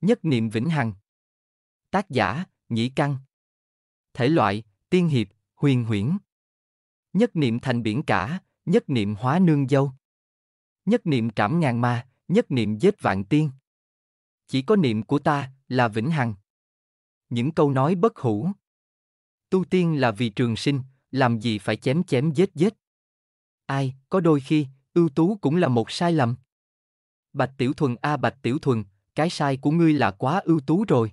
Nhất niệm vĩnh hằng. Tác giả, Nhĩ Căn. Thể loại, tiên hiệp, huyền huyễn. Nhất niệm thành biển cả, nhất niệm hóa nương dâu. Nhất niệm trảm ngàn ma, nhất niệm giết vạn tiên. Chỉ có niệm của ta là vĩnh hằng. Những câu nói bất hủ. Tu tiên là vì trường sinh, làm gì phải chém chém giết giết. Ai, có đôi khi, ưu tú cũng là một sai lầm. Bạch Tiểu Thuần a Bạch Tiểu Thuần, cái sai của ngươi là quá ưu tú rồi.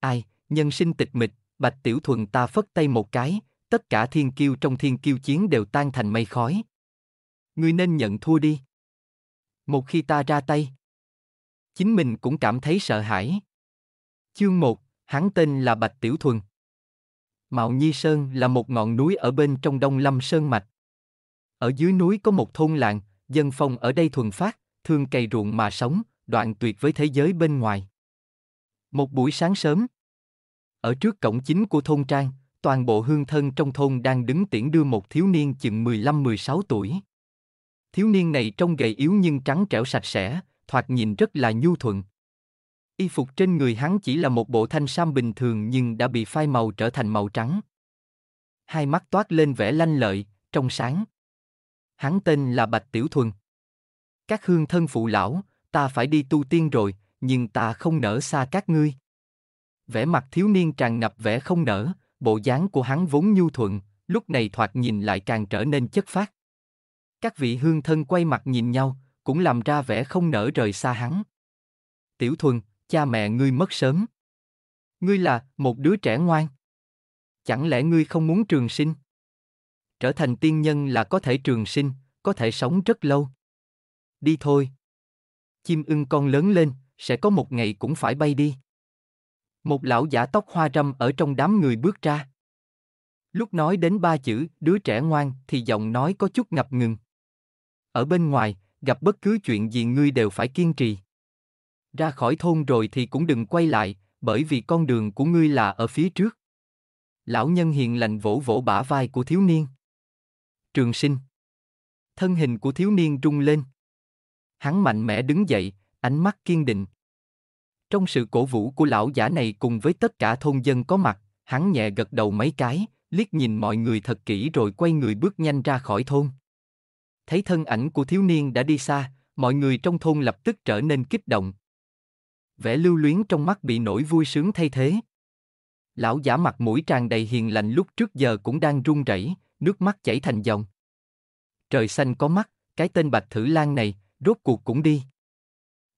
Ai, nhân sinh tịch mịch, Bạch Tiểu Thuần ta phất tay một cái, tất cả thiên kiêu trong thiên kiêu chiến đều tan thành mây khói. Ngươi nên nhận thua đi. Một khi ta ra tay, chính mình cũng cảm thấy sợ hãi. Chương 1, hắn tên là Bạch Tiểu Thuần. Mạo Nhi Sơn là một ngọn núi ở bên trong Đông Lâm Sơn Mạch. Ở dưới núi có một thôn làng, dân phong ở đây thuần phát, thường cày ruộng mà sống, đoạn tuyệt với thế giới bên ngoài. Một buổi sáng sớm, ở trước cổng chính của thôn trang, toàn bộ hương thân trong thôn đang đứng tiễn đưa một thiếu niên chừng 15-16 tuổi. Thiếu niên này trông gầy yếu nhưng trắng trẻo sạch sẽ, thoạt nhìn rất là nhu thuận. Y phục trên người hắn chỉ là một bộ thanh sam bình thường nhưng đã bị phai màu trở thành màu trắng. Hai mắt toát lên vẻ lanh lợi, trong sáng. Hắn tên là Bạch Tiểu Thuần. Các hương thân phụ lão, ta phải đi tu tiên rồi, nhưng ta không nỡ xa các ngươi. Vẻ mặt thiếu niên tràn ngập vẻ không nỡ, bộ dáng của hắn vốn nhu thuận, lúc này thoạt nhìn lại càng trở nên chất phát. Các vị hương thân quay mặt nhìn nhau, cũng làm ra vẻ không nỡ rời xa hắn. Tiểu thuần, cha mẹ ngươi mất sớm. Ngươi là một đứa trẻ ngoan. Chẳng lẽ ngươi không muốn trường sinh? Trở thành tiên nhân là có thể trường sinh, có thể sống rất lâu. Đi thôi, chim ưng con lớn lên, sẽ có một ngày cũng phải bay đi. Một lão giả tóc hoa râm ở trong đám người bước ra. Lúc nói đến ba chữ, đứa trẻ ngoan, thì giọng nói có chút ngập ngừng. Ở bên ngoài, gặp bất cứ chuyện gì ngươi đều phải kiên trì. Ra khỏi thôn rồi thì cũng đừng quay lại, bởi vì con đường của ngươi là ở phía trước. Lão nhân hiền lành vỗ vỗ bả vai của thiếu niên. Trường sinh. Thân hình của thiếu niên rung lên hắn mạnh mẽ đứng dậy, ánh mắt kiên định. Trong sự cổ vũ của lão giả này cùng với tất cả thôn dân có mặt, hắn nhẹ gật đầu mấy cái, liếc nhìn mọi người thật kỹ rồi quay người bước nhanh ra khỏi thôn. Thấy thân ảnh của thiếu niên đã đi xa, mọi người trong thôn lập tức trở nên kích động. Vẻ lưu luyến trong mắt bị nỗi vui sướng thay thế. Lão giả mặt mũi tràn đầy hiền lành lúc trước giờ cũng đang run rẩy, nước mắt chảy thành dòng. Trời xanh có mắt, cái tên Bạch Thử Lan này, rốt cuộc cũng đi.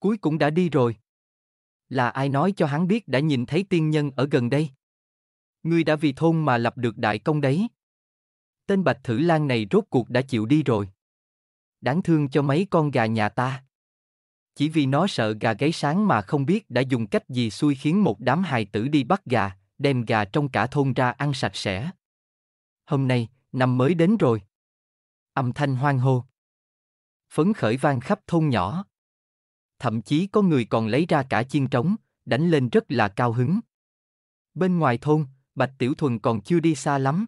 Cuối cũng đã đi rồi. Là ai nói cho hắn biết đã nhìn thấy tiên nhân ở gần đây? Ngươi đã vì thôn mà lập được đại công đấy. Tên bạch thử lan này rốt cuộc đã chịu đi rồi. Đáng thương cho mấy con gà nhà ta. Chỉ vì nó sợ gà gáy sáng mà không biết đã dùng cách gì xui khiến một đám hài tử đi bắt gà, đem gà trong cả thôn ra ăn sạch sẽ. Hôm nay, năm mới đến rồi. Âm thanh hoang hô phấn khởi vang khắp thôn nhỏ. Thậm chí có người còn lấy ra cả chiên trống, đánh lên rất là cao hứng. Bên ngoài thôn, Bạch Tiểu Thuần còn chưa đi xa lắm.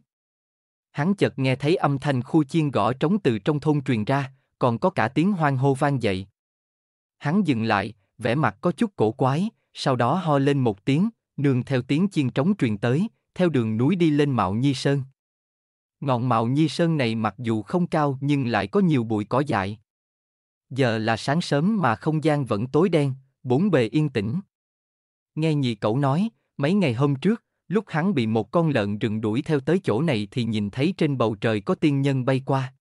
Hắn chợt nghe thấy âm thanh khu chiên gõ trống từ trong thôn truyền ra, còn có cả tiếng hoang hô vang dậy. Hắn dừng lại, vẻ mặt có chút cổ quái, sau đó ho lên một tiếng, nương theo tiếng chiên trống truyền tới, theo đường núi đi lên Mạo Nhi Sơn. Ngọn Mạo Nhi Sơn này mặc dù không cao nhưng lại có nhiều bụi cỏ dại. Giờ là sáng sớm mà không gian vẫn tối đen, bốn bề yên tĩnh. Nghe nhị cậu nói, mấy ngày hôm trước, lúc hắn bị một con lợn rừng đuổi theo tới chỗ này thì nhìn thấy trên bầu trời có tiên nhân bay qua.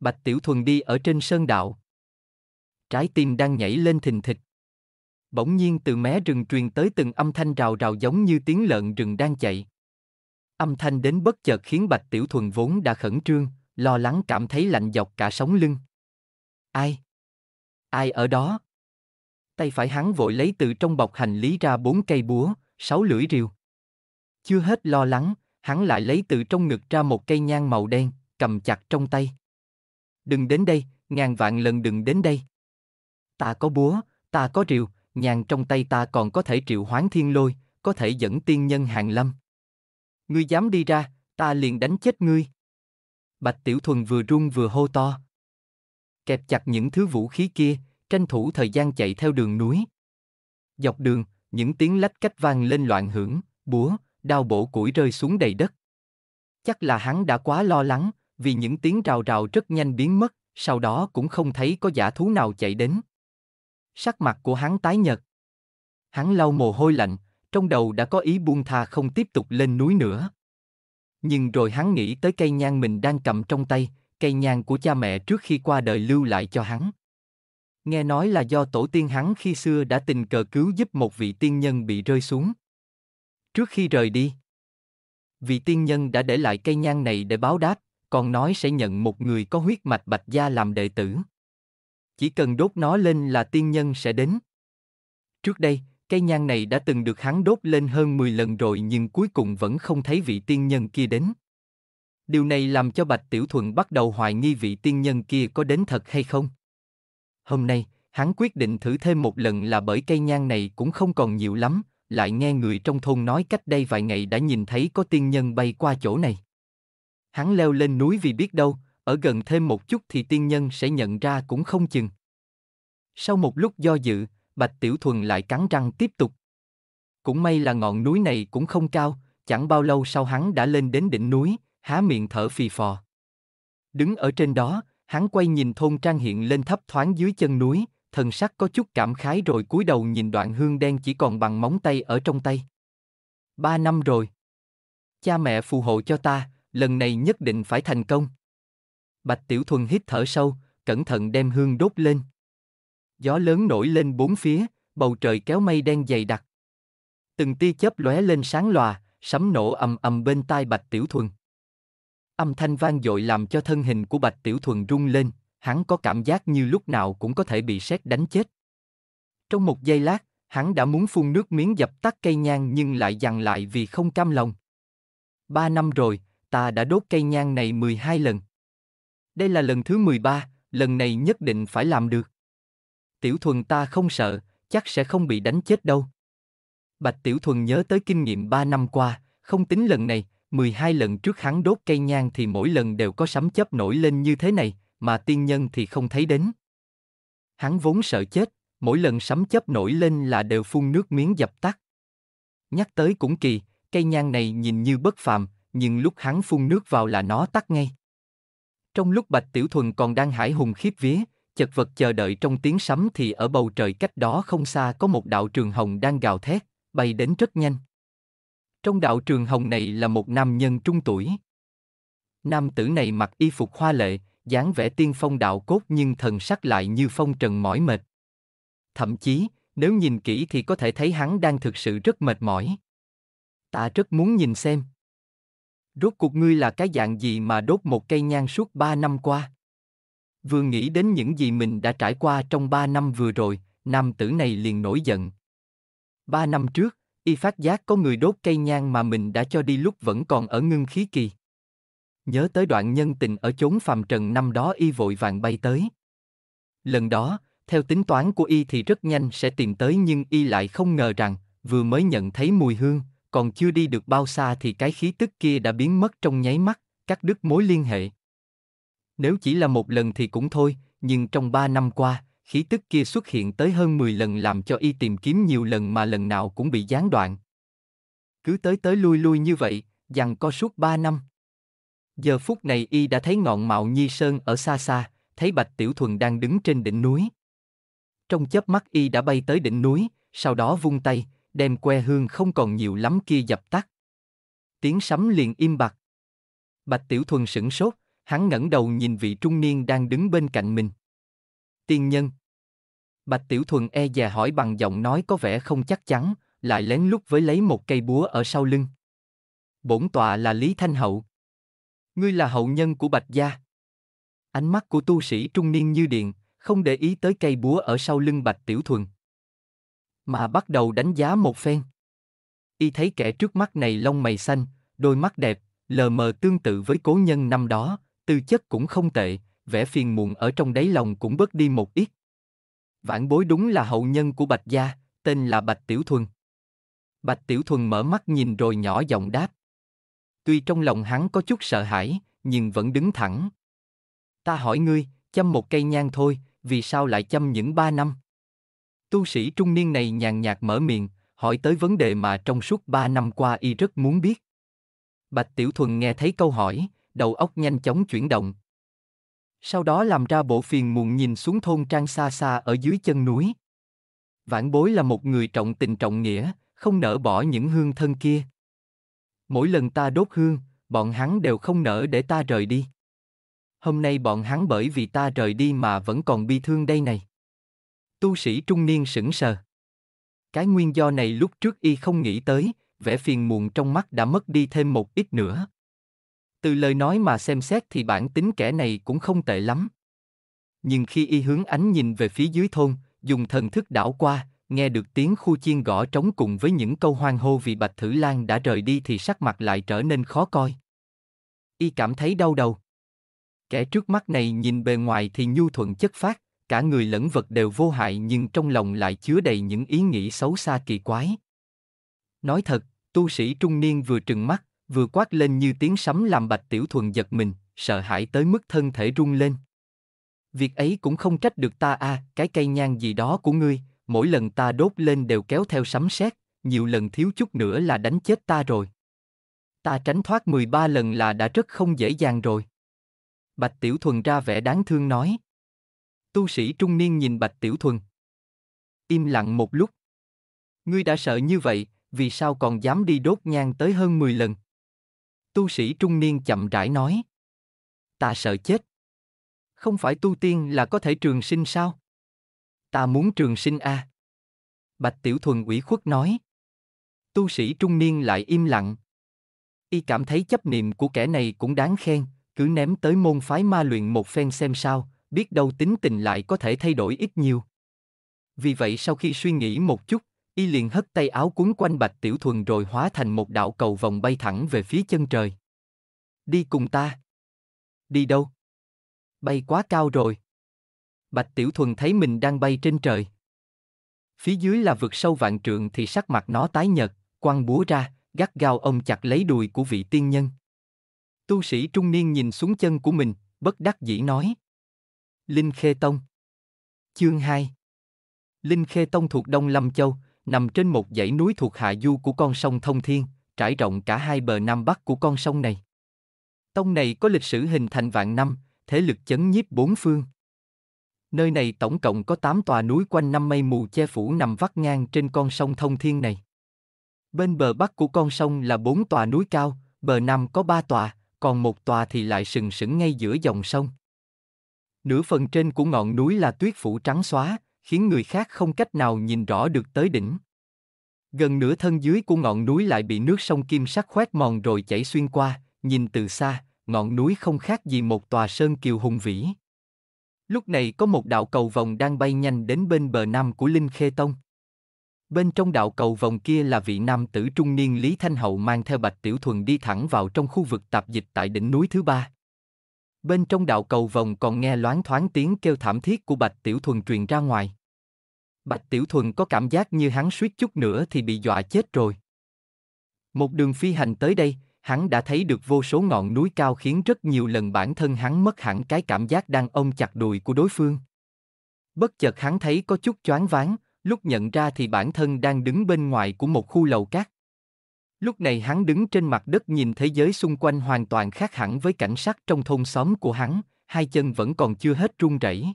Bạch Tiểu Thuần đi ở trên sơn đạo. Trái tim đang nhảy lên thình thịch. Bỗng nhiên từ mé rừng truyền tới từng âm thanh rào rào giống như tiếng lợn rừng đang chạy. Âm thanh đến bất chợt khiến Bạch Tiểu Thuần vốn đã khẩn trương, lo lắng cảm thấy lạnh dọc cả sống lưng. Ai? Ai ở đó? Tay phải hắn vội lấy từ trong bọc hành lý ra bốn cây búa, sáu lưỡi rìu. Chưa hết lo lắng, hắn lại lấy từ trong ngực ra một cây nhang màu đen, cầm chặt trong tay. Đừng đến đây, ngàn vạn lần đừng đến đây. Ta có búa, ta có rìu, nhang trong tay ta còn có thể triệu hoán thiên lôi, có thể dẫn tiên nhân hàng lâm. Ngươi dám đi ra, ta liền đánh chết ngươi. Bạch Tiểu Thuần vừa run vừa hô to kẹp chặt những thứ vũ khí kia, tranh thủ thời gian chạy theo đường núi. Dọc đường, những tiếng lách cách vang lên loạn hưởng, búa, đao bổ củi rơi xuống đầy đất. Chắc là hắn đã quá lo lắng, vì những tiếng rào rào rất nhanh biến mất, sau đó cũng không thấy có giả thú nào chạy đến. Sắc mặt của hắn tái nhợt. Hắn lau mồ hôi lạnh, trong đầu đã có ý buông tha không tiếp tục lên núi nữa. Nhưng rồi hắn nghĩ tới cây nhang mình đang cầm trong tay, cây nhang của cha mẹ trước khi qua đời lưu lại cho hắn. Nghe nói là do tổ tiên hắn khi xưa đã tình cờ cứu giúp một vị tiên nhân bị rơi xuống. Trước khi rời đi, vị tiên nhân đã để lại cây nhang này để báo đáp, còn nói sẽ nhận một người có huyết mạch bạch gia làm đệ tử. Chỉ cần đốt nó lên là tiên nhân sẽ đến. Trước đây, cây nhang này đã từng được hắn đốt lên hơn 10 lần rồi nhưng cuối cùng vẫn không thấy vị tiên nhân kia đến. Điều này làm cho Bạch Tiểu Thuận bắt đầu hoài nghi vị tiên nhân kia có đến thật hay không. Hôm nay, hắn quyết định thử thêm một lần là bởi cây nhang này cũng không còn nhiều lắm, lại nghe người trong thôn nói cách đây vài ngày đã nhìn thấy có tiên nhân bay qua chỗ này. Hắn leo lên núi vì biết đâu, ở gần thêm một chút thì tiên nhân sẽ nhận ra cũng không chừng. Sau một lúc do dự, Bạch Tiểu Thuần lại cắn răng tiếp tục. Cũng may là ngọn núi này cũng không cao, chẳng bao lâu sau hắn đã lên đến đỉnh núi, há miệng thở phì phò. Đứng ở trên đó, hắn quay nhìn thôn trang hiện lên thấp thoáng dưới chân núi, thần sắc có chút cảm khái rồi cúi đầu nhìn đoạn hương đen chỉ còn bằng móng tay ở trong tay. Ba năm rồi. Cha mẹ phù hộ cho ta, lần này nhất định phải thành công. Bạch Tiểu Thuần hít thở sâu, cẩn thận đem hương đốt lên. Gió lớn nổi lên bốn phía, bầu trời kéo mây đen dày đặc. Từng tia chớp lóe lên sáng lòa, sấm nổ ầm ầm bên tai Bạch Tiểu Thuần. Âm thanh vang dội làm cho thân hình của Bạch Tiểu Thuần rung lên, hắn có cảm giác như lúc nào cũng có thể bị sét đánh chết. Trong một giây lát, hắn đã muốn phun nước miếng dập tắt cây nhang nhưng lại dằn lại vì không cam lòng. Ba năm rồi, ta đã đốt cây nhang này 12 lần. Đây là lần thứ 13, lần này nhất định phải làm được. Tiểu thuần ta không sợ, chắc sẽ không bị đánh chết đâu. Bạch Tiểu Thuần nhớ tới kinh nghiệm 3 năm qua, không tính lần này, 12 lần trước hắn đốt cây nhang thì mỗi lần đều có sấm chớp nổi lên như thế này, mà tiên nhân thì không thấy đến. Hắn vốn sợ chết, mỗi lần sấm chớp nổi lên là đều phun nước miếng dập tắt. Nhắc tới cũng kỳ, cây nhang này nhìn như bất phàm, nhưng lúc hắn phun nước vào là nó tắt ngay. Trong lúc Bạch Tiểu Thuần còn đang hải hùng khiếp vía, chật vật chờ đợi trong tiếng sấm thì ở bầu trời cách đó không xa có một đạo trường hồng đang gào thét, bay đến rất nhanh. Trong đạo trường hồng này là một nam nhân trung tuổi. Nam tử này mặc y phục hoa lệ, dáng vẻ tiên phong đạo cốt nhưng thần sắc lại như phong trần mỏi mệt. Thậm chí, nếu nhìn kỹ thì có thể thấy hắn đang thực sự rất mệt mỏi. Ta rất muốn nhìn xem. Rốt cuộc ngươi là cái dạng gì mà đốt một cây nhang suốt ba năm qua? Vừa nghĩ đến những gì mình đã trải qua trong ba năm vừa rồi, nam tử này liền nổi giận. Ba năm trước, y phát giác có người đốt cây nhang mà mình đã cho đi lúc vẫn còn ở ngưng khí kỳ. Nhớ tới đoạn nhân tình ở chốn phàm trần năm đó y vội vàng bay tới. Lần đó, theo tính toán của y thì rất nhanh sẽ tìm tới nhưng y lại không ngờ rằng, vừa mới nhận thấy mùi hương, còn chưa đi được bao xa thì cái khí tức kia đã biến mất trong nháy mắt, cắt đứt mối liên hệ. Nếu chỉ là một lần thì cũng thôi, nhưng trong ba năm qua, khí tức kia xuất hiện tới hơn 10 lần làm cho y tìm kiếm nhiều lần mà lần nào cũng bị gián đoạn. Cứ tới tới lui lui như vậy, dằn co suốt 3 năm. Giờ phút này y đã thấy ngọn mạo nhi sơn ở xa xa, thấy Bạch Tiểu Thuần đang đứng trên đỉnh núi. Trong chớp mắt y đã bay tới đỉnh núi, sau đó vung tay, đem que hương không còn nhiều lắm kia dập tắt. Tiếng sấm liền im bặt. Bạch Tiểu Thuần sửng sốt, hắn ngẩng đầu nhìn vị trung niên đang đứng bên cạnh mình tiên nhân. Bạch Tiểu Thuần e dè hỏi bằng giọng nói có vẻ không chắc chắn, lại lén lút với lấy một cây búa ở sau lưng. Bổn tọa là Lý Thanh Hậu. Ngươi là hậu nhân của Bạch Gia. Ánh mắt của tu sĩ trung niên như điện, không để ý tới cây búa ở sau lưng Bạch Tiểu Thuần. Mà bắt đầu đánh giá một phen. Y thấy kẻ trước mắt này lông mày xanh, đôi mắt đẹp, lờ mờ tương tự với cố nhân năm đó, tư chất cũng không tệ, vẻ phiền muộn ở trong đáy lòng cũng bớt đi một ít. Vãn bối đúng là hậu nhân của Bạch Gia, tên là Bạch Tiểu Thuần. Bạch Tiểu Thuần mở mắt nhìn rồi nhỏ giọng đáp. Tuy trong lòng hắn có chút sợ hãi, nhưng vẫn đứng thẳng. Ta hỏi ngươi, chăm một cây nhang thôi, vì sao lại chăm những ba năm? Tu sĩ trung niên này nhàn nhạt mở miệng, hỏi tới vấn đề mà trong suốt ba năm qua y rất muốn biết. Bạch Tiểu Thuần nghe thấy câu hỏi, đầu óc nhanh chóng chuyển động, sau đó làm ra bộ phiền muộn nhìn xuống thôn trang xa xa ở dưới chân núi. Vãn bối là một người trọng tình trọng nghĩa, không nỡ bỏ những hương thân kia. Mỗi lần ta đốt hương, bọn hắn đều không nỡ để ta rời đi. Hôm nay bọn hắn bởi vì ta rời đi mà vẫn còn bi thương đây này. Tu sĩ trung niên sững sờ. Cái nguyên do này lúc trước y không nghĩ tới, vẻ phiền muộn trong mắt đã mất đi thêm một ít nữa. Từ lời nói mà xem xét thì bản tính kẻ này cũng không tệ lắm. Nhưng khi y hướng ánh nhìn về phía dưới thôn, dùng thần thức đảo qua, nghe được tiếng khu chiên gõ trống cùng với những câu hoang hô vì Bạch Thử Lan đã rời đi thì sắc mặt lại trở nên khó coi. Y cảm thấy đau đầu. Kẻ trước mắt này nhìn bề ngoài thì nhu thuận chất phát, cả người lẫn vật đều vô hại nhưng trong lòng lại chứa đầy những ý nghĩ xấu xa kỳ quái. Nói thật, tu sĩ trung niên vừa trừng mắt, vừa quát lên như tiếng sấm làm bạch tiểu thuần giật mình, sợ hãi tới mức thân thể rung lên. Việc ấy cũng không trách được ta a, à, cái cây nhang gì đó của ngươi, mỗi lần ta đốt lên đều kéo theo sấm sét, nhiều lần thiếu chút nữa là đánh chết ta rồi. Ta tránh thoát 13 lần là đã rất không dễ dàng rồi. Bạch Tiểu Thuần ra vẻ đáng thương nói. Tu sĩ trung niên nhìn Bạch Tiểu Thuần. Im lặng một lúc. Ngươi đã sợ như vậy, vì sao còn dám đi đốt nhang tới hơn 10 lần? tu sĩ trung niên chậm rãi nói. Ta sợ chết. Không phải tu tiên là có thể trường sinh sao? Ta muốn trường sinh a. À? Bạch Tiểu Thuần ủy khuất nói. Tu sĩ trung niên lại im lặng. Y cảm thấy chấp niệm của kẻ này cũng đáng khen, cứ ném tới môn phái ma luyện một phen xem sao, biết đâu tính tình lại có thể thay đổi ít nhiều. Vì vậy sau khi suy nghĩ một chút, y liền hất tay áo cuốn quanh Bạch Tiểu Thuần rồi hóa thành một đạo cầu vòng bay thẳng về phía chân trời. Đi cùng ta. Đi đâu? Bay quá cao rồi. Bạch Tiểu Thuần thấy mình đang bay trên trời. Phía dưới là vực sâu vạn trượng thì sắc mặt nó tái nhợt, quăng búa ra, gắt gao ông chặt lấy đùi của vị tiên nhân. Tu sĩ trung niên nhìn xuống chân của mình, bất đắc dĩ nói. Linh Khê Tông Chương 2 Linh Khê Tông thuộc Đông Lâm Châu, nằm trên một dãy núi thuộc hạ du của con sông Thông Thiên, trải rộng cả hai bờ nam bắc của con sông này. Tông này có lịch sử hình thành vạn năm, thế lực chấn nhiếp bốn phương. Nơi này tổng cộng có 8 tòa núi quanh năm mây mù che phủ nằm vắt ngang trên con sông Thông Thiên này. Bên bờ bắc của con sông là bốn tòa núi cao, bờ nam có ba tòa, còn một tòa thì lại sừng sững ngay giữa dòng sông. Nửa phần trên của ngọn núi là tuyết phủ trắng xóa, khiến người khác không cách nào nhìn rõ được tới đỉnh. Gần nửa thân dưới của ngọn núi lại bị nước sông Kim sắc khoét mòn rồi chảy xuyên qua, nhìn từ xa, ngọn núi không khác gì một tòa sơn kiều hùng vĩ. Lúc này có một đạo cầu vòng đang bay nhanh đến bên bờ nam của Linh Khê Tông. Bên trong đạo cầu vòng kia là vị nam tử trung niên Lý Thanh Hậu mang theo Bạch Tiểu Thuần đi thẳng vào trong khu vực tạp dịch tại đỉnh núi thứ ba bên trong đạo cầu vòng còn nghe loáng thoáng tiếng kêu thảm thiết của Bạch Tiểu Thuần truyền ra ngoài. Bạch Tiểu Thuần có cảm giác như hắn suýt chút nữa thì bị dọa chết rồi. Một đường phi hành tới đây, hắn đã thấy được vô số ngọn núi cao khiến rất nhiều lần bản thân hắn mất hẳn cái cảm giác đang ôm chặt đùi của đối phương. Bất chợt hắn thấy có chút choáng váng, lúc nhận ra thì bản thân đang đứng bên ngoài của một khu lầu cát. Lúc này hắn đứng trên mặt đất nhìn thế giới xung quanh hoàn toàn khác hẳn với cảnh sắc trong thôn xóm của hắn, hai chân vẫn còn chưa hết run rẩy.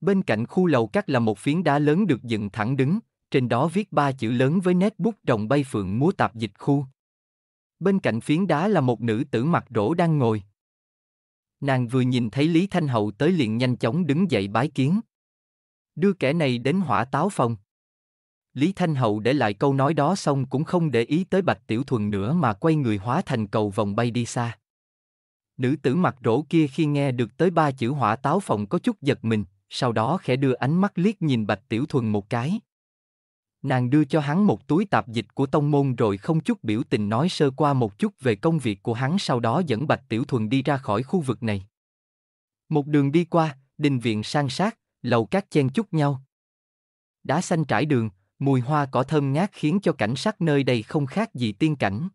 Bên cạnh khu lầu cắt là một phiến đá lớn được dựng thẳng đứng, trên đó viết ba chữ lớn với nét bút rồng bay phượng múa tạp dịch khu. Bên cạnh phiến đá là một nữ tử mặt rỗ đang ngồi. Nàng vừa nhìn thấy Lý Thanh Hậu tới liền nhanh chóng đứng dậy bái kiến. Đưa kẻ này đến hỏa táo phòng. Lý Thanh Hậu để lại câu nói đó xong cũng không để ý tới Bạch Tiểu Thuần nữa mà quay người hóa thành cầu vòng bay đi xa. Nữ tử mặt rỗ kia khi nghe được tới ba chữ hỏa táo phòng có chút giật mình, sau đó khẽ đưa ánh mắt liếc nhìn Bạch Tiểu Thuần một cái. Nàng đưa cho hắn một túi tạp dịch của tông môn rồi không chút biểu tình nói sơ qua một chút về công việc của hắn sau đó dẫn Bạch Tiểu Thuần đi ra khỏi khu vực này. Một đường đi qua, đình viện sang sát, lầu cát chen chúc nhau. Đá xanh trải đường, mùi hoa cỏ thơm ngát khiến cho cảnh sắc nơi đây không khác gì tiên cảnh.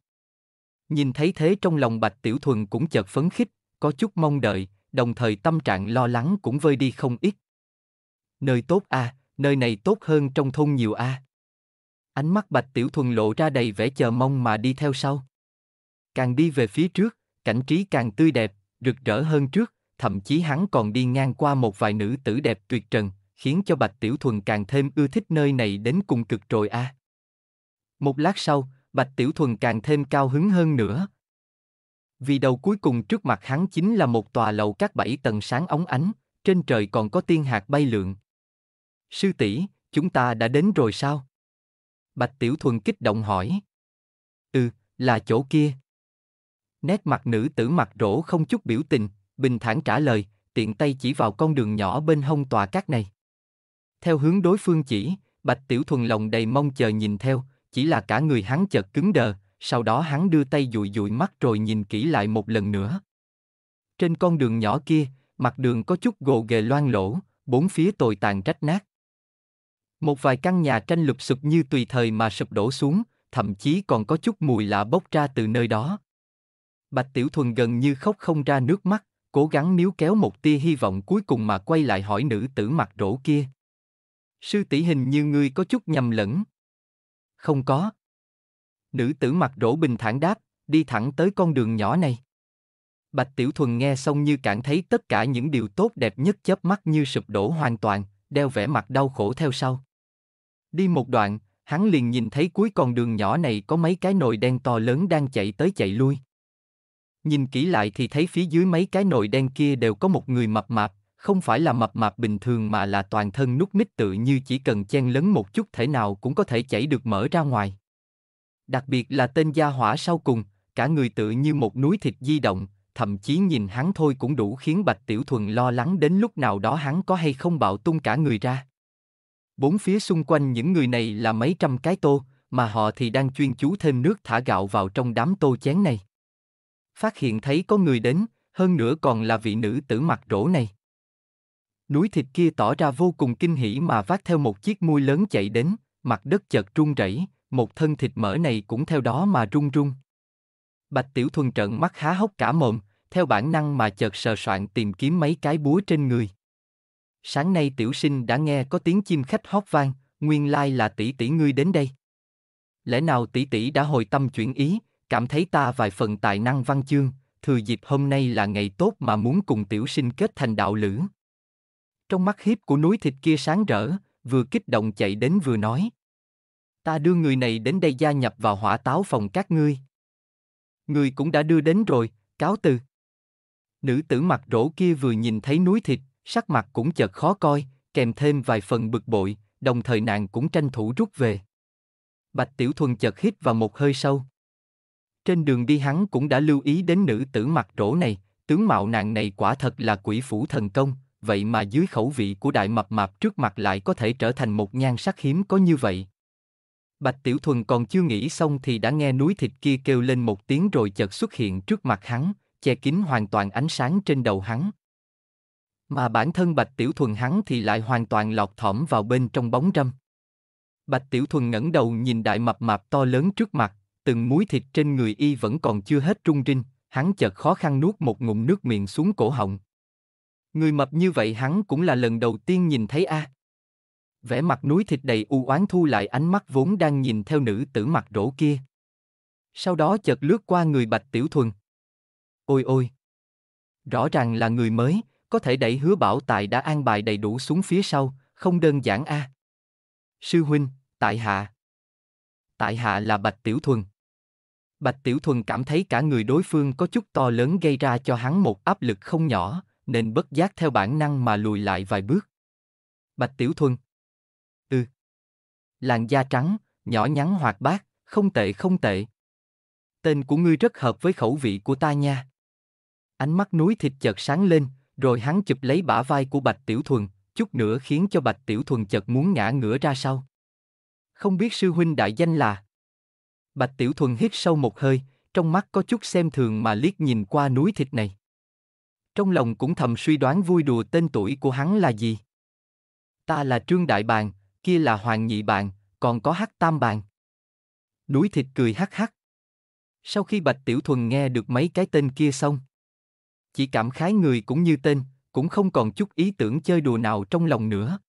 Nhìn thấy thế trong lòng Bạch Tiểu Thuần cũng chợt phấn khích, có chút mong đợi, đồng thời tâm trạng lo lắng cũng vơi đi không ít. Nơi tốt a, à, nơi này tốt hơn trong thôn nhiều a. À. Ánh mắt Bạch Tiểu Thuần lộ ra đầy vẻ chờ mong mà đi theo sau. Càng đi về phía trước, cảnh trí càng tươi đẹp, rực rỡ hơn trước, thậm chí hắn còn đi ngang qua một vài nữ tử đẹp tuyệt trần, khiến cho Bạch Tiểu Thuần càng thêm ưa thích nơi này đến cùng cực rồi a. À. Một lát sau, Bạch Tiểu Thuần càng thêm cao hứng hơn nữa. Vì đầu cuối cùng trước mặt hắn chính là một tòa lầu các bảy tầng sáng ống ánh, trên trời còn có tiên hạt bay lượn. Sư tỷ, chúng ta đã đến rồi sao? Bạch Tiểu Thuần kích động hỏi. Ừ, là chỗ kia. Nét mặt nữ tử mặt rỗ không chút biểu tình, bình thản trả lời, tiện tay chỉ vào con đường nhỏ bên hông tòa cát này. Theo hướng đối phương chỉ, Bạch Tiểu Thuần lòng đầy mong chờ nhìn theo, chỉ là cả người hắn chợt cứng đờ, sau đó hắn đưa tay dụi dụi mắt rồi nhìn kỹ lại một lần nữa. Trên con đường nhỏ kia, mặt đường có chút gồ ghề loang lỗ, bốn phía tồi tàn rách nát. Một vài căn nhà tranh lụp sụp như tùy thời mà sụp đổ xuống, thậm chí còn có chút mùi lạ bốc ra từ nơi đó. Bạch Tiểu Thuần gần như khóc không ra nước mắt, cố gắng níu kéo một tia hy vọng cuối cùng mà quay lại hỏi nữ tử mặt rỗ kia, sư tỷ hình như ngươi có chút nhầm lẫn. Không có. Nữ tử mặt rỗ bình thản đáp, đi thẳng tới con đường nhỏ này. Bạch Tiểu Thuần nghe xong như cảm thấy tất cả những điều tốt đẹp nhất chớp mắt như sụp đổ hoàn toàn, đeo vẻ mặt đau khổ theo sau. Đi một đoạn, hắn liền nhìn thấy cuối con đường nhỏ này có mấy cái nồi đen to lớn đang chạy tới chạy lui. Nhìn kỹ lại thì thấy phía dưới mấy cái nồi đen kia đều có một người mập mạp, không phải là mập mạp bình thường mà là toàn thân nút mít tự như chỉ cần chen lấn một chút thể nào cũng có thể chảy được mở ra ngoài. Đặc biệt là tên gia hỏa sau cùng, cả người tự như một núi thịt di động, thậm chí nhìn hắn thôi cũng đủ khiến Bạch Tiểu Thuần lo lắng đến lúc nào đó hắn có hay không bạo tung cả người ra. Bốn phía xung quanh những người này là mấy trăm cái tô, mà họ thì đang chuyên chú thêm nước thả gạo vào trong đám tô chén này. Phát hiện thấy có người đến, hơn nữa còn là vị nữ tử mặt rỗ này núi thịt kia tỏ ra vô cùng kinh hỉ mà vác theo một chiếc mui lớn chạy đến, mặt đất chợt rung rẩy, một thân thịt mỡ này cũng theo đó mà rung rung. Bạch Tiểu Thuần trợn mắt há hốc cả mồm, theo bản năng mà chợt sờ soạn tìm kiếm mấy cái búa trên người. Sáng nay Tiểu Sinh đã nghe có tiếng chim khách hót vang, nguyên lai là tỷ tỷ ngươi đến đây. Lẽ nào tỷ tỷ đã hồi tâm chuyển ý, cảm thấy ta vài phần tài năng văn chương, thừa dịp hôm nay là ngày tốt mà muốn cùng Tiểu Sinh kết thành đạo lửa trong mắt hiếp của núi thịt kia sáng rỡ, vừa kích động chạy đến vừa nói. Ta đưa người này đến đây gia nhập vào hỏa táo phòng các ngươi. Người cũng đã đưa đến rồi, cáo từ. Nữ tử mặt rỗ kia vừa nhìn thấy núi thịt, sắc mặt cũng chợt khó coi, kèm thêm vài phần bực bội, đồng thời nàng cũng tranh thủ rút về. Bạch Tiểu Thuần chợt hít vào một hơi sâu. Trên đường đi hắn cũng đã lưu ý đến nữ tử mặt rỗ này, tướng mạo nàng này quả thật là quỷ phủ thần công, vậy mà dưới khẩu vị của đại mập mạp trước mặt lại có thể trở thành một nhan sắc hiếm có như vậy. Bạch Tiểu Thuần còn chưa nghĩ xong thì đã nghe núi thịt kia kêu lên một tiếng rồi chợt xuất hiện trước mặt hắn, che kín hoàn toàn ánh sáng trên đầu hắn. Mà bản thân Bạch Tiểu Thuần hắn thì lại hoàn toàn lọt thỏm vào bên trong bóng râm. Bạch Tiểu Thuần ngẩng đầu nhìn đại mập mạp to lớn trước mặt, từng múi thịt trên người y vẫn còn chưa hết trung rinh, hắn chợt khó khăn nuốt một ngụm nước miệng xuống cổ họng, Người mập như vậy hắn cũng là lần đầu tiên nhìn thấy a. À. Vẻ mặt núi thịt đầy u oán thu lại ánh mắt vốn đang nhìn theo nữ tử mặt rỗ kia. Sau đó chợt lướt qua người bạch tiểu thuần. Ôi ôi! Rõ ràng là người mới, có thể đẩy hứa bảo tài đã an bài đầy đủ xuống phía sau, không đơn giản a. À. Sư huynh, tại hạ. Tại hạ là bạch tiểu thuần. Bạch Tiểu Thuần cảm thấy cả người đối phương có chút to lớn gây ra cho hắn một áp lực không nhỏ, nên bất giác theo bản năng mà lùi lại vài bước. Bạch Tiểu Thuần. Ừ. Làn da trắng, nhỏ nhắn hoạt bát, không tệ không tệ. Tên của ngươi rất hợp với khẩu vị của ta nha. Ánh mắt núi thịt chợt sáng lên, rồi hắn chụp lấy bả vai của Bạch Tiểu Thuần, chút nữa khiến cho Bạch Tiểu Thuần chợt muốn ngã ngửa ra sau. Không biết sư huynh đại danh là. Bạch Tiểu Thuần hít sâu một hơi, trong mắt có chút xem thường mà liếc nhìn qua núi thịt này. Trong lòng cũng thầm suy đoán vui đùa tên tuổi của hắn là gì. Ta là Trương Đại Bàng, kia là Hoàng Nhị Bàng, còn có Hắc Tam Bàng. Núi thịt cười hắc hắc. Sau khi Bạch Tiểu Thuần nghe được mấy cái tên kia xong, chỉ cảm khái người cũng như tên, cũng không còn chút ý tưởng chơi đùa nào trong lòng nữa.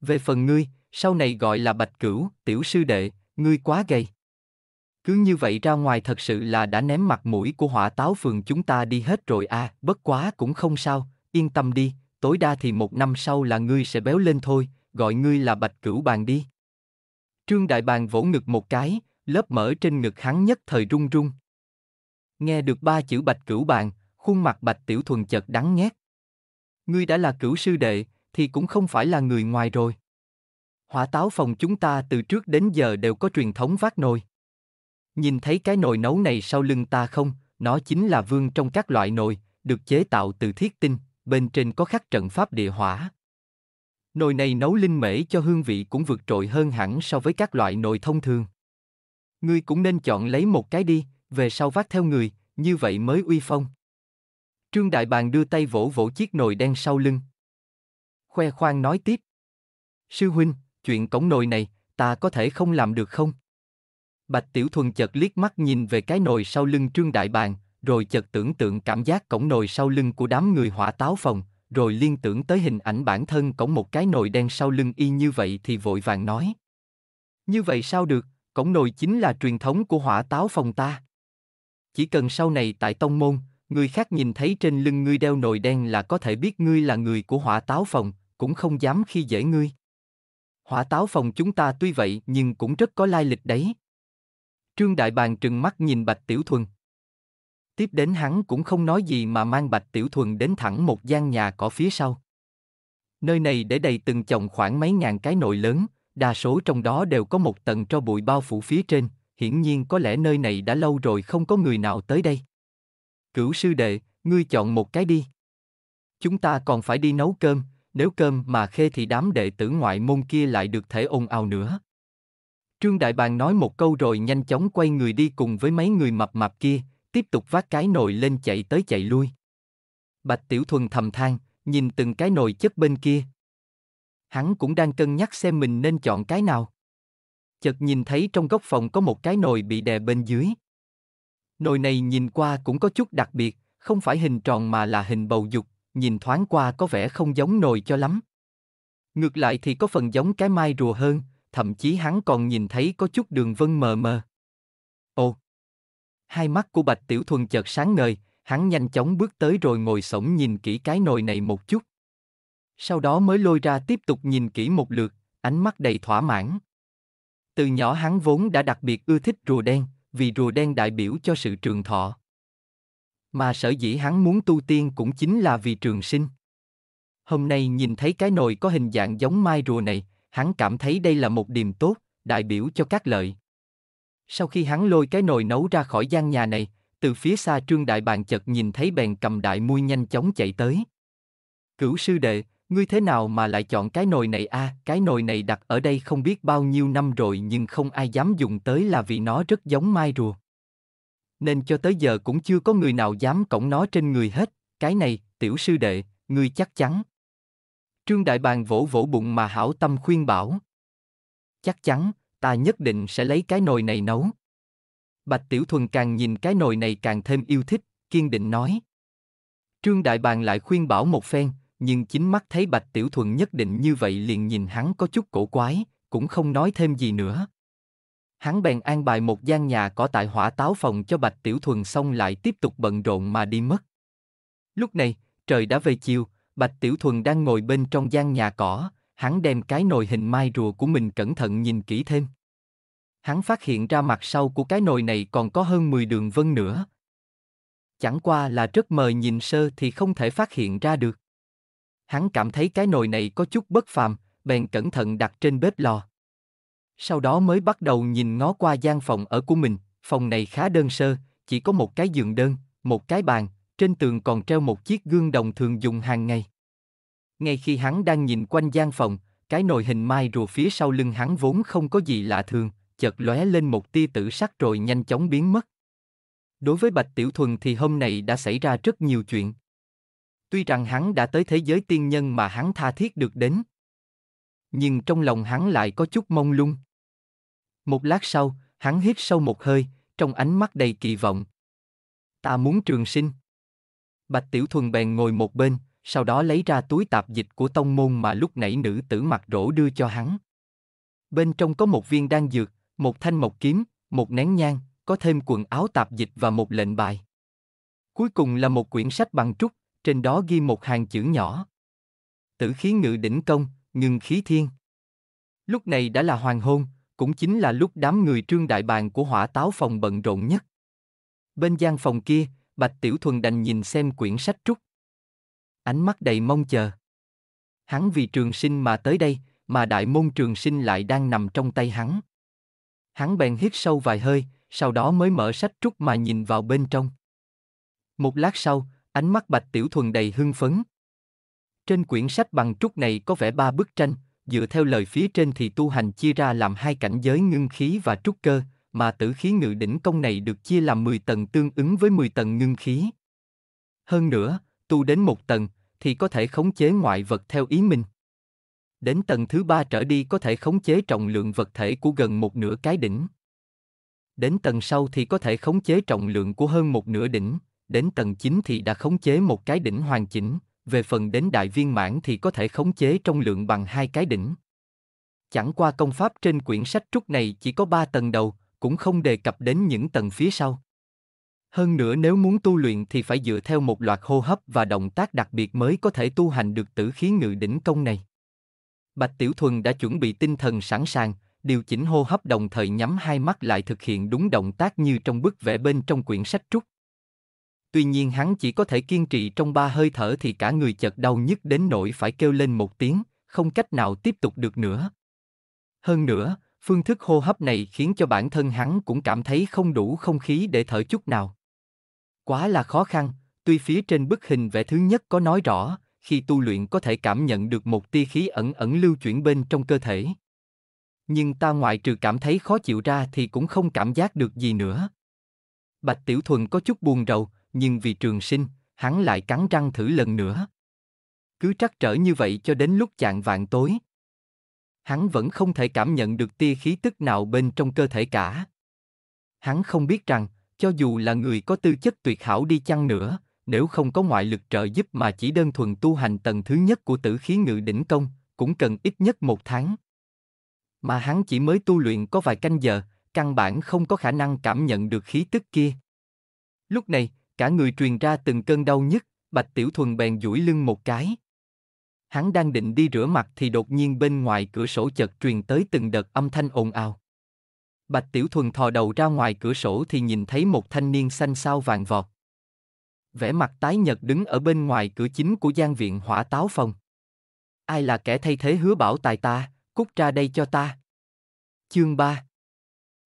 Về phần ngươi, sau này gọi là Bạch Cửu, tiểu sư đệ, ngươi quá gầy. Cứ như vậy ra ngoài thật sự là đã ném mặt mũi của hỏa táo phường chúng ta đi hết rồi à, bất quá cũng không sao, yên tâm đi, tối đa thì một năm sau là ngươi sẽ béo lên thôi, gọi ngươi là bạch cửu bàn đi. Trương Đại Bàng vỗ ngực một cái, lớp mỡ trên ngực hắn nhất thời run run Nghe được ba chữ bạch cửu bàn, khuôn mặt bạch tiểu thuần chợt đắng nhét. Ngươi đã là cửu sư đệ, thì cũng không phải là người ngoài rồi. Hỏa táo phòng chúng ta từ trước đến giờ đều có truyền thống vác nồi. Nhìn thấy cái nồi nấu này sau lưng ta không, nó chính là vương trong các loại nồi, được chế tạo từ thiết tinh, bên trên có khắc trận pháp địa hỏa. Nồi này nấu linh mễ cho hương vị cũng vượt trội hơn hẳn so với các loại nồi thông thường. Ngươi cũng nên chọn lấy một cái đi, về sau vác theo người, như vậy mới uy phong. Trương Đại Bàng đưa tay vỗ vỗ chiếc nồi đen sau lưng. Khoe khoang nói tiếp. Sư huynh, chuyện cổng nồi này, ta có thể không làm được không? Bạch Tiểu Thuần chợt liếc mắt nhìn về cái nồi sau lưng Trương Đại Bàng, rồi chợt tưởng tượng cảm giác cổng nồi sau lưng của đám người hỏa táo phòng, rồi liên tưởng tới hình ảnh bản thân cổng một cái nồi đen sau lưng y như vậy thì vội vàng nói. Như vậy sao được, cổng nồi chính là truyền thống của hỏa táo phòng ta. Chỉ cần sau này tại tông môn, người khác nhìn thấy trên lưng ngươi đeo nồi đen là có thể biết ngươi là người của hỏa táo phòng, cũng không dám khi dễ ngươi. Hỏa táo phòng chúng ta tuy vậy nhưng cũng rất có lai lịch đấy. Trương Đại Bàng trừng mắt nhìn Bạch Tiểu Thuần. Tiếp đến hắn cũng không nói gì mà mang Bạch Tiểu Thuần đến thẳng một gian nhà cỏ phía sau. Nơi này để đầy từng chồng khoảng mấy ngàn cái nồi lớn, đa số trong đó đều có một tầng cho bụi bao phủ phía trên, hiển nhiên có lẽ nơi này đã lâu rồi không có người nào tới đây. Cửu sư đệ, ngươi chọn một cái đi. Chúng ta còn phải đi nấu cơm, nếu cơm mà khê thì đám đệ tử ngoại môn kia lại được thể ồn ào nữa. Trương Đại Bàng nói một câu rồi nhanh chóng quay người đi cùng với mấy người mập mập kia, tiếp tục vác cái nồi lên chạy tới chạy lui. Bạch Tiểu Thuần thầm than, nhìn từng cái nồi chất bên kia. Hắn cũng đang cân nhắc xem mình nên chọn cái nào. Chợt nhìn thấy trong góc phòng có một cái nồi bị đè bên dưới. Nồi này nhìn qua cũng có chút đặc biệt, không phải hình tròn mà là hình bầu dục, nhìn thoáng qua có vẻ không giống nồi cho lắm. Ngược lại thì có phần giống cái mai rùa hơn, thậm chí hắn còn nhìn thấy có chút đường vân mờ mờ. Ồ! Hai mắt của Bạch Tiểu Thuần chợt sáng ngời, hắn nhanh chóng bước tới rồi ngồi sổng nhìn kỹ cái nồi này một chút. Sau đó mới lôi ra tiếp tục nhìn kỹ một lượt, ánh mắt đầy thỏa mãn. Từ nhỏ hắn vốn đã đặc biệt ưa thích rùa đen, vì rùa đen đại biểu cho sự trường thọ. Mà sở dĩ hắn muốn tu tiên cũng chính là vì trường sinh. Hôm nay nhìn thấy cái nồi có hình dạng giống mai rùa này, Hắn cảm thấy đây là một điềm tốt, đại biểu cho các lợi. Sau khi hắn lôi cái nồi nấu ra khỏi gian nhà này, từ phía xa trương đại bàn chợt nhìn thấy bèn cầm đại muôi nhanh chóng chạy tới. Cửu sư đệ, ngươi thế nào mà lại chọn cái nồi này a? À, cái nồi này đặt ở đây không biết bao nhiêu năm rồi nhưng không ai dám dùng tới là vì nó rất giống mai rùa. Nên cho tới giờ cũng chưa có người nào dám cõng nó trên người hết, cái này, tiểu sư đệ, ngươi chắc chắn. Trương Đại Bàng vỗ vỗ bụng mà hảo tâm khuyên bảo. Chắc chắn, ta nhất định sẽ lấy cái nồi này nấu. Bạch Tiểu Thuần càng nhìn cái nồi này càng thêm yêu thích, kiên định nói. Trương Đại Bàng lại khuyên bảo một phen, nhưng chính mắt thấy Bạch Tiểu Thuần nhất định như vậy liền nhìn hắn có chút cổ quái, cũng không nói thêm gì nữa. Hắn bèn an bài một gian nhà có tại hỏa táo phòng cho Bạch Tiểu Thuần xong lại tiếp tục bận rộn mà đi mất. Lúc này, trời đã về chiều, Bạch Tiểu Thuần đang ngồi bên trong gian nhà cỏ, hắn đem cái nồi hình mai rùa của mình cẩn thận nhìn kỹ thêm. Hắn phát hiện ra mặt sau của cái nồi này còn có hơn 10 đường vân nữa. Chẳng qua là rất mờ nhìn sơ thì không thể phát hiện ra được. Hắn cảm thấy cái nồi này có chút bất phàm, bèn cẩn thận đặt trên bếp lò. Sau đó mới bắt đầu nhìn ngó qua gian phòng ở của mình, phòng này khá đơn sơ, chỉ có một cái giường đơn, một cái bàn, trên tường còn treo một chiếc gương đồng thường dùng hàng ngày. Ngay khi hắn đang nhìn quanh gian phòng, cái nồi hình mai rùa phía sau lưng hắn vốn không có gì lạ thường, chợt lóe lên một tia tử sắc rồi nhanh chóng biến mất. Đối với Bạch Tiểu Thuần thì hôm nay đã xảy ra rất nhiều chuyện. Tuy rằng hắn đã tới thế giới tiên nhân mà hắn tha thiết được đến, nhưng trong lòng hắn lại có chút mông lung. Một lát sau, hắn hít sâu một hơi, trong ánh mắt đầy kỳ vọng. Ta muốn trường sinh. Bạch Tiểu Thuần bèn ngồi một bên, sau đó lấy ra túi tạp dịch của tông môn mà lúc nãy nữ tử mặt rỗ đưa cho hắn. Bên trong có một viên đan dược, một thanh mộc kiếm, một nén nhang, có thêm quần áo tạp dịch và một lệnh bài. Cuối cùng là một quyển sách bằng trúc, trên đó ghi một hàng chữ nhỏ. Tử khí ngự đỉnh công, ngừng khí thiên. Lúc này đã là hoàng hôn, cũng chính là lúc đám người trương đại bàn của hỏa táo phòng bận rộn nhất. Bên gian phòng kia, Bạch Tiểu Thuần đành nhìn xem quyển sách trúc. Ánh mắt đầy mong chờ. Hắn vì trường sinh mà tới đây, mà đại môn trường sinh lại đang nằm trong tay hắn. Hắn bèn hít sâu vài hơi, sau đó mới mở sách trúc mà nhìn vào bên trong. Một lát sau, ánh mắt Bạch Tiểu Thuần đầy hưng phấn. Trên quyển sách bằng trúc này có vẻ ba bức tranh, dựa theo lời phía trên thì tu hành chia ra làm hai cảnh giới ngưng khí và trúc cơ, mà tử khí ngự đỉnh công này được chia làm 10 tầng tương ứng với 10 tầng ngưng khí. Hơn nữa, tu đến một tầng, thì có thể khống chế ngoại vật theo ý mình. Đến tầng thứ ba trở đi có thể khống chế trọng lượng vật thể của gần một nửa cái đỉnh. Đến tầng sau thì có thể khống chế trọng lượng của hơn một nửa đỉnh, đến tầng 9 thì đã khống chế một cái đỉnh hoàn chỉnh, về phần đến đại viên mãn thì có thể khống chế trọng lượng bằng hai cái đỉnh. Chẳng qua công pháp trên quyển sách trúc này chỉ có ba tầng đầu, cũng không đề cập đến những tầng phía sau. Hơn nữa nếu muốn tu luyện thì phải dựa theo một loạt hô hấp và động tác đặc biệt mới có thể tu hành được tử khí ngự đỉnh công này. Bạch Tiểu Thuần đã chuẩn bị tinh thần sẵn sàng, điều chỉnh hô hấp đồng thời nhắm hai mắt lại thực hiện đúng động tác như trong bức vẽ bên trong quyển sách trúc. Tuy nhiên hắn chỉ có thể kiên trì trong ba hơi thở thì cả người chợt đau nhức đến nỗi phải kêu lên một tiếng, không cách nào tiếp tục được nữa. Hơn nữa, Phương thức hô hấp này khiến cho bản thân hắn cũng cảm thấy không đủ không khí để thở chút nào. Quá là khó khăn, tuy phía trên bức hình vẽ thứ nhất có nói rõ, khi tu luyện có thể cảm nhận được một tia khí ẩn ẩn lưu chuyển bên trong cơ thể. Nhưng ta ngoại trừ cảm thấy khó chịu ra thì cũng không cảm giác được gì nữa. Bạch Tiểu Thuần có chút buồn rầu, nhưng vì trường sinh, hắn lại cắn răng thử lần nữa. Cứ trắc trở như vậy cho đến lúc chạng vạn tối, hắn vẫn không thể cảm nhận được tia khí tức nào bên trong cơ thể cả. Hắn không biết rằng, cho dù là người có tư chất tuyệt hảo đi chăng nữa, nếu không có ngoại lực trợ giúp mà chỉ đơn thuần tu hành tầng thứ nhất của tử khí ngự đỉnh công, cũng cần ít nhất một tháng. Mà hắn chỉ mới tu luyện có vài canh giờ, căn bản không có khả năng cảm nhận được khí tức kia. Lúc này, cả người truyền ra từng cơn đau nhức, Bạch Tiểu Thuần bèn duỗi lưng một cái hắn đang định đi rửa mặt thì đột nhiên bên ngoài cửa sổ chợt truyền tới từng đợt âm thanh ồn ào. Bạch Tiểu Thuần thò đầu ra ngoài cửa sổ thì nhìn thấy một thanh niên xanh xao vàng vọt. Vẻ mặt tái nhợt đứng ở bên ngoài cửa chính của gian viện hỏa táo phòng. Ai là kẻ thay thế hứa bảo tài ta, cút ra đây cho ta. Chương 3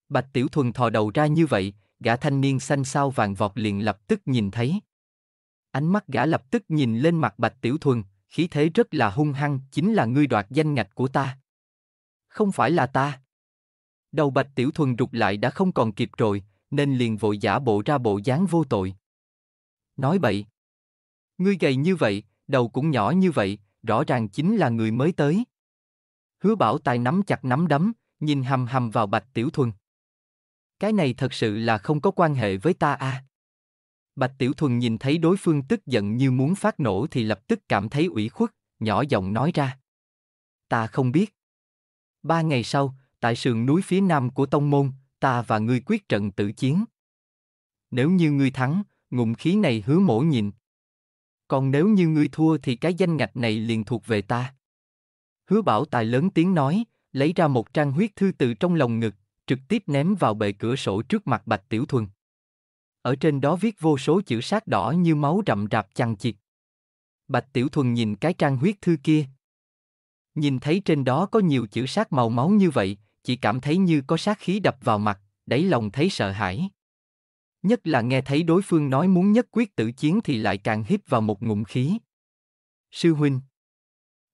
Bạch Tiểu Thuần thò đầu ra như vậy, gã thanh niên xanh xao vàng vọt liền lập tức nhìn thấy. Ánh mắt gã lập tức nhìn lên mặt Bạch Tiểu Thuần, khí thế rất là hung hăng, chính là ngươi đoạt danh ngạch của ta. Không phải là ta. Đầu bạch tiểu thuần rụt lại đã không còn kịp rồi, nên liền vội giả bộ ra bộ dáng vô tội. Nói bậy. Ngươi gầy như vậy, đầu cũng nhỏ như vậy, rõ ràng chính là người mới tới. Hứa bảo tài nắm chặt nắm đấm, nhìn hầm hầm vào bạch tiểu thuần. Cái này thật sự là không có quan hệ với ta à. Bạch Tiểu Thuần nhìn thấy đối phương tức giận như muốn phát nổ thì lập tức cảm thấy ủy khuất, nhỏ giọng nói ra. Ta không biết. Ba ngày sau, tại sườn núi phía nam của Tông Môn, ta và ngươi quyết trận tử chiến. Nếu như ngươi thắng, ngụm khí này hứa mổ nhìn. Còn nếu như ngươi thua thì cái danh ngạch này liền thuộc về ta. Hứa bảo tài lớn tiếng nói, lấy ra một trang huyết thư từ trong lòng ngực, trực tiếp ném vào bệ cửa sổ trước mặt Bạch Tiểu Thuần ở trên đó viết vô số chữ sát đỏ như máu rậm rạp chằng chịt. Bạch Tiểu Thuần nhìn cái trang huyết thư kia. Nhìn thấy trên đó có nhiều chữ sát màu máu như vậy, chỉ cảm thấy như có sát khí đập vào mặt, đáy lòng thấy sợ hãi. Nhất là nghe thấy đối phương nói muốn nhất quyết tử chiến thì lại càng hít vào một ngụm khí. Sư huynh,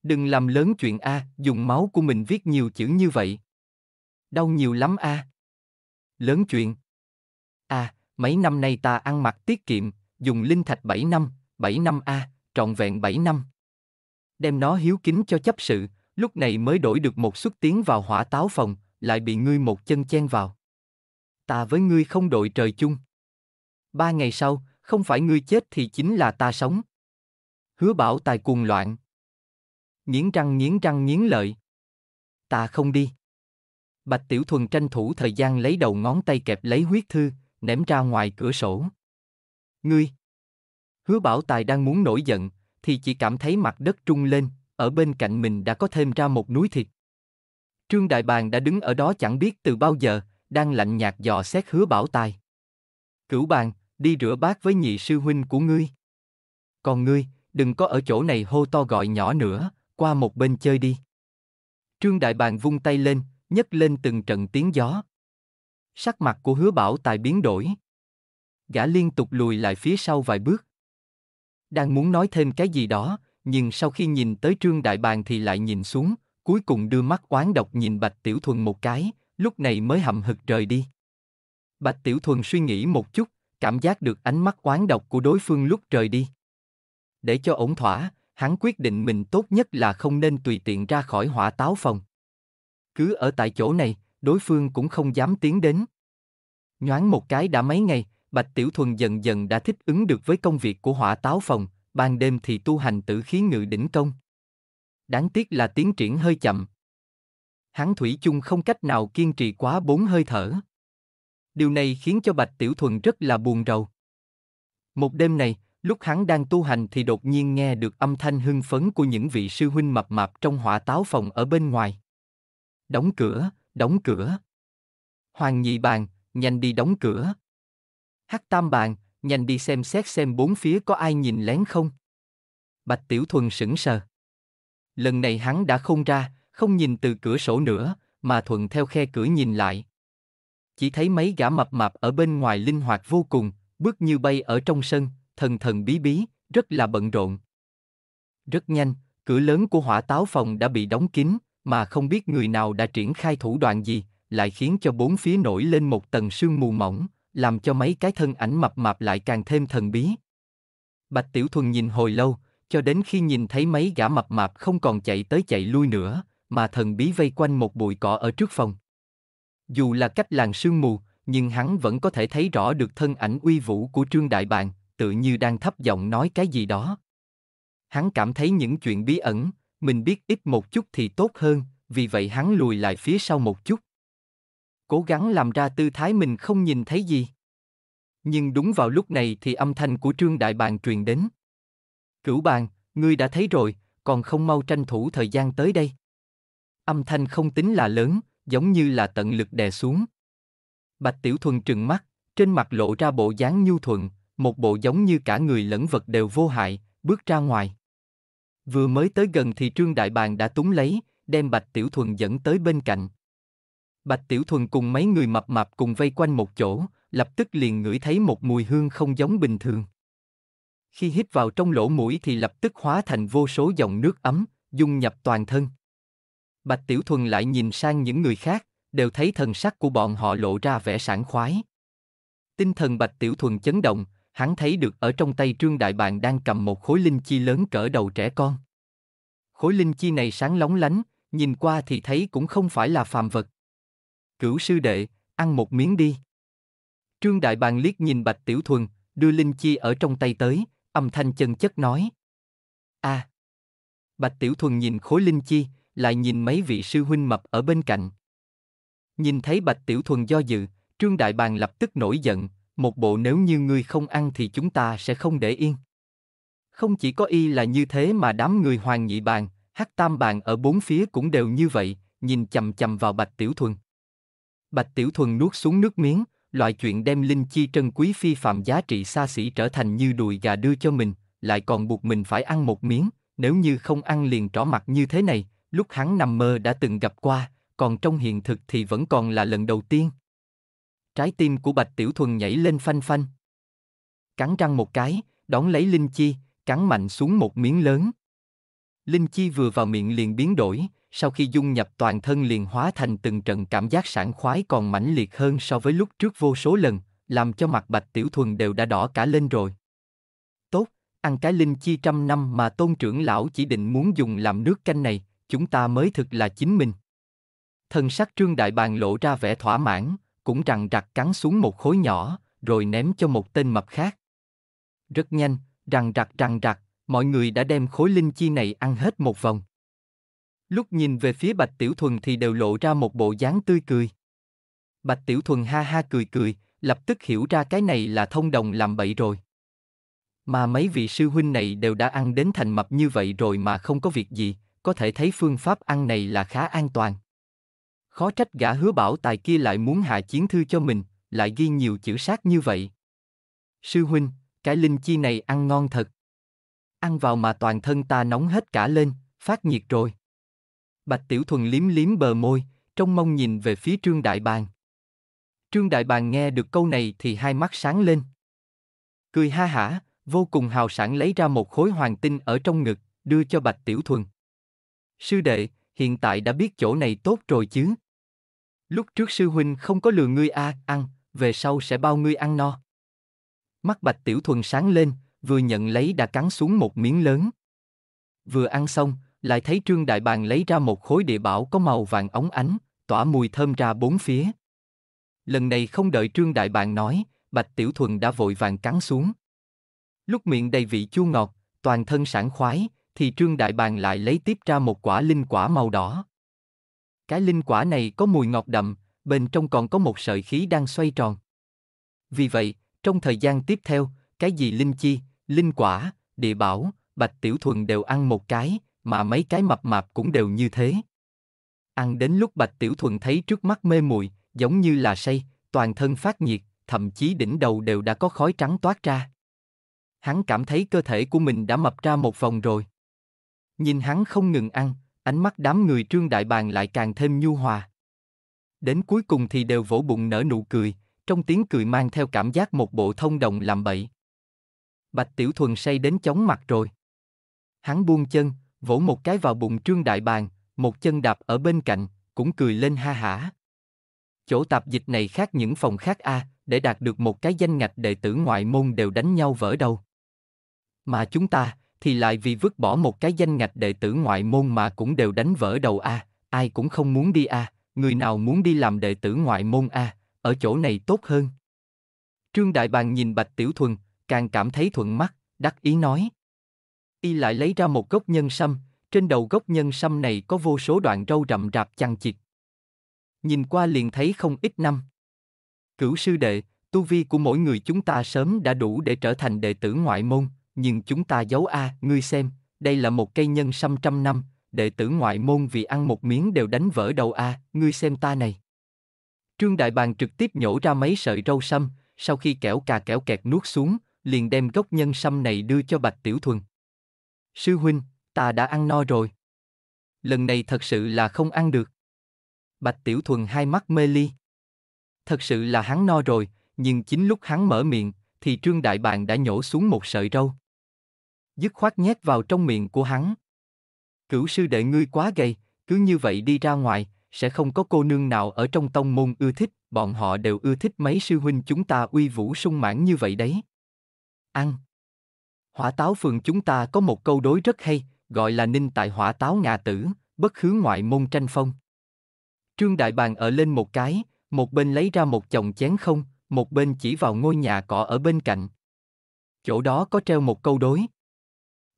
đừng làm lớn chuyện a, à, dùng máu của mình viết nhiều chữ như vậy. Đau nhiều lắm a. À. Lớn chuyện. À, mấy năm nay ta ăn mặc tiết kiệm, dùng linh thạch 7 năm, 7 năm A, trọn vẹn 7 năm. Đem nó hiếu kính cho chấp sự, lúc này mới đổi được một xuất tiến vào hỏa táo phòng, lại bị ngươi một chân chen vào. Ta với ngươi không đội trời chung. Ba ngày sau, không phải ngươi chết thì chính là ta sống. Hứa bảo tài cuồng loạn. Nghiến răng nghiến răng nghiến lợi. Ta không đi. Bạch Tiểu Thuần tranh thủ thời gian lấy đầu ngón tay kẹp lấy huyết thư, ném ra ngoài cửa sổ. Ngươi! Hứa bảo tài đang muốn nổi giận, thì chỉ cảm thấy mặt đất trung lên, ở bên cạnh mình đã có thêm ra một núi thịt. Trương Đại Bàng đã đứng ở đó chẳng biết từ bao giờ, đang lạnh nhạt dò xét hứa bảo tài. Cửu Bàng, đi rửa bát với nhị sư huynh của ngươi. Còn ngươi, đừng có ở chỗ này hô to gọi nhỏ nữa, qua một bên chơi đi. Trương Đại Bàng vung tay lên, nhấc lên từng trận tiếng gió. Sắc mặt của hứa bảo tài biến đổi. Gã liên tục lùi lại phía sau vài bước. Đang muốn nói thêm cái gì đó, nhưng sau khi nhìn tới trương đại bàng thì lại nhìn xuống, cuối cùng đưa mắt oán độc nhìn bạch tiểu thuần một cái, lúc này mới hậm hực rời đi. Bạch tiểu thuần suy nghĩ một chút, cảm giác được ánh mắt oán độc của đối phương lúc rời đi. Để cho ổn thỏa, hắn quyết định mình tốt nhất là không nên tùy tiện ra khỏi hỏa táo phòng. Cứ ở tại chỗ này, đối phương cũng không dám tiến đến. Nhoáng một cái đã mấy ngày, Bạch Tiểu Thuần dần dần đã thích ứng được với công việc của hỏa táo phòng, ban đêm thì tu hành tử khí ngự đỉnh công. Đáng tiếc là tiến triển hơi chậm. Hắn Thủy chung không cách nào kiên trì quá bốn hơi thở. Điều này khiến cho Bạch Tiểu Thuần rất là buồn rầu. Một đêm này, lúc hắn đang tu hành thì đột nhiên nghe được âm thanh hưng phấn của những vị sư huynh mập mạp trong hỏa táo phòng ở bên ngoài. Đóng cửa, đóng cửa. Hoàng nhị bàn, nhanh đi đóng cửa. Hắc tam bàn, nhanh đi xem xét xem bốn phía có ai nhìn lén không. Bạch Tiểu Thuần sững sờ. Lần này hắn đã không ra, không nhìn từ cửa sổ nữa, mà thuận theo khe cửa nhìn lại. Chỉ thấy mấy gã mập mạp ở bên ngoài linh hoạt vô cùng, bước như bay ở trong sân, thần thần bí bí, rất là bận rộn. Rất nhanh, cửa lớn của hỏa táo phòng đã bị đóng kín, mà không biết người nào đã triển khai thủ đoạn gì, lại khiến cho bốn phía nổi lên một tầng sương mù mỏng, làm cho mấy cái thân ảnh mập mạp lại càng thêm thần bí. Bạch Tiểu Thuần nhìn hồi lâu, cho đến khi nhìn thấy mấy gã mập mạp không còn chạy tới chạy lui nữa, mà thần bí vây quanh một bụi cỏ ở trước phòng. Dù là cách làng sương mù, nhưng hắn vẫn có thể thấy rõ được thân ảnh uy vũ của Trương Đại Bàng, tự như đang thấp giọng nói cái gì đó. Hắn cảm thấy những chuyện bí ẩn, mình biết ít một chút thì tốt hơn, vì vậy hắn lùi lại phía sau một chút. Cố gắng làm ra tư thái mình không nhìn thấy gì. Nhưng đúng vào lúc này thì âm thanh của Trương Đại Bàng truyền đến. Cửu Bàng, ngươi đã thấy rồi, còn không mau tranh thủ thời gian tới đây. Âm thanh không tính là lớn, giống như là tận lực đè xuống. Bạch Tiểu Thuần trừng mắt, trên mặt lộ ra bộ dáng nhu thuận, một bộ giống như cả người lẫn vật đều vô hại, bước ra ngoài. Vừa mới tới gần thì Trương Đại Bàng đã túng lấy, đem Bạch Tiểu Thuần dẫn tới bên cạnh. Bạch Tiểu Thuần cùng mấy người mập mạp cùng vây quanh một chỗ, lập tức liền ngửi thấy một mùi hương không giống bình thường. Khi hít vào trong lỗ mũi thì lập tức hóa thành vô số dòng nước ấm, dung nhập toàn thân. Bạch Tiểu Thuần lại nhìn sang những người khác, đều thấy thần sắc của bọn họ lộ ra vẻ sảng khoái. Tinh thần Bạch Tiểu Thuần chấn động, hắn thấy được ở trong tay Trương Đại Bàng đang cầm một khối linh chi lớn cỡ đầu trẻ con. Khối linh chi này sáng lóng lánh, nhìn qua thì thấy cũng không phải là phàm vật. Cửu sư đệ, ăn một miếng đi. Trương Đại Bàng liếc nhìn Bạch Tiểu Thuần, đưa linh chi ở trong tay tới, âm thanh chân chất nói. a à, Bạch Tiểu Thuần nhìn khối linh chi, lại nhìn mấy vị sư huynh mập ở bên cạnh. Nhìn thấy Bạch Tiểu Thuần do dự, Trương Đại Bàng lập tức nổi giận, một bộ nếu như ngươi không ăn thì chúng ta sẽ không để yên. Không chỉ có y là như thế mà đám người hoàng nhị bàn, hắc tam bàn ở bốn phía cũng đều như vậy, nhìn chầm chầm vào Bạch Tiểu Thuần. Bạch Tiểu Thuần nuốt xuống nước miếng, loại chuyện đem linh chi trân quý phi phạm giá trị xa xỉ trở thành như đùi gà đưa cho mình, lại còn buộc mình phải ăn một miếng, nếu như không ăn liền trỏ mặt như thế này, lúc hắn nằm mơ đã từng gặp qua, còn trong hiện thực thì vẫn còn là lần đầu tiên. Trái tim của Bạch Tiểu Thuần nhảy lên phanh phanh. Cắn răng một cái, đón lấy Linh Chi, cắn mạnh xuống một miếng lớn. Linh Chi vừa vào miệng liền biến đổi, sau khi dung nhập toàn thân liền hóa thành từng trận cảm giác sảng khoái còn mãnh liệt hơn so với lúc trước vô số lần, làm cho mặt Bạch Tiểu Thuần đều đã đỏ cả lên rồi. Tốt, ăn cái Linh Chi trăm năm mà tôn trưởng lão chỉ định muốn dùng làm nước canh này, chúng ta mới thực là chính mình. Thần sắc Trương Đại Bàng lộ ra vẻ thỏa mãn, cũng rằng rặc cắn xuống một khối nhỏ, rồi ném cho một tên mập khác. Rất nhanh, rằng rặc rằng rặc, mọi người đã đem khối linh chi này ăn hết một vòng. Lúc nhìn về phía Bạch Tiểu Thuần thì đều lộ ra một bộ dáng tươi cười. Bạch Tiểu Thuần ha ha cười cười, lập tức hiểu ra cái này là thông đồng làm bậy rồi. Mà mấy vị sư huynh này đều đã ăn đến thành mập như vậy rồi mà không có việc gì, có thể thấy phương pháp ăn này là khá an toàn. Khó trách gã hứa bảo tài kia lại muốn hạ chiến thư cho mình, lại ghi nhiều chữ sát như vậy. Sư huynh, cái linh chi này ăn ngon thật. Ăn vào mà toàn thân ta nóng hết cả lên, phát nhiệt rồi. Bạch Tiểu Thuần liếm liếm bờ môi, trông mong nhìn về phía Trương Đại Bàng. Trương Đại Bàng nghe được câu này thì hai mắt sáng lên. Cười ha hả, vô cùng hào sảng lấy ra một khối hoàng tinh ở trong ngực, đưa cho Bạch Tiểu Thuần. Sư đệ, hiện tại đã biết chỗ này tốt rồi chứ? Lúc trước sư huynh không có lừa ngươi a à, ăn, về sau sẽ bao ngươi ăn no. Mắt bạch tiểu thuần sáng lên, vừa nhận lấy đã cắn xuống một miếng lớn. Vừa ăn xong, lại thấy trương đại bàng lấy ra một khối địa bảo có màu vàng óng ánh, tỏa mùi thơm ra bốn phía. Lần này không đợi trương đại bàng nói, bạch tiểu thuần đã vội vàng cắn xuống. Lúc miệng đầy vị chua ngọt, toàn thân sảng khoái, thì trương đại bàng lại lấy tiếp ra một quả linh quả màu đỏ. Cái linh quả này có mùi ngọt đậm, bên trong còn có một sợi khí đang xoay tròn. Vì vậy, trong thời gian tiếp theo, cái gì linh chi, linh quả, địa bảo, bạch tiểu thuần đều ăn một cái, mà mấy cái mập mạp cũng đều như thế. Ăn đến lúc bạch tiểu thuần thấy trước mắt mê muội, giống như là say, toàn thân phát nhiệt, thậm chí đỉnh đầu đều đã có khói trắng toát ra. Hắn cảm thấy cơ thể của mình đã mập ra một vòng rồi. Nhìn hắn không ngừng ăn, ánh mắt đám người trương đại bàng lại càng thêm nhu hòa. Đến cuối cùng thì đều vỗ bụng nở nụ cười, trong tiếng cười mang theo cảm giác một bộ thông đồng làm bậy. Bạch Tiểu Thuần say đến chóng mặt rồi. Hắn buông chân, vỗ một cái vào bụng trương đại bàng, một chân đạp ở bên cạnh, cũng cười lên ha hả. Chỗ tạp dịch này khác những phòng khác a, để đạt được một cái danh ngạch đệ tử ngoại môn đều đánh nhau vỡ đầu. Mà chúng ta, thì lại vì vứt bỏ một cái danh ngạch đệ tử ngoại môn mà cũng đều đánh vỡ đầu a, à, ai cũng không muốn đi a, à, người nào muốn đi làm đệ tử ngoại môn a, à, ở chỗ này tốt hơn. Trương Đại Bàng nhìn Bạch Tiểu Thuần, càng cảm thấy thuận mắt, đắc ý nói. Y lại lấy ra một gốc nhân sâm, trên đầu gốc nhân sâm này có vô số đoạn râu rậm rạp chằng chịt. Nhìn qua liền thấy không ít năm. Cửu sư đệ, tu vi của mỗi người chúng ta sớm đã đủ để trở thành đệ tử ngoại môn, nhưng chúng ta giấu a, à, ngươi xem, đây là một cây nhân sâm trăm năm, đệ tử ngoại môn vì ăn một miếng đều đánh vỡ đầu a, à, ngươi xem ta này. Trương Đại Bàng trực tiếp nhổ ra mấy sợi râu sâm, sau khi kẻo cà kẻo kẹt nuốt xuống, liền đem gốc nhân sâm này đưa cho Bạch Tiểu Thuần. Sư huynh, ta đã ăn no rồi. Lần này thật sự là không ăn được. Bạch Tiểu Thuần hai mắt mê ly. Thật sự là hắn no rồi, nhưng chính lúc hắn mở miệng, thì Trương Đại Bàng đã nhổ xuống một sợi râu dứt khoát nhét vào trong miệng của hắn. Cửu sư đệ ngươi quá gầy, cứ như vậy đi ra ngoài, sẽ không có cô nương nào ở trong tông môn ưa thích, bọn họ đều ưa thích mấy sư huynh chúng ta uy vũ sung mãn như vậy đấy. Ăn. Hỏa táo phường chúng ta có một câu đối rất hay, gọi là ninh tại hỏa táo ngạ tử, bất khứ ngoại môn tranh phong. Trương Đại Bàng ở lên một cái, một bên lấy ra một chồng chén không, một bên chỉ vào ngôi nhà cỏ ở bên cạnh. Chỗ đó có treo một câu đối.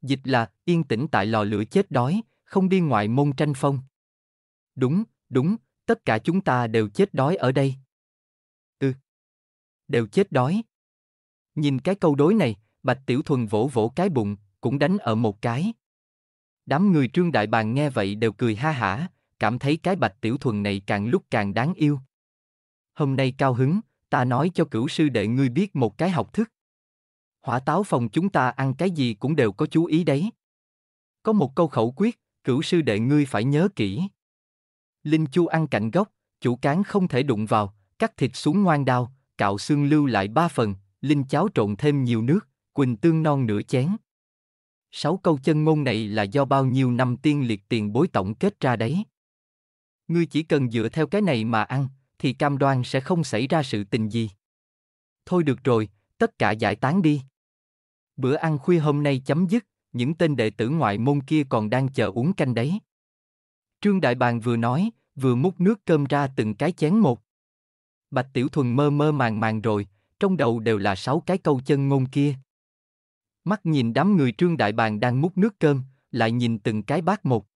Dịch là yên tĩnh tại lò lửa chết đói, không đi ngoài môn tranh phong. Đúng, đúng, tất cả chúng ta đều chết đói ở đây. Ừ. Đều chết đói. Nhìn cái câu đối này, Bạch Tiểu Thuần vỗ vỗ cái bụng, cũng đánh ở một cái. Đám người trương đại bàng nghe vậy đều cười ha hả, cảm thấy cái Bạch Tiểu Thuần này càng lúc càng đáng yêu. Hôm nay cao hứng, ta nói cho cửu sư đệ ngươi biết một cái học thức hỏa táo phòng chúng ta ăn cái gì cũng đều có chú ý đấy. Có một câu khẩu quyết, cửu sư đệ ngươi phải nhớ kỹ. Linh chu ăn cạnh gốc, chủ cán không thể đụng vào, cắt thịt xuống ngoan đao, cạo xương lưu lại ba phần, linh cháo trộn thêm nhiều nước, quỳnh tương non nửa chén. Sáu câu chân ngôn này là do bao nhiêu năm tiên liệt tiền bối tổng kết ra đấy. Ngươi chỉ cần dựa theo cái này mà ăn, thì cam đoan sẽ không xảy ra sự tình gì. Thôi được rồi, tất cả giải tán đi. Bữa ăn khuya hôm nay chấm dứt, những tên đệ tử ngoại môn kia còn đang chờ uống canh đấy. Trương Đại Bàng vừa nói, vừa múc nước cơm ra từng cái chén một. Bạch Tiểu Thuần mơ mơ màng màng rồi, trong đầu đều là sáu cái câu chân ngôn kia. Mắt nhìn đám người Trương Đại Bàng đang múc nước cơm, lại nhìn từng cái bát một.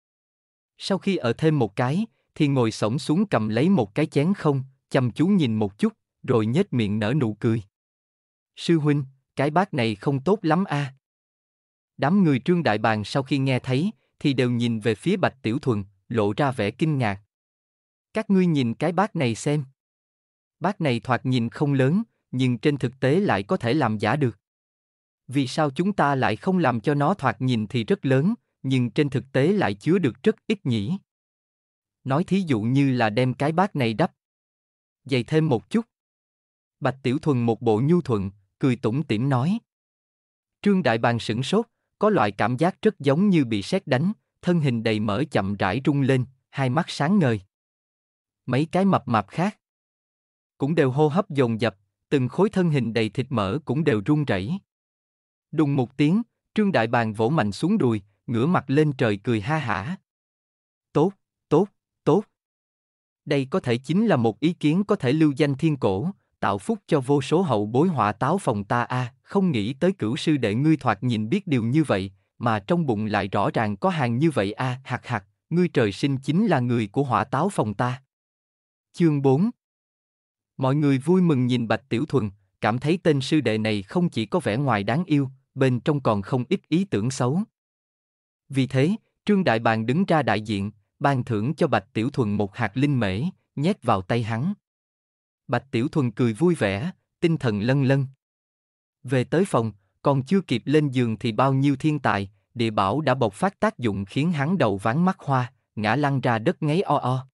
Sau khi ở thêm một cái, thì ngồi sổng xuống cầm lấy một cái chén không, chăm chú nhìn một chút, rồi nhếch miệng nở nụ cười. Sư huynh, cái bát này không tốt lắm a. À. Đám người trương đại bàng sau khi nghe thấy, thì đều nhìn về phía bạch tiểu thuần, lộ ra vẻ kinh ngạc. Các ngươi nhìn cái bát này xem. Bát này thoạt nhìn không lớn, nhưng trên thực tế lại có thể làm giả được. Vì sao chúng ta lại không làm cho nó thoạt nhìn thì rất lớn, nhưng trên thực tế lại chứa được rất ít nhỉ? Nói thí dụ như là đem cái bát này đắp. Dày thêm một chút. Bạch Tiểu Thuần một bộ nhu thuận, cười tủm tỉm nói. Trương Đại Bàng sửng sốt, có loại cảm giác rất giống như bị sét đánh, thân hình đầy mỡ chậm rãi rung lên, hai mắt sáng ngời. Mấy cái mập mạp khác cũng đều hô hấp dồn dập, từng khối thân hình đầy thịt mỡ cũng đều run rẩy. Đùng một tiếng, Trương Đại Bàng vỗ mạnh xuống đùi, ngửa mặt lên trời cười ha hả. Tốt, tốt, tốt. Đây có thể chính là một ý kiến có thể lưu danh thiên cổ, tạo phúc cho vô số hậu bối họa táo phòng ta a à, không nghĩ tới cửu sư đệ ngươi thoạt nhìn biết điều như vậy mà trong bụng lại rõ ràng có hàng như vậy a à, hạt hạt ngươi trời sinh chính là người của họa táo phòng ta chương 4 mọi người vui mừng nhìn bạch tiểu thuần cảm thấy tên sư đệ này không chỉ có vẻ ngoài đáng yêu bên trong còn không ít ý tưởng xấu vì thế trương đại bàng đứng ra đại diện ban thưởng cho bạch tiểu thuần một hạt linh mễ nhét vào tay hắn Bạch Tiểu Thuần cười vui vẻ, tinh thần lân lân. Về tới phòng, còn chưa kịp lên giường thì bao nhiêu thiên tài, địa bảo đã bộc phát tác dụng khiến hắn đầu ván mắt hoa, ngã lăn ra đất ngáy o o.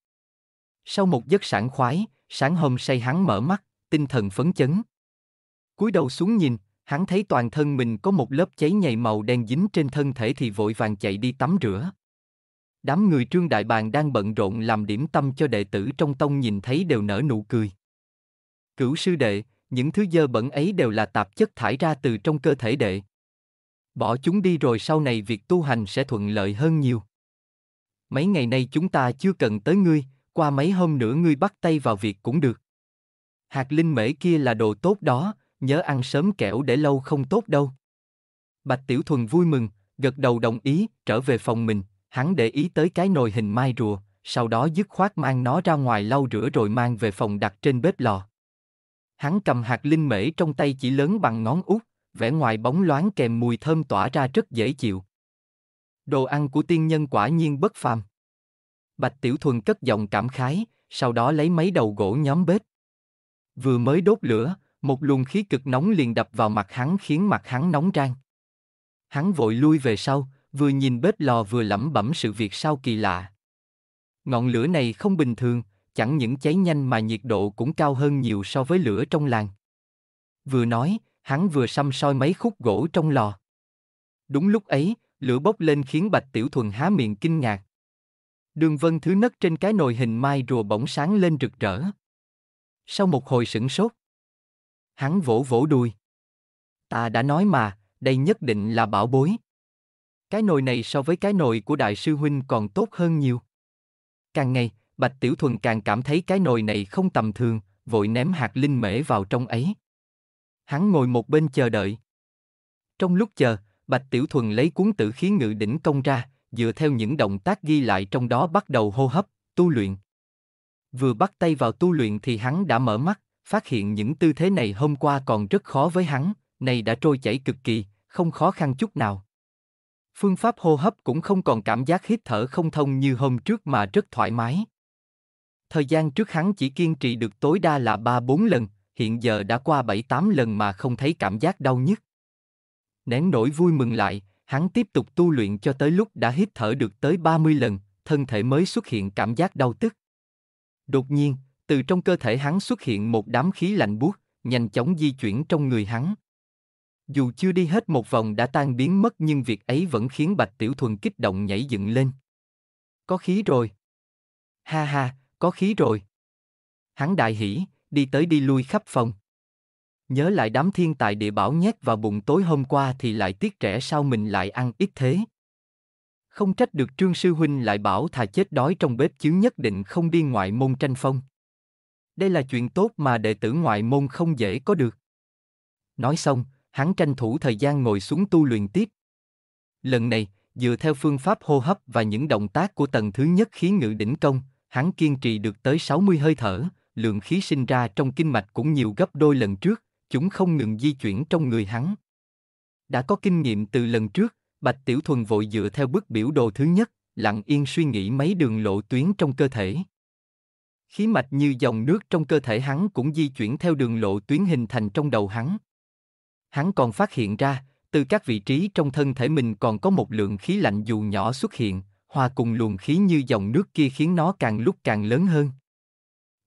Sau một giấc sảng khoái, sáng hôm say hắn mở mắt, tinh thần phấn chấn. cúi đầu xuống nhìn, hắn thấy toàn thân mình có một lớp cháy nhầy màu đen dính trên thân thể thì vội vàng chạy đi tắm rửa. Đám người trương đại bàng đang bận rộn làm điểm tâm cho đệ tử trong tông nhìn thấy đều nở nụ cười. Cửu sư đệ, những thứ dơ bẩn ấy đều là tạp chất thải ra từ trong cơ thể đệ. Bỏ chúng đi rồi sau này việc tu hành sẽ thuận lợi hơn nhiều. Mấy ngày nay chúng ta chưa cần tới ngươi, qua mấy hôm nữa ngươi bắt tay vào việc cũng được. Hạt linh mễ kia là đồ tốt đó, nhớ ăn sớm kẻo để lâu không tốt đâu. Bạch Tiểu Thuần vui mừng, gật đầu đồng ý, trở về phòng mình, hắn để ý tới cái nồi hình mai rùa, sau đó dứt khoát mang nó ra ngoài lau rửa rồi mang về phòng đặt trên bếp lò. Hắn cầm hạt linh mễ trong tay chỉ lớn bằng ngón út, vẻ ngoài bóng loáng kèm mùi thơm tỏa ra rất dễ chịu. Đồ ăn của tiên nhân quả nhiên bất phàm. Bạch Tiểu Thuần cất giọng cảm khái, sau đó lấy mấy đầu gỗ nhóm bếp. Vừa mới đốt lửa, một luồng khí cực nóng liền đập vào mặt hắn khiến mặt hắn nóng rang. Hắn vội lui về sau, vừa nhìn bếp lò vừa lẩm bẩm sự việc sao kỳ lạ. Ngọn lửa này không bình thường, chẳng những cháy nhanh mà nhiệt độ cũng cao hơn nhiều so với lửa trong làng. Vừa nói, hắn vừa xăm soi mấy khúc gỗ trong lò. Đúng lúc ấy, lửa bốc lên khiến Bạch Tiểu Thuần há miệng kinh ngạc. Đường vân thứ nấc trên cái nồi hình mai rùa bỗng sáng lên rực rỡ. Sau một hồi sửng sốt, hắn vỗ vỗ đùi. Ta đã nói mà, đây nhất định là bảo bối. Cái nồi này so với cái nồi của đại sư huynh còn tốt hơn nhiều. Càng ngày, Bạch Tiểu Thuần càng cảm thấy cái nồi này không tầm thường, vội ném hạt linh mễ vào trong ấy. Hắn ngồi một bên chờ đợi. Trong lúc chờ, Bạch Tiểu Thuần lấy cuốn tử khí ngự đỉnh công ra, dựa theo những động tác ghi lại trong đó bắt đầu hô hấp, tu luyện. Vừa bắt tay vào tu luyện thì hắn đã mở mắt, phát hiện những tư thế này hôm qua còn rất khó với hắn, nay đã trôi chảy cực kỳ, không khó khăn chút nào. Phương pháp hô hấp cũng không còn cảm giác hít thở không thông như hôm trước mà rất thoải mái. Thời gian trước hắn chỉ kiên trì được tối đa là 3-4 lần, hiện giờ đã qua 7-8 lần mà không thấy cảm giác đau nhức. Nén nỗi vui mừng lại, hắn tiếp tục tu luyện cho tới lúc đã hít thở được tới 30 lần, thân thể mới xuất hiện cảm giác đau tức. Đột nhiên, từ trong cơ thể hắn xuất hiện một đám khí lạnh buốt, nhanh chóng di chuyển trong người hắn. Dù chưa đi hết một vòng đã tan biến mất nhưng việc ấy vẫn khiến Bạch Tiểu Thuần kích động nhảy dựng lên. Có khí rồi. Ha ha, có khí rồi. Hắn đại hỉ, đi tới đi lui khắp phòng. Nhớ lại đám thiên tài địa bảo nhét vào bụng tối hôm qua thì lại tiếc trẻ sao mình lại ăn ít thế. Không trách được Trương Sư Huynh lại bảo thà chết đói trong bếp chứ nhất định không đi ngoại môn tranh phong. Đây là chuyện tốt mà đệ tử ngoại môn không dễ có được. Nói xong, hắn tranh thủ thời gian ngồi xuống tu luyện tiếp. Lần này, dựa theo phương pháp hô hấp và những động tác của tầng thứ nhất khí ngự đỉnh công, hắn kiên trì được tới 60 hơi thở, lượng khí sinh ra trong kinh mạch cũng nhiều gấp đôi lần trước, chúng không ngừng di chuyển trong người hắn. Đã có kinh nghiệm từ lần trước, Bạch Tiểu Thuần vội dựa theo bức biểu đồ thứ nhất, lặng yên suy nghĩ mấy đường lộ tuyến trong cơ thể. Khí mạch như dòng nước trong cơ thể hắn cũng di chuyển theo đường lộ tuyến hình thành trong đầu hắn. Hắn còn phát hiện ra, từ các vị trí trong thân thể mình còn có một lượng khí lạnh dù nhỏ xuất hiện, hòa cùng luồng khí như dòng nước kia khiến nó càng lúc càng lớn hơn.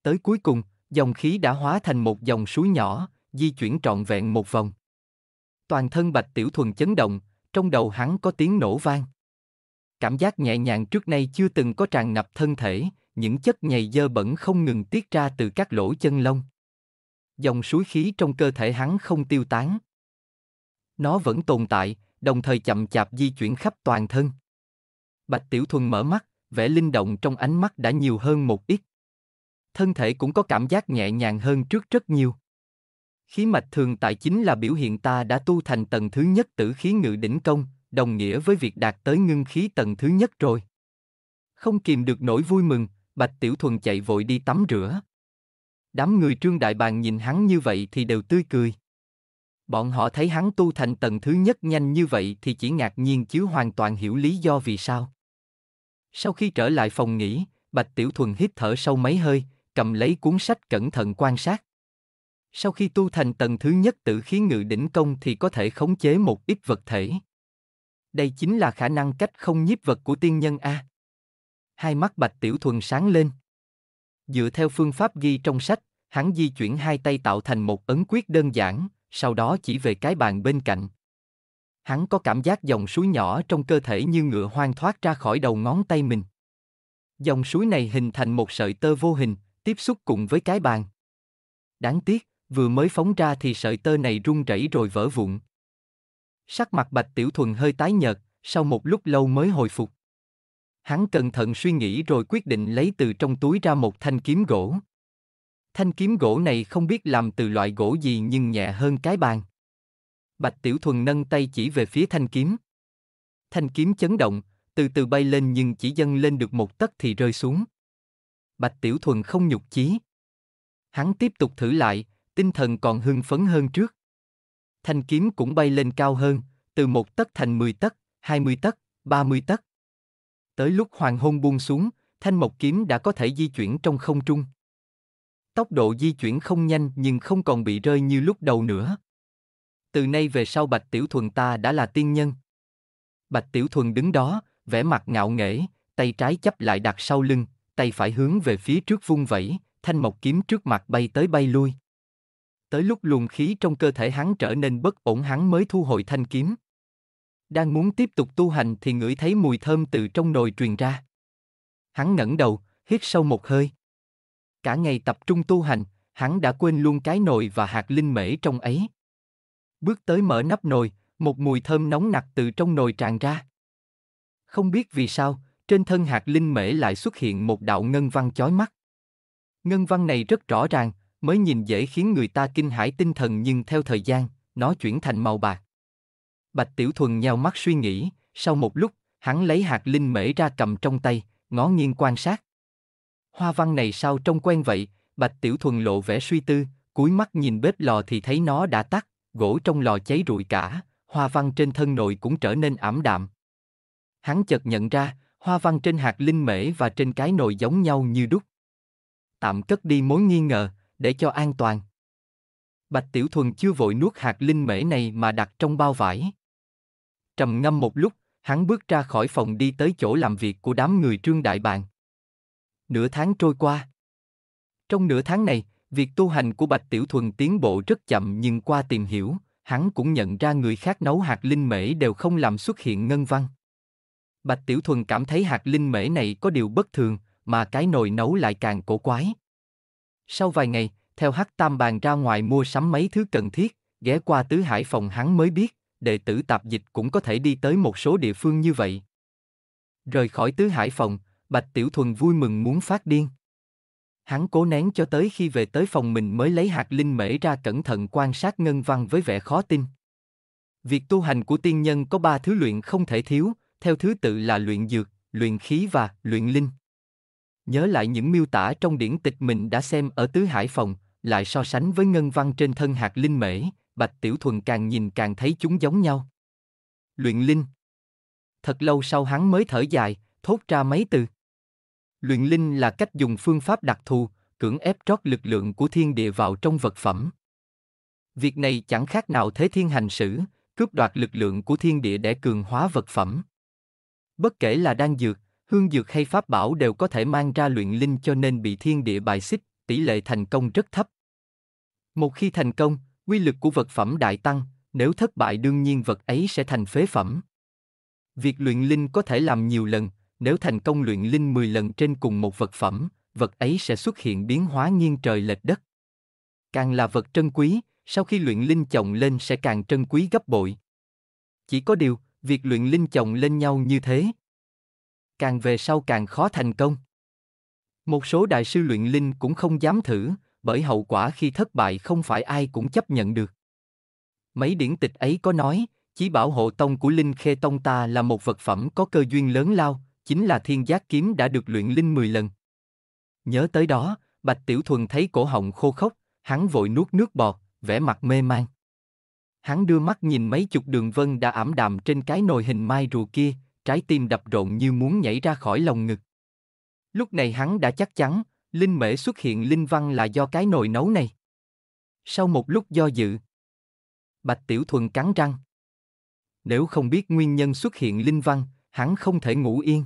Tới cuối cùng, dòng khí đã hóa thành một dòng suối nhỏ, di chuyển trọn vẹn một vòng. Toàn thân Bạch Tiểu Thuần chấn động, trong đầu hắn có tiếng nổ vang. Cảm giác nhẹ nhàng trước nay chưa từng có tràn ngập thân thể, những chất nhầy dơ bẩn không ngừng tiết ra từ các lỗ chân lông. Dòng suối khí trong cơ thể hắn không tiêu tán. Nó vẫn tồn tại, đồng thời chậm chạp di chuyển khắp toàn thân. Bạch Tiểu Thuần mở mắt, vẻ linh động trong ánh mắt đã nhiều hơn một ít. Thân thể cũng có cảm giác nhẹ nhàng hơn trước rất nhiều. Khí mạch thường tại chính là biểu hiện ta đã tu thành tầng thứ nhất tử khí ngự đỉnh công, đồng nghĩa với việc đạt tới ngưng khí tầng thứ nhất rồi. Không kìm được nỗi vui mừng, Bạch Tiểu Thuần chạy vội đi tắm rửa. Đám người trương đại bàng nhìn hắn như vậy thì đều tươi cười. Bọn họ thấy hắn tu thành tầng thứ nhất nhanh như vậy thì chỉ ngạc nhiên chứ hoàn toàn hiểu lý do vì sao. Sau khi trở lại phòng nghỉ, Bạch Tiểu Thuần hít thở sâu mấy hơi, cầm lấy cuốn sách cẩn thận quan sát. Sau khi tu thành tầng thứ nhất tự khí ngự đỉnh công thì có thể khống chế một ít vật thể. Đây chính là khả năng cách không nhiếp vật của tiên nhân A. Hai mắt Bạch Tiểu Thuần sáng lên. Dựa theo phương pháp ghi trong sách, hắn di chuyển hai tay tạo thành một ấn quyết đơn giản, sau đó chỉ về cái bàn bên cạnh hắn có cảm giác dòng suối nhỏ trong cơ thể như ngựa hoang thoát ra khỏi đầu ngón tay mình. Dòng suối này hình thành một sợi tơ vô hình, tiếp xúc cùng với cái bàn. Đáng tiếc, vừa mới phóng ra thì sợi tơ này rung rẩy rồi vỡ vụn. Sắc mặt Bạch Tiểu Thuần hơi tái nhợt, sau một lúc lâu mới hồi phục. Hắn cẩn thận suy nghĩ rồi quyết định lấy từ trong túi ra một thanh kiếm gỗ. Thanh kiếm gỗ này không biết làm từ loại gỗ gì nhưng nhẹ hơn cái bàn. Bạch Tiểu Thuần nâng tay chỉ về phía thanh kiếm. Thanh kiếm chấn động, từ từ bay lên nhưng chỉ dâng lên được một tấc thì rơi xuống. Bạch Tiểu Thuần không nhục chí. Hắn tiếp tục thử lại, tinh thần còn hưng phấn hơn trước. Thanh kiếm cũng bay lên cao hơn, từ một tấc thành 10 tấc, 20 tấc, 30 tấc. Tới lúc hoàng hôn buông xuống, thanh mộc kiếm đã có thể di chuyển trong không trung. Tốc độ di chuyển không nhanh nhưng không còn bị rơi như lúc đầu nữa từ nay về sau Bạch Tiểu Thuần ta đã là tiên nhân. Bạch Tiểu Thuần đứng đó, vẻ mặt ngạo nghễ, tay trái chấp lại đặt sau lưng, tay phải hướng về phía trước vung vẩy, thanh mộc kiếm trước mặt bay tới bay lui. Tới lúc luồng khí trong cơ thể hắn trở nên bất ổn hắn mới thu hồi thanh kiếm. Đang muốn tiếp tục tu hành thì ngửi thấy mùi thơm từ trong nồi truyền ra. Hắn ngẩng đầu, hít sâu một hơi. Cả ngày tập trung tu hành, hắn đã quên luôn cái nồi và hạt linh mễ trong ấy bước tới mở nắp nồi, một mùi thơm nóng nặc từ trong nồi tràn ra. Không biết vì sao, trên thân hạt linh mễ lại xuất hiện một đạo ngân văn chói mắt. Ngân văn này rất rõ ràng, mới nhìn dễ khiến người ta kinh hãi tinh thần nhưng theo thời gian, nó chuyển thành màu bạc. Bạch Tiểu Thuần nhào mắt suy nghĩ, sau một lúc, hắn lấy hạt linh mễ ra cầm trong tay, ngó nghiêng quan sát. Hoa văn này sao trông quen vậy, Bạch Tiểu Thuần lộ vẻ suy tư, cúi mắt nhìn bếp lò thì thấy nó đã tắt, gỗ trong lò cháy rụi cả, hoa văn trên thân nồi cũng trở nên ảm đạm. Hắn chợt nhận ra, hoa văn trên hạt linh mễ và trên cái nồi giống nhau như đúc. Tạm cất đi mối nghi ngờ, để cho an toàn. Bạch Tiểu Thuần chưa vội nuốt hạt linh mễ này mà đặt trong bao vải. Trầm ngâm một lúc, hắn bước ra khỏi phòng đi tới chỗ làm việc của đám người trương đại bàn. Nửa tháng trôi qua. Trong nửa tháng này, Việc tu hành của Bạch Tiểu Thuần tiến bộ rất chậm nhưng qua tìm hiểu, hắn cũng nhận ra người khác nấu hạt linh mễ đều không làm xuất hiện ngân văn. Bạch Tiểu Thuần cảm thấy hạt linh mễ này có điều bất thường, mà cái nồi nấu lại càng cổ quái. Sau vài ngày, theo hắc tam bàn ra ngoài mua sắm mấy thứ cần thiết, ghé qua tứ hải phòng hắn mới biết, đệ tử tạp dịch cũng có thể đi tới một số địa phương như vậy. Rời khỏi tứ hải phòng, Bạch Tiểu Thuần vui mừng muốn phát điên. Hắn cố nén cho tới khi về tới phòng mình mới lấy hạt linh mễ ra cẩn thận quan sát ngân văn với vẻ khó tin. Việc tu hành của tiên nhân có ba thứ luyện không thể thiếu, theo thứ tự là luyện dược, luyện khí và luyện linh. Nhớ lại những miêu tả trong điển tịch mình đã xem ở Tứ Hải Phòng, lại so sánh với ngân văn trên thân hạt linh mễ, Bạch Tiểu Thuần càng nhìn càng thấy chúng giống nhau. Luyện linh Thật lâu sau hắn mới thở dài, thốt ra mấy từ. Luyện linh là cách dùng phương pháp đặc thù, cưỡng ép trót lực lượng của thiên địa vào trong vật phẩm. Việc này chẳng khác nào thế thiên hành sử, cướp đoạt lực lượng của thiên địa để cường hóa vật phẩm. Bất kể là đan dược, hương dược hay pháp bảo đều có thể mang ra luyện linh cho nên bị thiên địa bài xích, tỷ lệ thành công rất thấp. Một khi thành công, quy lực của vật phẩm đại tăng, nếu thất bại đương nhiên vật ấy sẽ thành phế phẩm. Việc luyện linh có thể làm nhiều lần, nếu thành công luyện linh 10 lần trên cùng một vật phẩm, vật ấy sẽ xuất hiện biến hóa nghiêng trời lệch đất. Càng là vật trân quý, sau khi luyện linh chồng lên sẽ càng trân quý gấp bội. Chỉ có điều, việc luyện linh chồng lên nhau như thế, càng về sau càng khó thành công. Một số đại sư luyện linh cũng không dám thử, bởi hậu quả khi thất bại không phải ai cũng chấp nhận được. Mấy điển tịch ấy có nói, chí bảo hộ tông của Linh Khê Tông ta là một vật phẩm có cơ duyên lớn lao, chính là thiên giác kiếm đã được luyện linh 10 lần. Nhớ tới đó, Bạch Tiểu Thuần thấy cổ họng khô khốc, hắn vội nuốt nước bọt, vẻ mặt mê man. Hắn đưa mắt nhìn mấy chục đường vân đã ảm đạm trên cái nồi hình mai rùa kia, trái tim đập rộn như muốn nhảy ra khỏi lòng ngực. Lúc này hắn đã chắc chắn, linh mễ xuất hiện linh văn là do cái nồi nấu này. Sau một lúc do dự, Bạch Tiểu Thuần cắn răng. Nếu không biết nguyên nhân xuất hiện linh văn, hắn không thể ngủ yên.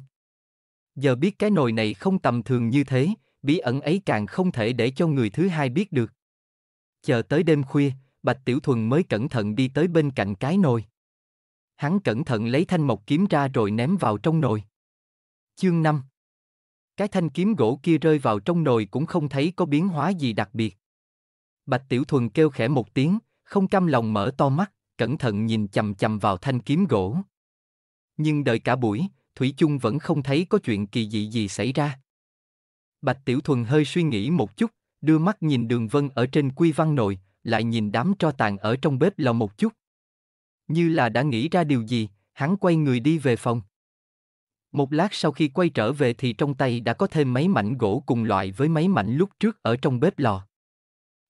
Giờ biết cái nồi này không tầm thường như thế, bí ẩn ấy càng không thể để cho người thứ hai biết được. Chờ tới đêm khuya, Bạch Tiểu Thuần mới cẩn thận đi tới bên cạnh cái nồi. Hắn cẩn thận lấy thanh mộc kiếm ra rồi ném vào trong nồi. Chương 5 Cái thanh kiếm gỗ kia rơi vào trong nồi cũng không thấy có biến hóa gì đặc biệt. Bạch Tiểu Thuần kêu khẽ một tiếng, không cam lòng mở to mắt, cẩn thận nhìn chầm chầm vào thanh kiếm gỗ. Nhưng đợi cả buổi, Thủy chung vẫn không thấy có chuyện kỳ dị gì xảy ra. Bạch Tiểu Thuần hơi suy nghĩ một chút, đưa mắt nhìn đường vân ở trên quy văn nội, lại nhìn đám tro tàn ở trong bếp lò một chút. Như là đã nghĩ ra điều gì, hắn quay người đi về phòng. Một lát sau khi quay trở về thì trong tay đã có thêm mấy mảnh gỗ cùng loại với mấy mảnh lúc trước ở trong bếp lò.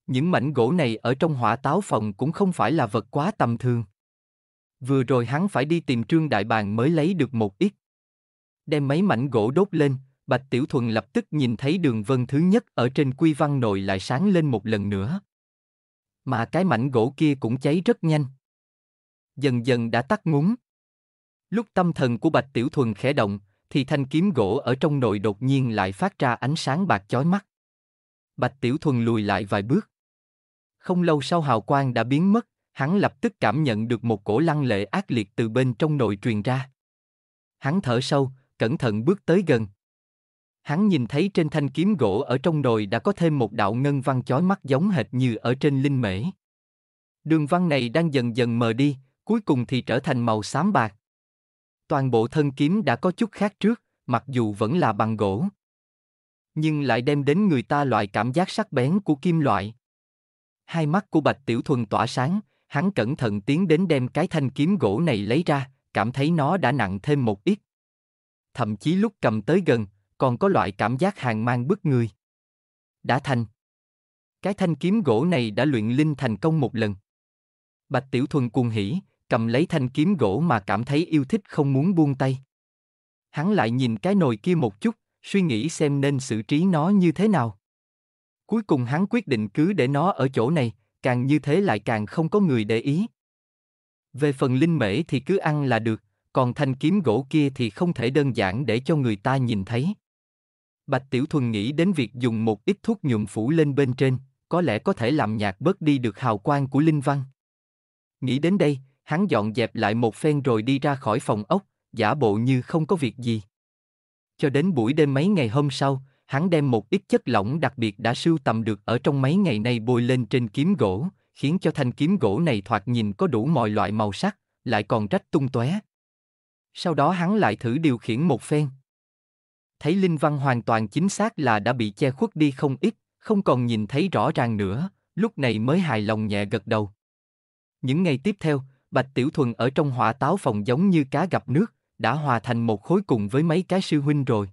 Những mảnh gỗ này ở trong hỏa táo phòng cũng không phải là vật quá tầm thường. Vừa rồi hắn phải đi tìm trương đại bàng mới lấy được một ít. Đem mấy mảnh gỗ đốt lên, Bạch Tiểu Thuần lập tức nhìn thấy đường vân thứ nhất ở trên quy văn nội lại sáng lên một lần nữa. Mà cái mảnh gỗ kia cũng cháy rất nhanh. Dần dần đã tắt ngúng. Lúc tâm thần của Bạch Tiểu Thuần khẽ động, thì thanh kiếm gỗ ở trong nội đột nhiên lại phát ra ánh sáng bạc chói mắt. Bạch Tiểu Thuần lùi lại vài bước. Không lâu sau hào quang đã biến mất, hắn lập tức cảm nhận được một cổ lăng lệ ác liệt từ bên trong nội truyền ra. Hắn thở sâu, cẩn thận bước tới gần. Hắn nhìn thấy trên thanh kiếm gỗ ở trong nồi đã có thêm một đạo ngân văn chói mắt giống hệt như ở trên linh mễ. Đường văn này đang dần dần mờ đi, cuối cùng thì trở thành màu xám bạc. Toàn bộ thân kiếm đã có chút khác trước, mặc dù vẫn là bằng gỗ. Nhưng lại đem đến người ta loại cảm giác sắc bén của kim loại. Hai mắt của Bạch Tiểu Thuần tỏa sáng, hắn cẩn thận tiến đến đem cái thanh kiếm gỗ này lấy ra, cảm thấy nó đã nặng thêm một ít. Thậm chí lúc cầm tới gần, còn có loại cảm giác hàng mang bức người. Đã thành. Cái thanh kiếm gỗ này đã luyện linh thành công một lần. Bạch Tiểu Thuần cuồng hỉ, cầm lấy thanh kiếm gỗ mà cảm thấy yêu thích không muốn buông tay. Hắn lại nhìn cái nồi kia một chút, suy nghĩ xem nên xử trí nó như thế nào. Cuối cùng hắn quyết định cứ để nó ở chỗ này, càng như thế lại càng không có người để ý. Về phần linh mễ thì cứ ăn là được, còn thanh kiếm gỗ kia thì không thể đơn giản để cho người ta nhìn thấy. Bạch Tiểu Thuần nghĩ đến việc dùng một ít thuốc nhuộm phủ lên bên trên, có lẽ có thể làm nhạt bớt đi được hào quang của linh văn. Nghĩ đến đây, hắn dọn dẹp lại một phen rồi đi ra khỏi phòng ốc, giả bộ như không có việc gì. Cho đến buổi đêm mấy ngày hôm sau, hắn đem một ít chất lỏng đặc biệt đã sưu tầm được ở trong mấy ngày nay bôi lên trên kiếm gỗ, khiến cho thanh kiếm gỗ này thoạt nhìn có đủ mọi loại màu sắc, lại còn rách tung tóe. Sau đó hắn lại thử điều khiển một phen. Thấy linh văn hoàn toàn chính xác là đã bị che khuất đi không ít, không còn nhìn thấy rõ ràng nữa, lúc này mới hài lòng nhẹ gật đầu. Những ngày tiếp theo, Bạch Tiểu Thuần ở trong hỏa táo phòng giống như cá gặp nước, đã hòa thành một khối cùng với mấy cái sư huynh rồi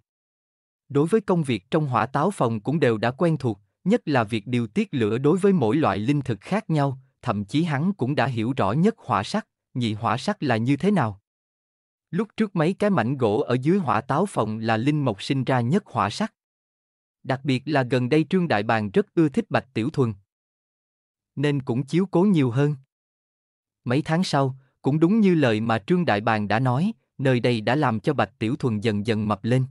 đối với công việc trong hỏa táo phòng cũng đều đã quen thuộc, nhất là việc điều tiết lửa đối với mỗi loại linh thực khác nhau, thậm chí hắn cũng đã hiểu rõ nhất hỏa sắc, nhị hỏa sắc là như thế nào. Lúc trước mấy cái mảnh gỗ ở dưới hỏa táo phòng là linh mộc sinh ra nhất hỏa sắc. Đặc biệt là gần đây Trương Đại Bàng rất ưa thích Bạch Tiểu Thuần. Nên cũng chiếu cố nhiều hơn. Mấy tháng sau, cũng đúng như lời mà Trương Đại Bàng đã nói, nơi đây đã làm cho Bạch Tiểu Thuần dần dần mập lên.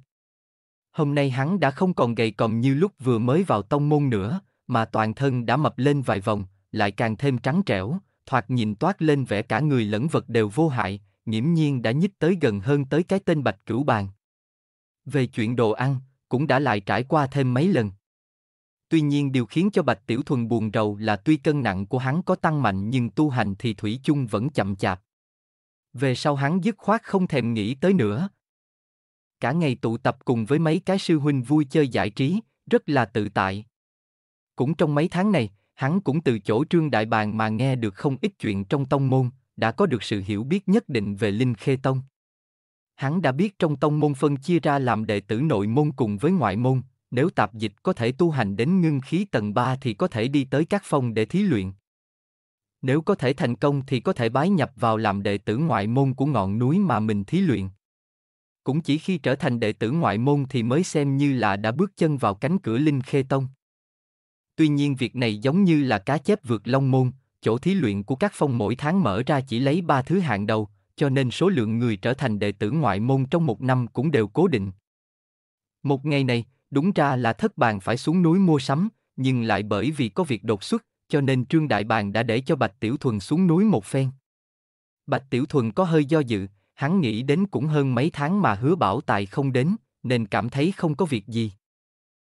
Hôm nay hắn đã không còn gầy còm như lúc vừa mới vào tông môn nữa, mà toàn thân đã mập lên vài vòng, lại càng thêm trắng trẻo, thoạt nhìn toát lên vẻ cả người lẫn vật đều vô hại, nghiễm nhiên đã nhích tới gần hơn tới cái tên Bạch Cửu Bàn. Về chuyện đồ ăn, cũng đã lại trải qua thêm mấy lần. Tuy nhiên điều khiến cho Bạch Tiểu Thuần buồn rầu là tuy cân nặng của hắn có tăng mạnh nhưng tu hành thì Thủy chung vẫn chậm chạp. Về sau hắn dứt khoát không thèm nghĩ tới nữa, cả ngày tụ tập cùng với mấy cái sư huynh vui chơi giải trí, rất là tự tại. Cũng trong mấy tháng này, hắn cũng từ chỗ trương đại bàng mà nghe được không ít chuyện trong tông môn, đã có được sự hiểu biết nhất định về Linh Khê Tông. Hắn đã biết trong tông môn phân chia ra làm đệ tử nội môn cùng với ngoại môn, nếu tạp dịch có thể tu hành đến ngưng khí tầng 3 thì có thể đi tới các phong để thí luyện. Nếu có thể thành công thì có thể bái nhập vào làm đệ tử ngoại môn của ngọn núi mà mình thí luyện cũng chỉ khi trở thành đệ tử ngoại môn thì mới xem như là đã bước chân vào cánh cửa Linh Khê Tông. Tuy nhiên việc này giống như là cá chép vượt long môn, chỗ thí luyện của các phong mỗi tháng mở ra chỉ lấy ba thứ hạng đầu, cho nên số lượng người trở thành đệ tử ngoại môn trong một năm cũng đều cố định. Một ngày này, đúng ra là thất bàn phải xuống núi mua sắm, nhưng lại bởi vì có việc đột xuất, cho nên Trương Đại Bàng đã để cho Bạch Tiểu Thuần xuống núi một phen. Bạch Tiểu Thuần có hơi do dự, hắn nghĩ đến cũng hơn mấy tháng mà hứa bảo tài không đến, nên cảm thấy không có việc gì.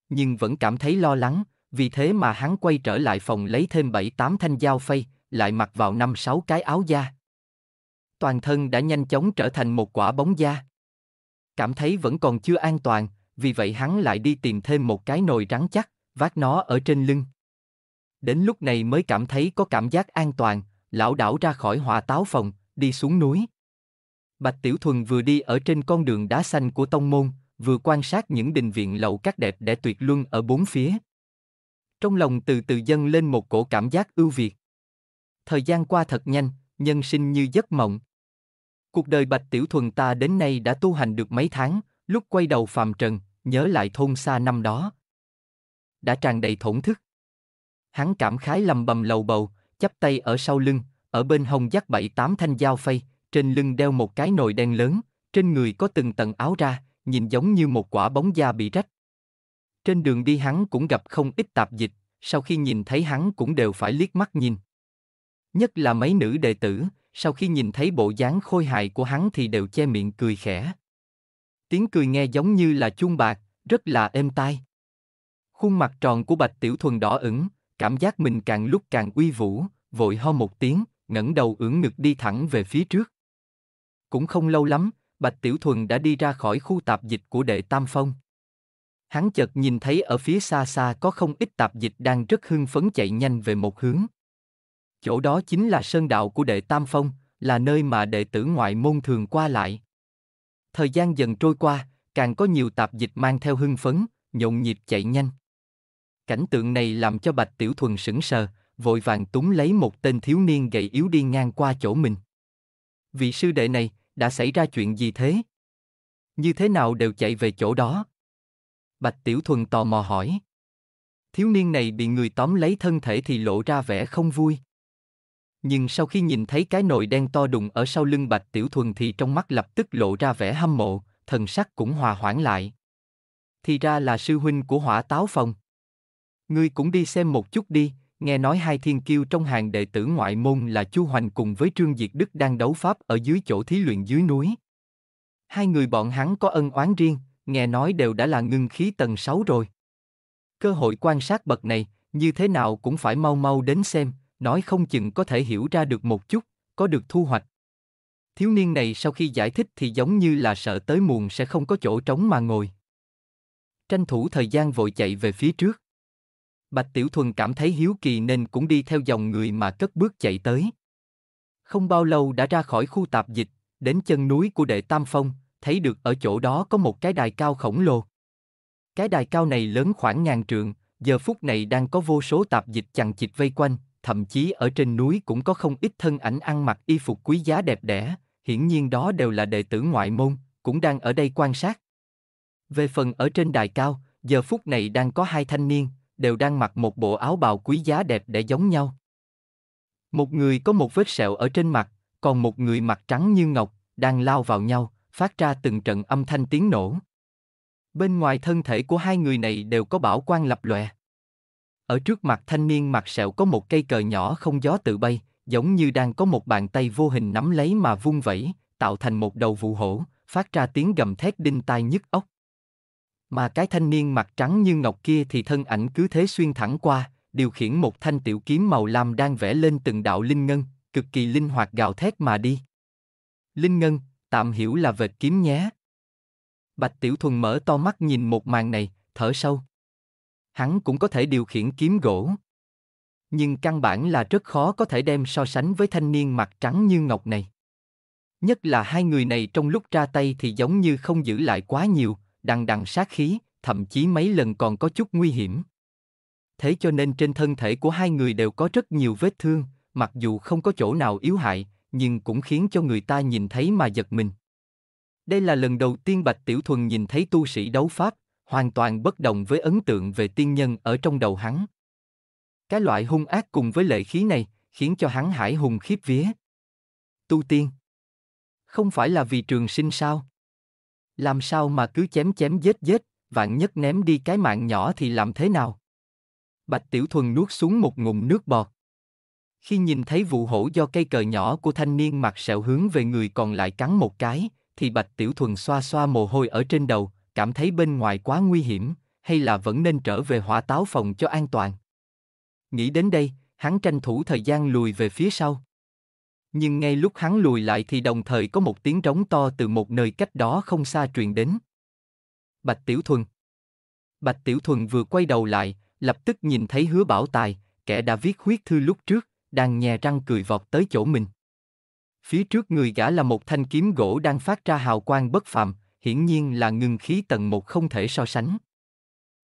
Nhưng vẫn cảm thấy lo lắng, vì thế mà hắn quay trở lại phòng lấy thêm 7-8 thanh dao phay, lại mặc vào 5-6 cái áo da. Toàn thân đã nhanh chóng trở thành một quả bóng da. Cảm thấy vẫn còn chưa an toàn, vì vậy hắn lại đi tìm thêm một cái nồi rắn chắc, vác nó ở trên lưng. Đến lúc này mới cảm thấy có cảm giác an toàn, lão đảo ra khỏi hòa táo phòng, đi xuống núi. Bạch Tiểu Thuần vừa đi ở trên con đường đá xanh của tông môn, vừa quan sát những đình viện lậu các đẹp đẽ tuyệt luân ở bốn phía. Trong lòng từ từ dâng lên một cổ cảm giác ưu việt. Thời gian qua thật nhanh, nhân sinh như giấc mộng. Cuộc đời Bạch Tiểu Thuần ta đến nay đã tu hành được mấy tháng, lúc quay đầu phàm trần, nhớ lại thôn xa năm đó. Đã tràn đầy thổn thức. Hắn cảm khái lầm bầm lầu bầu, chắp tay ở sau lưng, ở bên hông dắt bảy tám thanh dao phay, trên lưng đeo một cái nồi đen lớn, trên người có từng tầng áo ra, nhìn giống như một quả bóng da bị rách. Trên đường đi hắn cũng gặp không ít tạp dịch, sau khi nhìn thấy hắn cũng đều phải liếc mắt nhìn. Nhất là mấy nữ đệ tử, sau khi nhìn thấy bộ dáng khôi hài của hắn thì đều che miệng cười khẽ. Tiếng cười nghe giống như là chuông bạc, rất là êm tai. Khuôn mặt tròn của Bạch Tiểu Thuần đỏ ửng, cảm giác mình càng lúc càng uy vũ, vội ho một tiếng, ngẩng đầu ưỡn ngực đi thẳng về phía trước. Cũng không lâu lắm, Bạch Tiểu Thuần đã đi ra khỏi khu tạp dịch của đệ Tam Phong. Hắn chợt nhìn thấy ở phía xa xa có không ít tạp dịch đang rất hưng phấn chạy nhanh về một hướng. Chỗ đó chính là sơn đạo của đệ Tam Phong, là nơi mà đệ tử ngoại môn thường qua lại. Thời gian dần trôi qua, càng có nhiều tạp dịch mang theo hưng phấn, nhộn nhịp chạy nhanh. Cảnh tượng này làm cho Bạch Tiểu Thuần sững sờ, vội vàng túm lấy một tên thiếu niên gầy yếu đi ngang qua chỗ mình. Vị sư đệ này, đã xảy ra chuyện gì thế? Như thế nào đều chạy về chỗ đó? Bạch Tiểu Thuần tò mò hỏi. Thiếu niên này bị người tóm lấy thân thể thì lộ ra vẻ không vui. Nhưng sau khi nhìn thấy cái nồi đen to đùng ở sau lưng Bạch Tiểu Thuần thì trong mắt lập tức lộ ra vẻ hâm mộ, thần sắc cũng hòa hoãn lại. Thì ra là sư huynh của hỏa táo phòng. Ngươi cũng đi xem một chút đi, nghe nói hai thiên kiêu trong hàng đệ tử ngoại môn là Chu Hoành cùng với Trương Diệt Đức đang đấu pháp ở dưới chỗ thí luyện dưới núi. Hai người bọn hắn có ân oán riêng, nghe nói đều đã là ngưng khí tầng 6 rồi. Cơ hội quan sát bậc này, như thế nào cũng phải mau mau đến xem, nói không chừng có thể hiểu ra được một chút, có được thu hoạch. Thiếu niên này sau khi giải thích thì giống như là sợ tới muộn sẽ không có chỗ trống mà ngồi. Tranh thủ thời gian vội chạy về phía trước. Bạch Tiểu Thuần cảm thấy hiếu kỳ nên cũng đi theo dòng người mà cất bước chạy tới. Không bao lâu đã ra khỏi khu tạp dịch, đến chân núi của đệ Tam Phong, thấy được ở chỗ đó có một cái đài cao khổng lồ. Cái đài cao này lớn khoảng ngàn trượng, giờ phút này đang có vô số tạp dịch chằng chịt vây quanh, thậm chí ở trên núi cũng có không ít thân ảnh ăn mặc y phục quý giá đẹp đẽ, hiển nhiên đó đều là đệ tử ngoại môn, cũng đang ở đây quan sát. Về phần ở trên đài cao, giờ phút này đang có hai thanh niên, đều đang mặc một bộ áo bào quý giá đẹp để giống nhau. Một người có một vết sẹo ở trên mặt, còn một người mặt trắng như ngọc, đang lao vào nhau, phát ra từng trận âm thanh tiếng nổ. Bên ngoài thân thể của hai người này đều có bảo quan lập lòe. Ở trước mặt thanh niên mặt sẹo có một cây cờ nhỏ không gió tự bay, giống như đang có một bàn tay vô hình nắm lấy mà vung vẩy, tạo thành một đầu vụ hổ, phát ra tiếng gầm thét đinh tai nhức ốc. Mà cái thanh niên mặt trắng như ngọc kia thì thân ảnh cứ thế xuyên thẳng qua, điều khiển một thanh tiểu kiếm màu lam đang vẽ lên từng đạo linh ngân, cực kỳ linh hoạt gào thét mà đi. Linh ngân, tạm hiểu là vệt kiếm nhé. Bạch Tiểu Thuần mở to mắt nhìn một màn này, thở sâu. Hắn cũng có thể điều khiển kiếm gỗ. Nhưng căn bản là rất khó có thể đem so sánh với thanh niên mặt trắng như ngọc này. Nhất là hai người này trong lúc ra tay thì giống như không giữ lại quá nhiều, đằng đằng sát khí, thậm chí mấy lần còn có chút nguy hiểm. Thế cho nên trên thân thể của hai người đều có rất nhiều vết thương, mặc dù không có chỗ nào yếu hại, nhưng cũng khiến cho người ta nhìn thấy mà giật mình. Đây là lần đầu tiên Bạch Tiểu Thuần nhìn thấy tu sĩ đấu pháp, hoàn toàn bất đồng với ấn tượng về tiên nhân ở trong đầu hắn. Cái loại hung ác cùng với lệ khí này khiến cho hắn hải hùng khiếp vía. Tu tiên. Không phải là vì trường sinh sao? Làm sao mà cứ chém chém giết giết, vạn nhất ném đi cái mạng nhỏ thì làm thế nào? Bạch Tiểu Thuần nuốt xuống một ngụm nước bọt. Khi nhìn thấy vụ hổ do cây cờ nhỏ của thanh niên mặt sẹo hướng về người còn lại cắn một cái, thì Bạch Tiểu Thuần xoa xoa mồ hôi ở trên đầu, cảm thấy bên ngoài quá nguy hiểm, hay là vẫn nên trở về hỏa táo phòng cho an toàn. Nghĩ đến đây, hắn tranh thủ thời gian lùi về phía sau. Nhưng ngay lúc hắn lùi lại thì đồng thời có một tiếng rống to từ một nơi cách đó không xa truyền đến. Bạch Tiểu Thuần Bạch Tiểu Thuần vừa quay đầu lại, lập tức nhìn thấy hứa bảo tài, kẻ đã viết huyết thư lúc trước, đang nhè răng cười vọt tới chỗ mình. Phía trước người gã là một thanh kiếm gỗ đang phát ra hào quang bất phàm, hiển nhiên là ngừng khí tầng một không thể so sánh.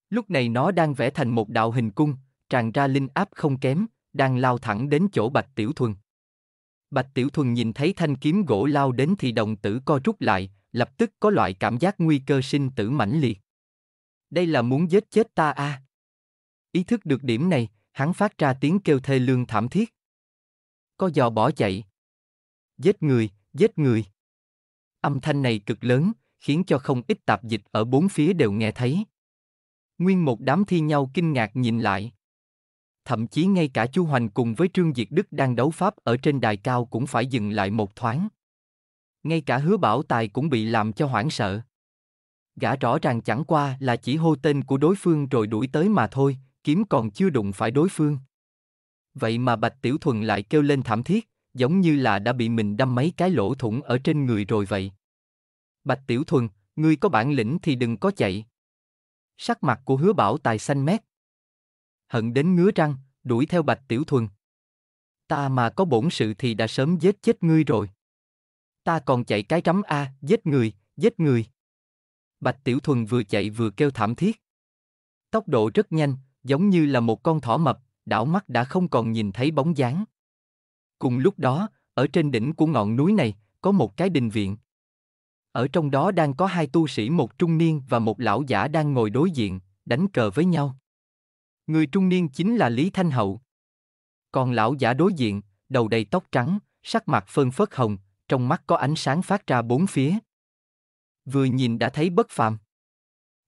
Lúc này nó đang vẽ thành một đạo hình cung, tràn ra linh áp không kém, đang lao thẳng đến chỗ Bạch Tiểu Thuần. Bạch Tiểu Thuần nhìn thấy thanh kiếm gỗ lao đến thì đồng tử co rút lại, lập tức có loại cảm giác nguy cơ sinh tử mãnh liệt. Đây là muốn giết chết ta a. À? Ý thức được điểm này, hắn phát ra tiếng kêu thê lương thảm thiết. Có giò bỏ chạy. Giết người, giết người. Âm thanh này cực lớn, khiến cho không ít tạp dịch ở bốn phía đều nghe thấy. Nguyên một đám thi nhau kinh ngạc nhìn lại thậm chí ngay cả Chu Hoành cùng với Trương Diệt Đức đang đấu pháp ở trên đài cao cũng phải dừng lại một thoáng. Ngay cả hứa bảo tài cũng bị làm cho hoảng sợ. Gã rõ ràng chẳng qua là chỉ hô tên của đối phương rồi đuổi tới mà thôi, kiếm còn chưa đụng phải đối phương. Vậy mà Bạch Tiểu Thuần lại kêu lên thảm thiết, giống như là đã bị mình đâm mấy cái lỗ thủng ở trên người rồi vậy. Bạch Tiểu Thuần, ngươi có bản lĩnh thì đừng có chạy. Sắc mặt của hứa bảo tài xanh mét, hận đến ngứa răng, đuổi theo Bạch Tiểu Thuần. Ta mà có bổn sự thì đã sớm giết chết ngươi rồi. Ta còn chạy cái trắm a, giết người, giết người. Bạch Tiểu Thuần vừa chạy vừa kêu thảm thiết. Tốc độ rất nhanh, giống như là một con thỏ mập, đảo mắt đã không còn nhìn thấy bóng dáng. Cùng lúc đó, ở trên đỉnh của ngọn núi này, có một cái đình viện. Ở trong đó đang có hai tu sĩ một trung niên và một lão giả đang ngồi đối diện, đánh cờ với nhau. Người trung niên chính là Lý Thanh Hậu. Còn lão giả đối diện, đầu đầy tóc trắng, sắc mặt phơn phớt hồng, trong mắt có ánh sáng phát ra bốn phía. Vừa nhìn đã thấy bất phàm.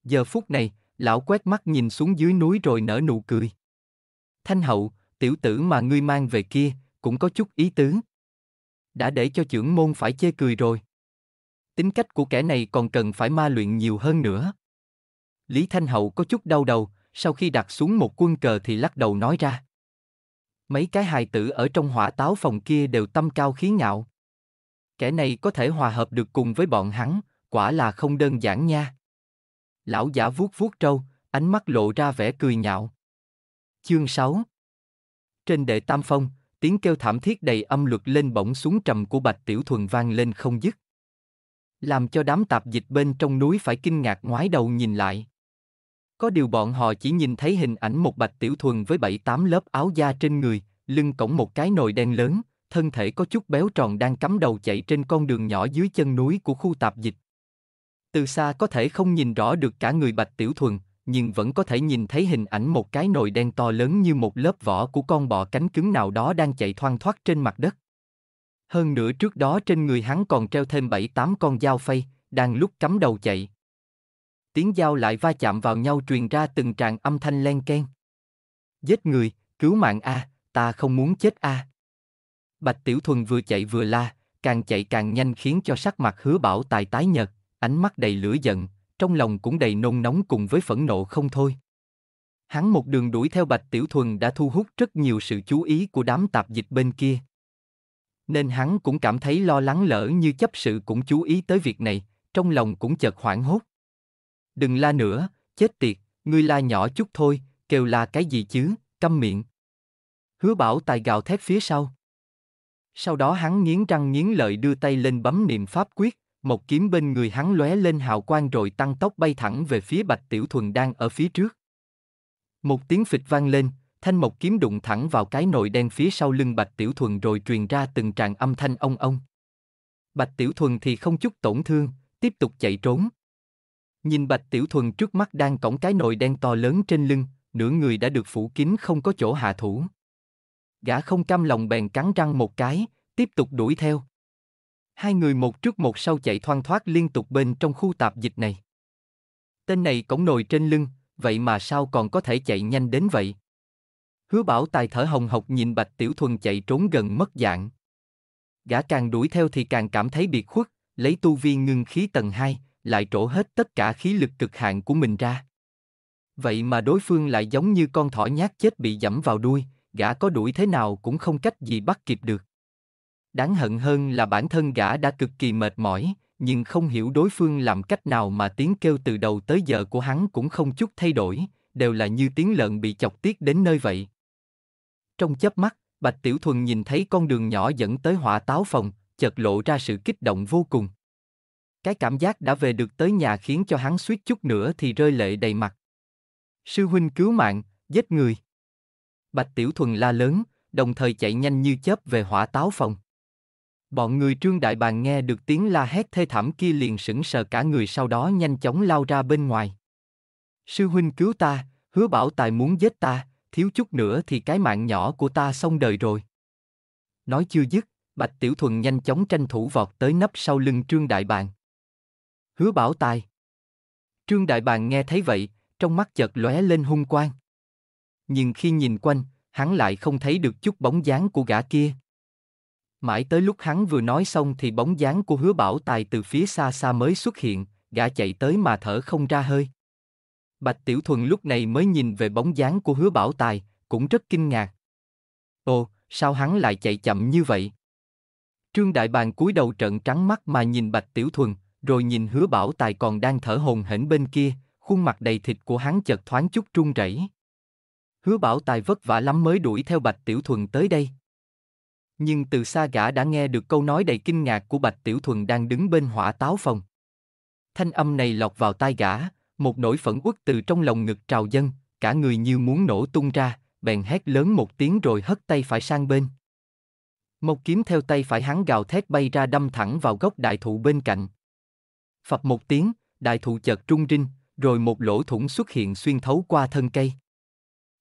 Giờ phút này, lão quét mắt nhìn xuống dưới núi rồi nở nụ cười. Thanh hậu, tiểu tử mà ngươi mang về kia, cũng có chút ý tứ. Đã để cho trưởng môn phải chê cười rồi. Tính cách của kẻ này còn cần phải ma luyện nhiều hơn nữa. Lý Thanh Hậu có chút đau đầu, sau khi đặt xuống một quân cờ thì lắc đầu nói ra. Mấy cái hài tử ở trong hỏa táo phòng kia đều tâm cao khí ngạo. Kẻ này có thể hòa hợp được cùng với bọn hắn, quả là không đơn giản nha. Lão giả vuốt vuốt trâu, ánh mắt lộ ra vẻ cười nhạo. Chương 6 Trên đệ Tam Phong, tiếng kêu thảm thiết đầy âm luật lên bỗng xuống trầm của Bạch Tiểu Thuần vang lên không dứt. Làm cho đám tạp dịch bên trong núi phải kinh ngạc ngoái đầu nhìn lại. Có điều bọn họ chỉ nhìn thấy hình ảnh một bạch tiểu thuần với bảy tám lớp áo da trên người, lưng cổng một cái nồi đen lớn, thân thể có chút béo tròn đang cắm đầu chạy trên con đường nhỏ dưới chân núi của khu tạp dịch. Từ xa có thể không nhìn rõ được cả người bạch tiểu thuần, nhưng vẫn có thể nhìn thấy hình ảnh một cái nồi đen to lớn như một lớp vỏ của con bọ cánh cứng nào đó đang chạy thoang thoát trên mặt đất. Hơn nữa trước đó trên người hắn còn treo thêm bảy tám con dao phay, đang lúc cắm đầu chạy, tiếng dao lại va chạm vào nhau truyền ra từng tràng âm thanh len ken. Giết người, cứu mạng a, à, ta không muốn chết a. À. Bạch Tiểu Thuần vừa chạy vừa la, càng chạy càng nhanh khiến cho sắc mặt hứa bảo tài tái nhợt, ánh mắt đầy lửa giận, trong lòng cũng đầy nôn nóng cùng với phẫn nộ không thôi. Hắn một đường đuổi theo Bạch Tiểu Thuần đã thu hút rất nhiều sự chú ý của đám tạp dịch bên kia. Nên hắn cũng cảm thấy lo lắng lỡ như chấp sự cũng chú ý tới việc này, trong lòng cũng chợt hoảng hốt. Đừng la nữa, chết tiệt, ngươi la nhỏ chút thôi, kêu la cái gì chứ, câm miệng. Hứa bảo tài gào thét phía sau. Sau đó hắn nghiến răng nghiến lợi đưa tay lên bấm niệm pháp quyết, một kiếm bên người hắn lóe lên hào quang rồi tăng tốc bay thẳng về phía Bạch Tiểu Thuần đang ở phía trước. Một tiếng phịch vang lên, thanh một kiếm đụng thẳng vào cái nồi đen phía sau lưng Bạch Tiểu Thuần rồi truyền ra từng tràng âm thanh ông ông. Bạch Tiểu Thuần thì không chút tổn thương, tiếp tục chạy trốn. Nhìn Bạch Tiểu Thuần trước mắt đang cõng cái nồi đen to lớn trên lưng, nửa người đã được phủ kín không có chỗ hạ thủ. Gã không cam lòng bèn cắn răng một cái, tiếp tục đuổi theo. Hai người một trước một sau chạy thoang thoát liên tục bên trong khu tạp dịch này. Tên này cõng nồi trên lưng, vậy mà sao còn có thể chạy nhanh đến vậy? Hứa bảo tài thở hồng hộc nhìn Bạch Tiểu Thuần chạy trốn gần mất dạng. Gã càng đuổi theo thì càng cảm thấy bị khuất, lấy tu vi ngưng khí tầng 2, lại trổ hết tất cả khí lực cực hạn của mình ra. Vậy mà đối phương lại giống như con thỏ nhát chết bị dẫm vào đuôi, gã có đuổi thế nào cũng không cách gì bắt kịp được. Đáng hận hơn là bản thân gã đã cực kỳ mệt mỏi, nhưng không hiểu đối phương làm cách nào mà tiếng kêu từ đầu tới giờ của hắn cũng không chút thay đổi, đều là như tiếng lợn bị chọc tiết đến nơi vậy. Trong chớp mắt, Bạch Tiểu Thuần nhìn thấy con đường nhỏ dẫn tới hỏa táo phòng, chợt lộ ra sự kích động vô cùng. Cái cảm giác đã về được tới nhà khiến cho hắn suýt chút nữa thì rơi lệ đầy mặt. Sư huynh cứu mạng, giết người. Bạch Tiểu Thuần la lớn, đồng thời chạy nhanh như chớp về hỏa táo phòng. Bọn người trương đại bàng nghe được tiếng la hét thê thảm kia liền sững sờ cả người sau đó nhanh chóng lao ra bên ngoài. Sư huynh cứu ta, hứa bảo tài muốn giết ta, thiếu chút nữa thì cái mạng nhỏ của ta xong đời rồi. Nói chưa dứt, Bạch Tiểu Thuần nhanh chóng tranh thủ vọt tới nấp sau lưng trương đại bàng hứa bảo tài. Trương Đại Bàng nghe thấy vậy, trong mắt chợt lóe lên hung quang. Nhưng khi nhìn quanh, hắn lại không thấy được chút bóng dáng của gã kia. Mãi tới lúc hắn vừa nói xong thì bóng dáng của hứa bảo tài từ phía xa xa mới xuất hiện, gã chạy tới mà thở không ra hơi. Bạch Tiểu Thuần lúc này mới nhìn về bóng dáng của hứa bảo tài, cũng rất kinh ngạc. Ồ, sao hắn lại chạy chậm như vậy? Trương Đại Bàng cúi đầu trợn trắng mắt mà nhìn Bạch Tiểu Thuần, rồi nhìn hứa bảo tài còn đang thở hồn hển bên kia, khuôn mặt đầy thịt của hắn chợt thoáng chút run rẩy. Hứa bảo tài vất vả lắm mới đuổi theo Bạch Tiểu Thuần tới đây. Nhưng từ xa gã đã nghe được câu nói đầy kinh ngạc của Bạch Tiểu Thuần đang đứng bên hỏa táo phòng. Thanh âm này lọt vào tai gã, một nỗi phẫn uất từ trong lòng ngực trào dâng, cả người như muốn nổ tung ra, bèn hét lớn một tiếng rồi hất tay phải sang bên. Một kiếm theo tay phải hắn gào thét bay ra đâm thẳng vào gốc đại thụ bên cạnh phập một tiếng, đại thụ chợt trung rinh, rồi một lỗ thủng xuất hiện xuyên thấu qua thân cây.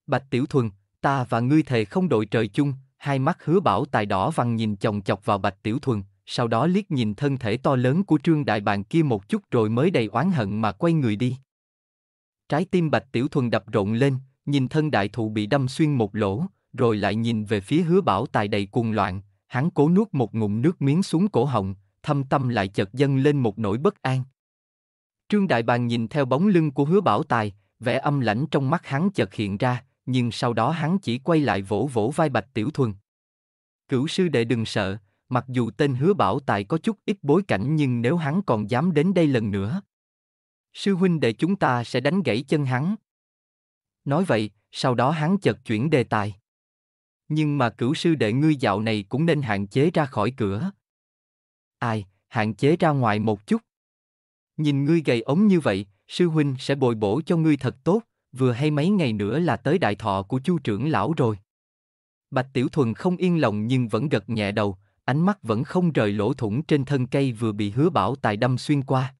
Bạch Tiểu Thuần, ta và ngươi thề không đội trời chung, hai mắt hứa bảo tài đỏ vằn nhìn chồng chọc vào Bạch Tiểu Thuần, sau đó liếc nhìn thân thể to lớn của trương đại bàn kia một chút rồi mới đầy oán hận mà quay người đi. Trái tim Bạch Tiểu Thuần đập rộn lên, nhìn thân đại thụ bị đâm xuyên một lỗ, rồi lại nhìn về phía hứa bảo tài đầy cuồng loạn, hắn cố nuốt một ngụm nước miếng xuống cổ họng, thâm tâm lại chợt dâng lên một nỗi bất an. Trương Đại Bàng nhìn theo bóng lưng của hứa bảo tài, vẻ âm lãnh trong mắt hắn chợt hiện ra, nhưng sau đó hắn chỉ quay lại vỗ vỗ vai Bạch Tiểu Thuần. Cửu sư đệ đừng sợ, mặc dù tên hứa bảo tài có chút ít bối cảnh nhưng nếu hắn còn dám đến đây lần nữa. Sư huynh đệ chúng ta sẽ đánh gãy chân hắn. Nói vậy, sau đó hắn chợt chuyển đề tài. Nhưng mà cửu sư đệ ngươi dạo này cũng nên hạn chế ra khỏi cửa ai, hạn chế ra ngoài một chút. Nhìn ngươi gầy ống như vậy, sư huynh sẽ bồi bổ cho ngươi thật tốt, vừa hay mấy ngày nữa là tới đại thọ của chu trưởng lão rồi. Bạch Tiểu Thuần không yên lòng nhưng vẫn gật nhẹ đầu, ánh mắt vẫn không rời lỗ thủng trên thân cây vừa bị hứa bảo tài đâm xuyên qua.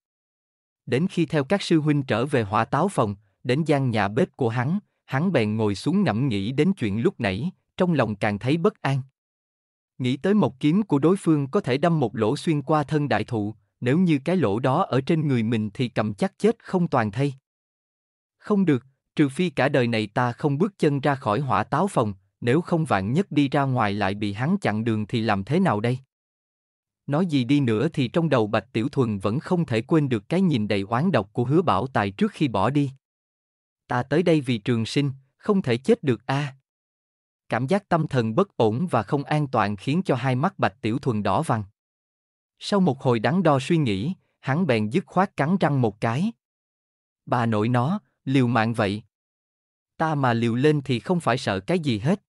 Đến khi theo các sư huynh trở về hỏa táo phòng, đến gian nhà bếp của hắn, hắn bèn ngồi xuống ngẫm nghĩ đến chuyện lúc nãy, trong lòng càng thấy bất an. Nghĩ tới một kiếm của đối phương có thể đâm một lỗ xuyên qua thân đại thụ, nếu như cái lỗ đó ở trên người mình thì cầm chắc chết không toàn thây. Không được, trừ phi cả đời này ta không bước chân ra khỏi hỏa táo phòng, nếu không vạn nhất đi ra ngoài lại bị hắn chặn đường thì làm thế nào đây? Nói gì đi nữa thì trong đầu Bạch Tiểu Thuần vẫn không thể quên được cái nhìn đầy oán độc của hứa bảo tài trước khi bỏ đi. Ta tới đây vì trường sinh, không thể chết được a. À cảm giác tâm thần bất ổn và không an toàn khiến cho hai mắt bạch tiểu thuần đỏ vằn. Sau một hồi đắn đo suy nghĩ, hắn bèn dứt khoát cắn răng một cái. Bà nội nó, liều mạng vậy. Ta mà liều lên thì không phải sợ cái gì hết.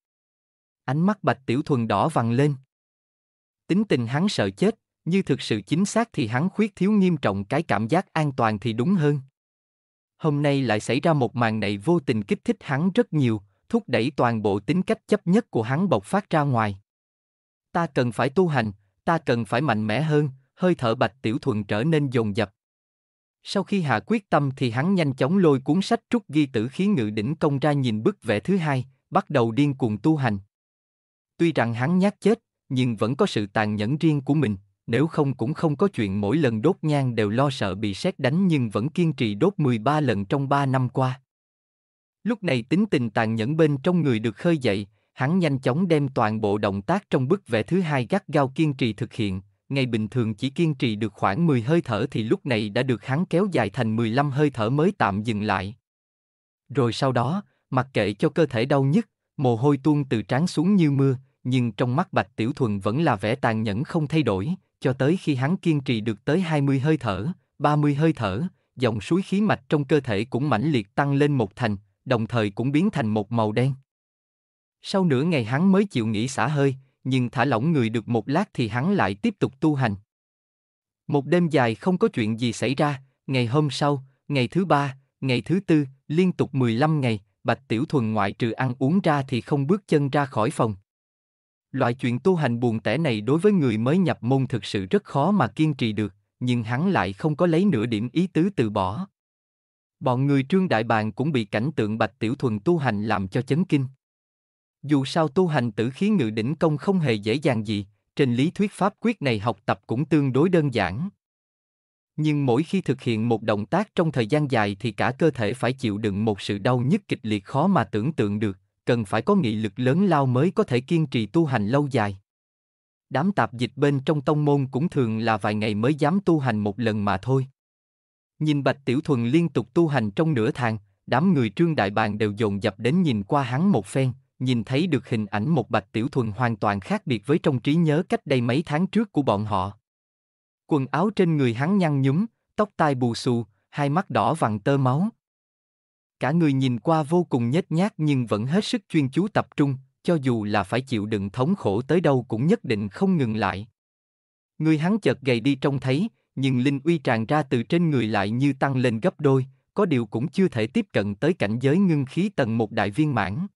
Ánh mắt bạch tiểu thuần đỏ vằn lên. Tính tình hắn sợ chết, như thực sự chính xác thì hắn khuyết thiếu nghiêm trọng cái cảm giác an toàn thì đúng hơn. Hôm nay lại xảy ra một màn này vô tình kích thích hắn rất nhiều, thúc đẩy toàn bộ tính cách chấp nhất của hắn bộc phát ra ngoài. Ta cần phải tu hành, ta cần phải mạnh mẽ hơn, hơi thở bạch tiểu thuần trở nên dồn dập. Sau khi hạ quyết tâm thì hắn nhanh chóng lôi cuốn sách trúc ghi tử khí ngự đỉnh công ra nhìn bức vẽ thứ hai, bắt đầu điên cuồng tu hành. Tuy rằng hắn nhát chết, nhưng vẫn có sự tàn nhẫn riêng của mình, nếu không cũng không có chuyện mỗi lần đốt nhang đều lo sợ bị xét đánh nhưng vẫn kiên trì đốt 13 lần trong 3 năm qua. Lúc này tính tình tàn nhẫn bên trong người được khơi dậy, hắn nhanh chóng đem toàn bộ động tác trong bức vẽ thứ hai gắt gao kiên trì thực hiện, ngày bình thường chỉ kiên trì được khoảng 10 hơi thở thì lúc này đã được hắn kéo dài thành 15 hơi thở mới tạm dừng lại. Rồi sau đó, mặc kệ cho cơ thể đau nhức, mồ hôi tuôn từ trán xuống như mưa, nhưng trong mắt Bạch Tiểu Thuần vẫn là vẻ tàn nhẫn không thay đổi, cho tới khi hắn kiên trì được tới 20 hơi thở, 30 hơi thở, dòng suối khí mạch trong cơ thể cũng mãnh liệt tăng lên một thành, đồng thời cũng biến thành một màu đen. Sau nửa ngày hắn mới chịu nghỉ xả hơi, nhưng thả lỏng người được một lát thì hắn lại tiếp tục tu hành. Một đêm dài không có chuyện gì xảy ra, ngày hôm sau, ngày thứ ba, ngày thứ tư, liên tục 15 ngày, Bạch Tiểu Thuần ngoại trừ ăn uống ra thì không bước chân ra khỏi phòng. Loại chuyện tu hành buồn tẻ này đối với người mới nhập môn thực sự rất khó mà kiên trì được, nhưng hắn lại không có lấy nửa điểm ý tứ từ bỏ. Bọn người trương đại bàng cũng bị cảnh tượng bạch tiểu thuần tu hành làm cho chấn kinh. Dù sao tu hành tử khí ngự đỉnh công không hề dễ dàng gì, trên lý thuyết pháp quyết này học tập cũng tương đối đơn giản. Nhưng mỗi khi thực hiện một động tác trong thời gian dài thì cả cơ thể phải chịu đựng một sự đau nhức kịch liệt khó mà tưởng tượng được, cần phải có nghị lực lớn lao mới có thể kiên trì tu hành lâu dài. Đám tạp dịch bên trong tông môn cũng thường là vài ngày mới dám tu hành một lần mà thôi. Nhìn Bạch Tiểu Thuần liên tục tu hành trong nửa tháng, đám người trương đại bàn đều dồn dập đến nhìn qua hắn một phen, nhìn thấy được hình ảnh một Bạch Tiểu Thuần hoàn toàn khác biệt với trong trí nhớ cách đây mấy tháng trước của bọn họ. Quần áo trên người hắn nhăn nhúm, tóc tai bù xù, hai mắt đỏ vàng tơ máu. Cả người nhìn qua vô cùng nhếch nhác nhưng vẫn hết sức chuyên chú tập trung, cho dù là phải chịu đựng thống khổ tới đâu cũng nhất định không ngừng lại. Người hắn chợt gầy đi trông thấy, nhưng linh uy tràn ra từ trên người lại như tăng lên gấp đôi, có điều cũng chưa thể tiếp cận tới cảnh giới ngưng khí tầng một đại viên mãn.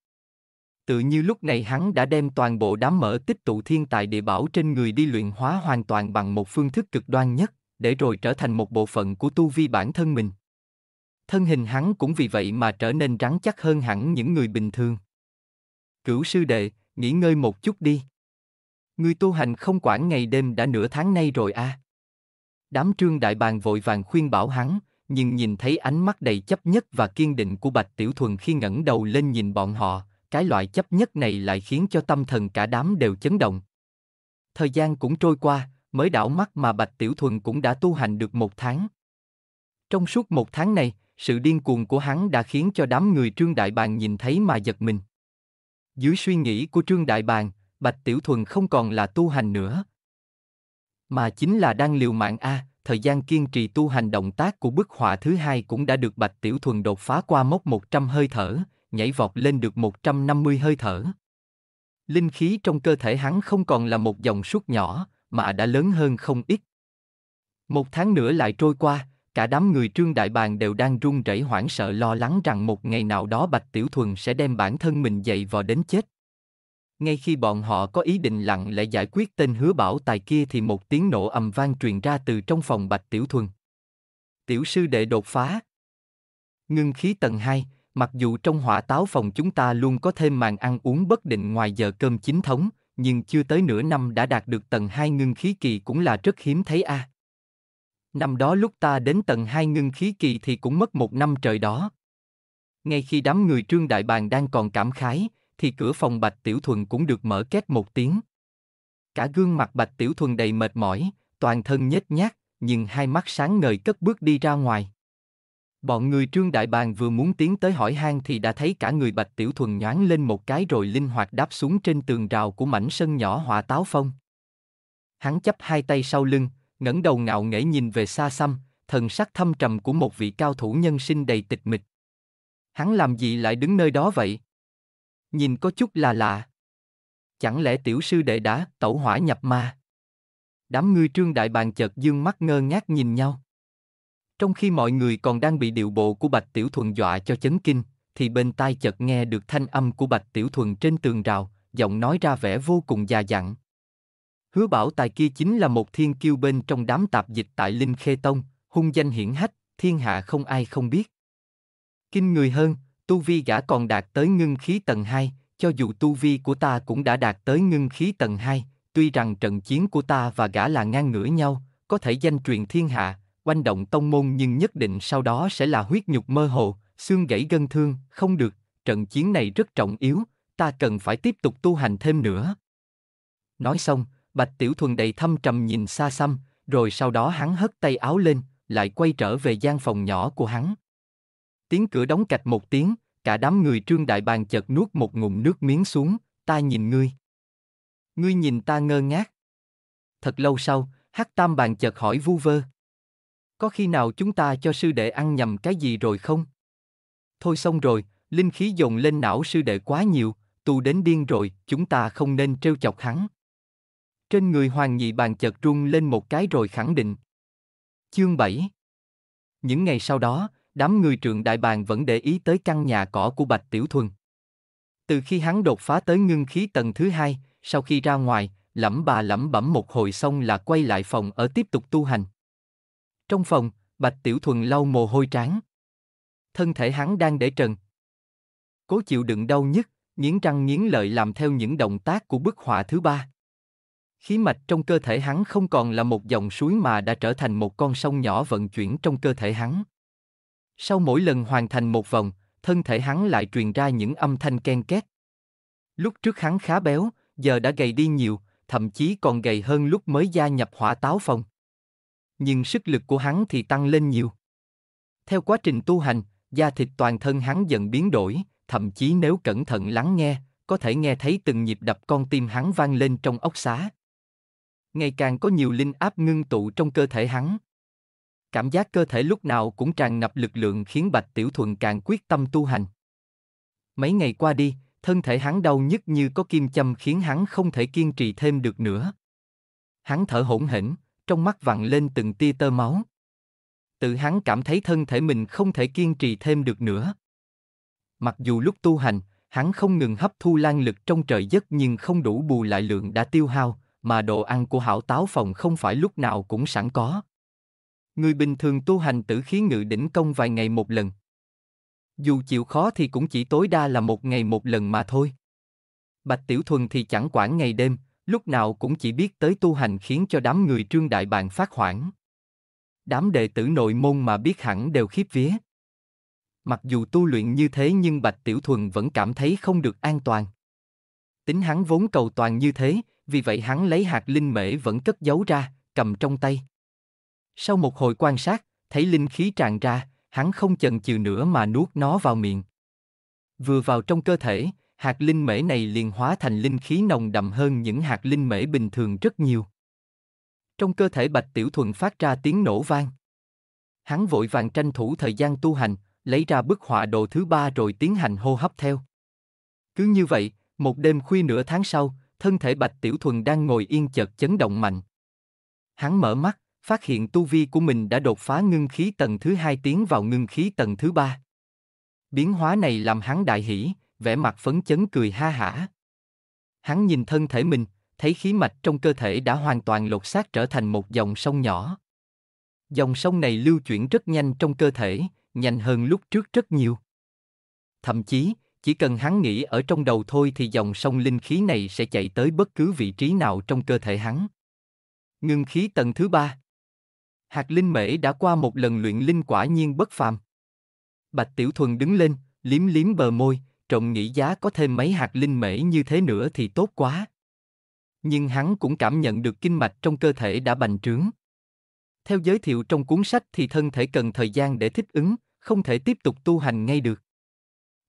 Tự như lúc này hắn đã đem toàn bộ đám mở tích tụ thiên tài địa bảo trên người đi luyện hóa hoàn toàn bằng một phương thức cực đoan nhất, để rồi trở thành một bộ phận của tu vi bản thân mình. Thân hình hắn cũng vì vậy mà trở nên rắn chắc hơn hẳn những người bình thường. Cửu sư đệ, nghỉ ngơi một chút đi. người tu hành không quản ngày đêm đã nửa tháng nay rồi a. À. Đám trương đại bàng vội vàng khuyên bảo hắn, nhưng nhìn thấy ánh mắt đầy chấp nhất và kiên định của Bạch Tiểu Thuần khi ngẩng đầu lên nhìn bọn họ, cái loại chấp nhất này lại khiến cho tâm thần cả đám đều chấn động. Thời gian cũng trôi qua, mới đảo mắt mà Bạch Tiểu Thuần cũng đã tu hành được một tháng. Trong suốt một tháng này, sự điên cuồng của hắn đã khiến cho đám người Trương Đại Bàng nhìn thấy mà giật mình. Dưới suy nghĩ của Trương Đại Bàng, Bạch Tiểu Thuần không còn là tu hành nữa, mà chính là đang liều mạng A, thời gian kiên trì tu hành động tác của bức họa thứ hai cũng đã được Bạch Tiểu Thuần đột phá qua mốc 100 hơi thở, nhảy vọt lên được 150 hơi thở. Linh khí trong cơ thể hắn không còn là một dòng suốt nhỏ, mà đã lớn hơn không ít. Một tháng nữa lại trôi qua, cả đám người trương đại bàng đều đang run rẩy hoảng sợ lo lắng rằng một ngày nào đó Bạch Tiểu Thuần sẽ đem bản thân mình dậy vò đến chết ngay khi bọn họ có ý định lặng lẽ giải quyết tên hứa bảo tài kia thì một tiếng nổ ầm vang truyền ra từ trong phòng bạch tiểu thuần. Tiểu sư đệ đột phá. Ngưng khí tầng 2, mặc dù trong hỏa táo phòng chúng ta luôn có thêm màn ăn uống bất định ngoài giờ cơm chính thống, nhưng chưa tới nửa năm đã đạt được tầng 2 ngưng khí kỳ cũng là rất hiếm thấy a. À. Năm đó lúc ta đến tầng 2 ngưng khí kỳ thì cũng mất một năm trời đó. Ngay khi đám người trương đại bàng đang còn cảm khái, thì cửa phòng Bạch Tiểu Thuần cũng được mở két một tiếng. Cả gương mặt Bạch Tiểu Thuần đầy mệt mỏi, toàn thân nhếch nhác, nhưng hai mắt sáng ngời cất bước đi ra ngoài. Bọn người Trương Đại Bàng vừa muốn tiến tới hỏi han thì đã thấy cả người Bạch Tiểu Thuần nhoáng lên một cái rồi linh hoạt đáp xuống trên tường rào của mảnh sân nhỏ họa táo phong. Hắn chấp hai tay sau lưng, ngẩng đầu ngạo nghễ nhìn về xa xăm, thần sắc thâm trầm của một vị cao thủ nhân sinh đầy tịch mịch. Hắn làm gì lại đứng nơi đó vậy? nhìn có chút là lạ. Chẳng lẽ tiểu sư đệ đã tẩu hỏa nhập ma? Đám ngươi trương đại bàn chợt dương mắt ngơ ngác nhìn nhau. Trong khi mọi người còn đang bị điệu bộ của Bạch Tiểu Thuần dọa cho chấn kinh, thì bên tai chợt nghe được thanh âm của Bạch Tiểu Thuần trên tường rào, giọng nói ra vẻ vô cùng già dặn. Hứa bảo tài kia chính là một thiên kiêu bên trong đám tạp dịch tại Linh Khê Tông, hung danh hiển hách, thiên hạ không ai không biết. Kinh người hơn, tu vi gã còn đạt tới ngưng khí tầng 2, cho dù tu vi của ta cũng đã đạt tới ngưng khí tầng 2, tuy rằng trận chiến của ta và gã là ngang ngửa nhau, có thể danh truyền thiên hạ, oanh động tông môn nhưng nhất định sau đó sẽ là huyết nhục mơ hồ, xương gãy gân thương, không được, trận chiến này rất trọng yếu, ta cần phải tiếp tục tu hành thêm nữa. Nói xong, Bạch Tiểu Thuần đầy thâm trầm nhìn xa xăm, rồi sau đó hắn hất tay áo lên, lại quay trở về gian phòng nhỏ của hắn. Tiếng cửa đóng cạch một tiếng, cả đám người trương đại bàn chợt nuốt một ngụm nước miếng xuống, ta nhìn ngươi. Ngươi nhìn ta ngơ ngác. Thật lâu sau, hắc tam bàn chợt hỏi vu vơ. Có khi nào chúng ta cho sư đệ ăn nhầm cái gì rồi không? Thôi xong rồi, linh khí dồn lên não sư đệ quá nhiều, tu đến điên rồi, chúng ta không nên trêu chọc hắn. Trên người hoàng nhị bàn chợt rung lên một cái rồi khẳng định. Chương 7 Những ngày sau đó, đám người trường đại bàng vẫn để ý tới căn nhà cỏ của Bạch Tiểu Thuần. Từ khi hắn đột phá tới ngưng khí tầng thứ hai, sau khi ra ngoài, lẩm bà lẩm bẩm một hồi xong là quay lại phòng ở tiếp tục tu hành. Trong phòng, Bạch Tiểu Thuần lau mồ hôi trán. Thân thể hắn đang để trần. Cố chịu đựng đau nhất, nghiến răng nghiến lợi làm theo những động tác của bức họa thứ ba. Khí mạch trong cơ thể hắn không còn là một dòng suối mà đã trở thành một con sông nhỏ vận chuyển trong cơ thể hắn. Sau mỗi lần hoàn thành một vòng, thân thể hắn lại truyền ra những âm thanh ken két. Lúc trước hắn khá béo, giờ đã gầy đi nhiều, thậm chí còn gầy hơn lúc mới gia nhập hỏa táo phòng. Nhưng sức lực của hắn thì tăng lên nhiều. Theo quá trình tu hành, da thịt toàn thân hắn dần biến đổi, thậm chí nếu cẩn thận lắng nghe, có thể nghe thấy từng nhịp đập con tim hắn vang lên trong ốc xá. Ngày càng có nhiều linh áp ngưng tụ trong cơ thể hắn cảm giác cơ thể lúc nào cũng tràn ngập lực lượng khiến Bạch Tiểu Thuần càng quyết tâm tu hành. Mấy ngày qua đi, thân thể hắn đau nhức như có kim châm khiến hắn không thể kiên trì thêm được nữa. Hắn thở hổn hển, trong mắt vặn lên từng tia tơ máu. Tự hắn cảm thấy thân thể mình không thể kiên trì thêm được nữa. Mặc dù lúc tu hành, hắn không ngừng hấp thu lan lực trong trời giấc nhưng không đủ bù lại lượng đã tiêu hao, mà đồ ăn của hảo táo phòng không phải lúc nào cũng sẵn có. Người bình thường tu hành tử khí ngự đỉnh công vài ngày một lần. Dù chịu khó thì cũng chỉ tối đa là một ngày một lần mà thôi. Bạch Tiểu Thuần thì chẳng quản ngày đêm, lúc nào cũng chỉ biết tới tu hành khiến cho đám người trương đại bạn phát hoảng. Đám đệ tử nội môn mà biết hẳn đều khiếp vía. Mặc dù tu luyện như thế nhưng Bạch Tiểu Thuần vẫn cảm thấy không được an toàn. Tính hắn vốn cầu toàn như thế, vì vậy hắn lấy hạt linh mễ vẫn cất giấu ra, cầm trong tay. Sau một hồi quan sát, thấy linh khí tràn ra, hắn không chần chừ nữa mà nuốt nó vào miệng. Vừa vào trong cơ thể, hạt linh mễ này liền hóa thành linh khí nồng đậm hơn những hạt linh mễ bình thường rất nhiều. Trong cơ thể Bạch Tiểu Thuần phát ra tiếng nổ vang. Hắn vội vàng tranh thủ thời gian tu hành, lấy ra bức họa đồ thứ ba rồi tiến hành hô hấp theo. Cứ như vậy, một đêm khuya nửa tháng sau, thân thể Bạch Tiểu Thuần đang ngồi yên chợt chấn động mạnh. Hắn mở mắt, phát hiện tu vi của mình đã đột phá ngưng khí tầng thứ hai tiến vào ngưng khí tầng thứ ba. Biến hóa này làm hắn đại hỉ, vẻ mặt phấn chấn cười ha hả. Hắn nhìn thân thể mình, thấy khí mạch trong cơ thể đã hoàn toàn lột xác trở thành một dòng sông nhỏ. Dòng sông này lưu chuyển rất nhanh trong cơ thể, nhanh hơn lúc trước rất nhiều. Thậm chí, chỉ cần hắn nghĩ ở trong đầu thôi thì dòng sông linh khí này sẽ chạy tới bất cứ vị trí nào trong cơ thể hắn. Ngưng khí tầng thứ ba. Hạt linh mễ đã qua một lần luyện linh quả nhiên bất phàm. Bạch Tiểu Thuần đứng lên, liếm liếm bờ môi, trọng nghĩ giá có thêm mấy hạt linh mễ như thế nữa thì tốt quá. Nhưng hắn cũng cảm nhận được kinh mạch trong cơ thể đã bành trướng. Theo giới thiệu trong cuốn sách thì thân thể cần thời gian để thích ứng, không thể tiếp tục tu hành ngay được.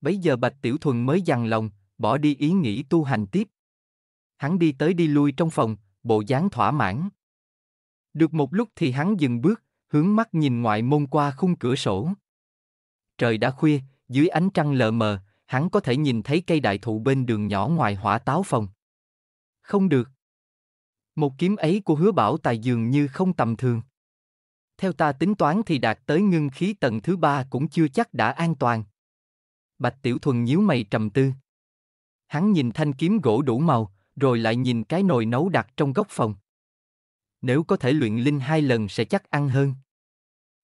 Bấy giờ Bạch Tiểu Thuần mới dằn lòng, bỏ đi ý nghĩ tu hành tiếp. Hắn đi tới đi lui trong phòng, bộ dáng thỏa mãn. Được một lúc thì hắn dừng bước, hướng mắt nhìn ngoại môn qua khung cửa sổ. Trời đã khuya, dưới ánh trăng lờ mờ, hắn có thể nhìn thấy cây đại thụ bên đường nhỏ ngoài hỏa táo phòng. Không được. Một kiếm ấy của hứa bảo tài dường như không tầm thường. Theo ta tính toán thì đạt tới ngưng khí tầng thứ ba cũng chưa chắc đã an toàn. Bạch Tiểu Thuần nhíu mày trầm tư. Hắn nhìn thanh kiếm gỗ đủ màu, rồi lại nhìn cái nồi nấu đặt trong góc phòng nếu có thể luyện linh hai lần sẽ chắc ăn hơn.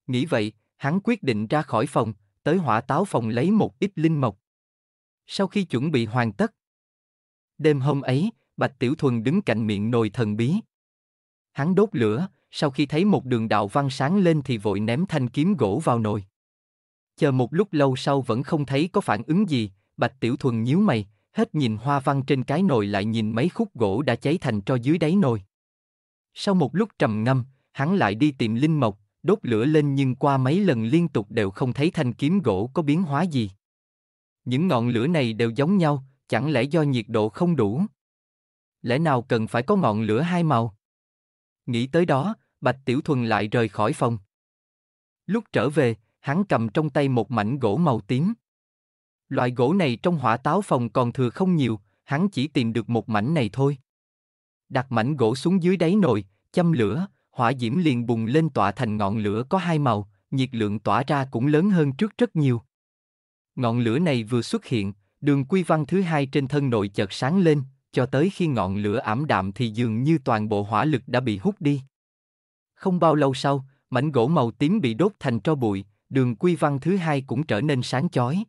Nghĩ vậy, hắn quyết định ra khỏi phòng, tới hỏa táo phòng lấy một ít linh mộc. Sau khi chuẩn bị hoàn tất, đêm hôm ấy, Bạch Tiểu Thuần đứng cạnh miệng nồi thần bí. Hắn đốt lửa, sau khi thấy một đường đạo văn sáng lên thì vội ném thanh kiếm gỗ vào nồi. Chờ một lúc lâu sau vẫn không thấy có phản ứng gì, Bạch Tiểu Thuần nhíu mày, hết nhìn hoa văn trên cái nồi lại nhìn mấy khúc gỗ đã cháy thành cho dưới đáy nồi. Sau một lúc trầm ngâm, hắn lại đi tìm linh mộc, đốt lửa lên nhưng qua mấy lần liên tục đều không thấy thanh kiếm gỗ có biến hóa gì. Những ngọn lửa này đều giống nhau, chẳng lẽ do nhiệt độ không đủ? Lẽ nào cần phải có ngọn lửa hai màu? Nghĩ tới đó, Bạch Tiểu Thuần lại rời khỏi phòng. Lúc trở về, hắn cầm trong tay một mảnh gỗ màu tím. Loại gỗ này trong hỏa táo phòng còn thừa không nhiều, hắn chỉ tìm được một mảnh này thôi đặt mảnh gỗ xuống dưới đáy nồi, châm lửa, hỏa diễm liền bùng lên tỏa thành ngọn lửa có hai màu, nhiệt lượng tỏa ra cũng lớn hơn trước rất nhiều. Ngọn lửa này vừa xuất hiện, đường quy văn thứ hai trên thân nội chợt sáng lên, cho tới khi ngọn lửa ảm đạm thì dường như toàn bộ hỏa lực đã bị hút đi. Không bao lâu sau, mảnh gỗ màu tím bị đốt thành tro bụi, đường quy văn thứ hai cũng trở nên sáng chói.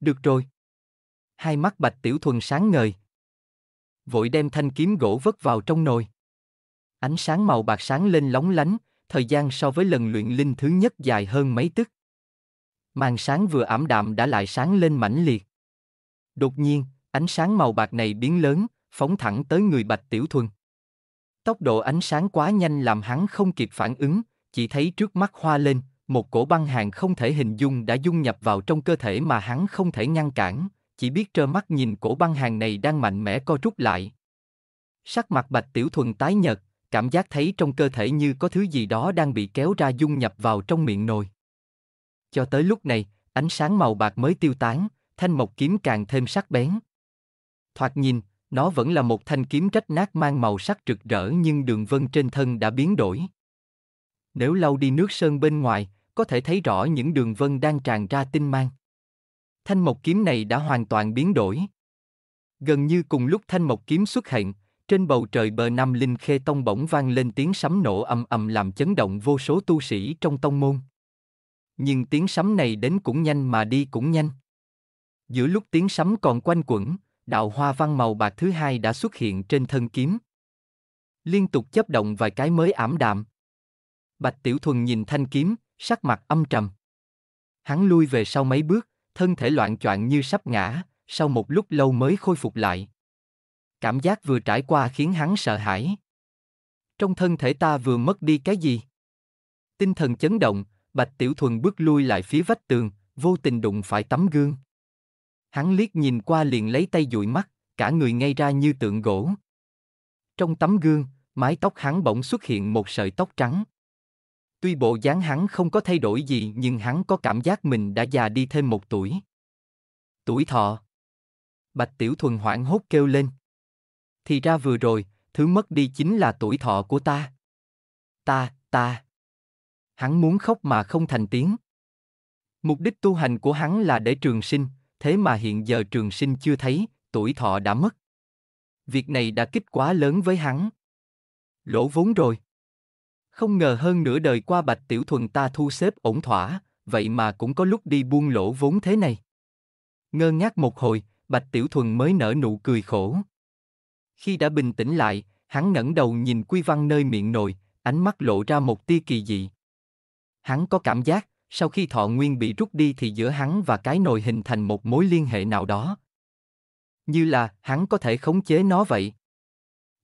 Được rồi. Hai mắt bạch tiểu thuần sáng ngời, vội đem thanh kiếm gỗ vất vào trong nồi. Ánh sáng màu bạc sáng lên lóng lánh, thời gian so với lần luyện linh thứ nhất dài hơn mấy tức. Màn sáng vừa ảm đạm đã lại sáng lên mãnh liệt. Đột nhiên, ánh sáng màu bạc này biến lớn, phóng thẳng tới người Bạch Tiểu Thuần. Tốc độ ánh sáng quá nhanh làm hắn không kịp phản ứng, chỉ thấy trước mắt hoa lên, một cổ băng hàng không thể hình dung đã dung nhập vào trong cơ thể mà hắn không thể ngăn cản, chỉ biết trơ mắt nhìn cổ băng hàng này đang mạnh mẽ co rút lại. Sắc mặt Bạch Tiểu Thuần tái nhợt, cảm giác thấy trong cơ thể như có thứ gì đó đang bị kéo ra dung nhập vào trong miệng nồi. Cho tới lúc này, ánh sáng màu bạc mới tiêu tán, thanh mộc kiếm càng thêm sắc bén. Thoạt nhìn, nó vẫn là một thanh kiếm rách nát mang màu sắc rực rỡ nhưng đường vân trên thân đã biến đổi. Nếu lau đi nước sơn bên ngoài, có thể thấy rõ những đường vân đang tràn ra tinh mang thanh mộc kiếm này đã hoàn toàn biến đổi. Gần như cùng lúc thanh mộc kiếm xuất hiện, trên bầu trời bờ Nam Linh Khê Tông bỗng vang lên tiếng sấm nổ ầm ầm làm chấn động vô số tu sĩ trong tông môn. Nhưng tiếng sấm này đến cũng nhanh mà đi cũng nhanh. Giữa lúc tiếng sấm còn quanh quẩn, đạo hoa văn màu bạc thứ hai đã xuất hiện trên thân kiếm. Liên tục chấp động vài cái mới ảm đạm. Bạch Tiểu Thuần nhìn thanh kiếm, sắc mặt âm trầm. Hắn lui về sau mấy bước, thân thể loạn choạng như sắp ngã, sau một lúc lâu mới khôi phục lại. Cảm giác vừa trải qua khiến hắn sợ hãi. Trong thân thể ta vừa mất đi cái gì? Tinh thần chấn động, Bạch Tiểu Thuần bước lui lại phía vách tường, vô tình đụng phải tấm gương. Hắn liếc nhìn qua liền lấy tay dụi mắt, cả người ngay ra như tượng gỗ. Trong tấm gương, mái tóc hắn bỗng xuất hiện một sợi tóc trắng. Tuy bộ dáng hắn không có thay đổi gì nhưng hắn có cảm giác mình đã già đi thêm một tuổi. Tuổi thọ. Bạch Tiểu Thuần hoảng hốt kêu lên. Thì ra vừa rồi, thứ mất đi chính là tuổi thọ của ta. Ta, ta. Hắn muốn khóc mà không thành tiếng. Mục đích tu hành của hắn là để trường sinh, thế mà hiện giờ trường sinh chưa thấy, tuổi thọ đã mất. Việc này đã kích quá lớn với hắn. Lỗ vốn rồi. Không ngờ hơn nửa đời qua Bạch Tiểu Thuần ta thu xếp ổn thỏa, vậy mà cũng có lúc đi buông lỗ vốn thế này. Ngơ ngác một hồi, Bạch Tiểu Thuần mới nở nụ cười khổ. Khi đã bình tĩnh lại, hắn ngẩng đầu nhìn quy văn nơi miệng nồi, ánh mắt lộ ra một tia kỳ dị. Hắn có cảm giác, sau khi thọ nguyên bị rút đi thì giữa hắn và cái nồi hình thành một mối liên hệ nào đó. Như là hắn có thể khống chế nó vậy.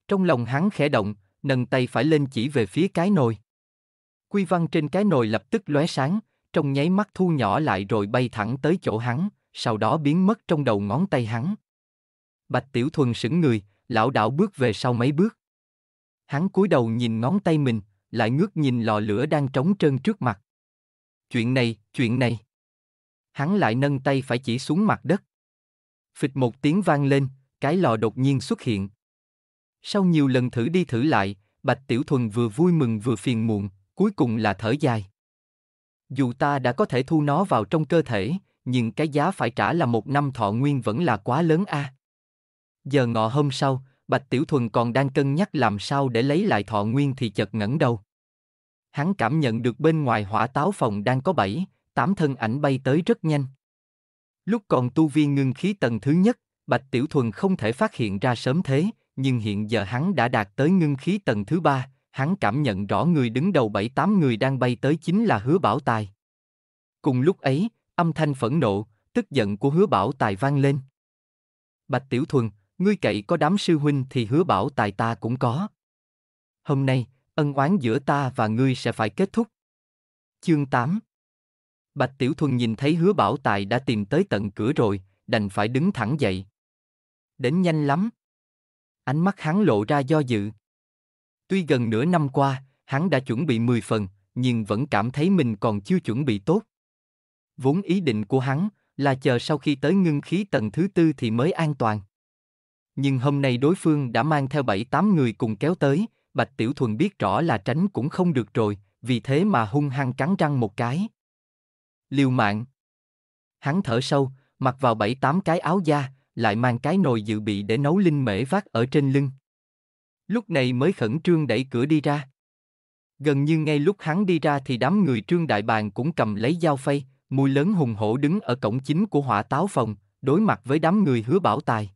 Trong lòng hắn khẽ động, nâng tay phải lên chỉ về phía cái nồi. Quy văn trên cái nồi lập tức lóe sáng, trong nháy mắt thu nhỏ lại rồi bay thẳng tới chỗ hắn, sau đó biến mất trong đầu ngón tay hắn. Bạch Tiểu Thuần sững người, lão đảo bước về sau mấy bước. Hắn cúi đầu nhìn ngón tay mình, lại ngước nhìn lò lửa đang trống trơn trước mặt. Chuyện này, chuyện này. Hắn lại nâng tay phải chỉ xuống mặt đất. Phịch một tiếng vang lên, cái lò đột nhiên xuất hiện, sau nhiều lần thử đi thử lại, Bạch Tiểu Thuần vừa vui mừng vừa phiền muộn, cuối cùng là thở dài. Dù ta đã có thể thu nó vào trong cơ thể, nhưng cái giá phải trả là một năm thọ nguyên vẫn là quá lớn a. À. Giờ ngọ hôm sau, Bạch Tiểu Thuần còn đang cân nhắc làm sao để lấy lại thọ nguyên thì chợt ngẩng đầu. Hắn cảm nhận được bên ngoài hỏa táo phòng đang có bảy, tám thân ảnh bay tới rất nhanh. Lúc còn tu vi ngưng khí tầng thứ nhất, Bạch Tiểu Thuần không thể phát hiện ra sớm thế, nhưng hiện giờ hắn đã đạt tới ngưng khí tầng thứ ba, hắn cảm nhận rõ người đứng đầu bảy tám người đang bay tới chính là hứa bảo tài. Cùng lúc ấy, âm thanh phẫn nộ, tức giận của hứa bảo tài vang lên. Bạch Tiểu Thuần, ngươi cậy có đám sư huynh thì hứa bảo tài ta cũng có. Hôm nay, ân oán giữa ta và ngươi sẽ phải kết thúc. Chương 8 Bạch Tiểu Thuần nhìn thấy hứa bảo tài đã tìm tới tận cửa rồi, đành phải đứng thẳng dậy. Đến nhanh lắm ánh mắt hắn lộ ra do dự. Tuy gần nửa năm qua, hắn đã chuẩn bị 10 phần, nhưng vẫn cảm thấy mình còn chưa chuẩn bị tốt. Vốn ý định của hắn là chờ sau khi tới ngưng khí tầng thứ tư thì mới an toàn. Nhưng hôm nay đối phương đã mang theo 7-8 người cùng kéo tới, Bạch Tiểu Thuần biết rõ là tránh cũng không được rồi, vì thế mà hung hăng cắn răng một cái. Liều mạng. Hắn thở sâu, mặc vào 7-8 cái áo da, lại mang cái nồi dự bị để nấu linh mễ vác ở trên lưng. Lúc này mới khẩn trương đẩy cửa đi ra. Gần như ngay lúc hắn đi ra thì đám người trương đại bàng cũng cầm lấy dao phay, mùi lớn hùng hổ đứng ở cổng chính của hỏa táo phòng, đối mặt với đám người hứa bảo tài.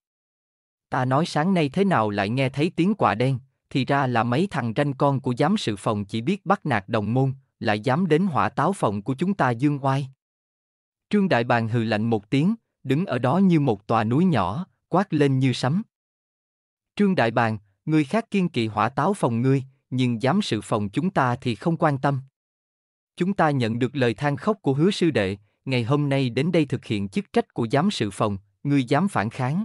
Ta nói sáng nay thế nào lại nghe thấy tiếng quạ đen, thì ra là mấy thằng ranh con của giám sự phòng chỉ biết bắt nạt đồng môn, lại dám đến hỏa táo phòng của chúng ta dương oai. Trương Đại Bàng hừ lạnh một tiếng, đứng ở đó như một tòa núi nhỏ, quát lên như sấm. Trương Đại Bàng, người khác kiên kỵ hỏa táo phòng ngươi, nhưng dám sự phòng chúng ta thì không quan tâm. Chúng ta nhận được lời than khóc của hứa sư đệ, ngày hôm nay đến đây thực hiện chức trách của giám sự phòng, ngươi dám phản kháng.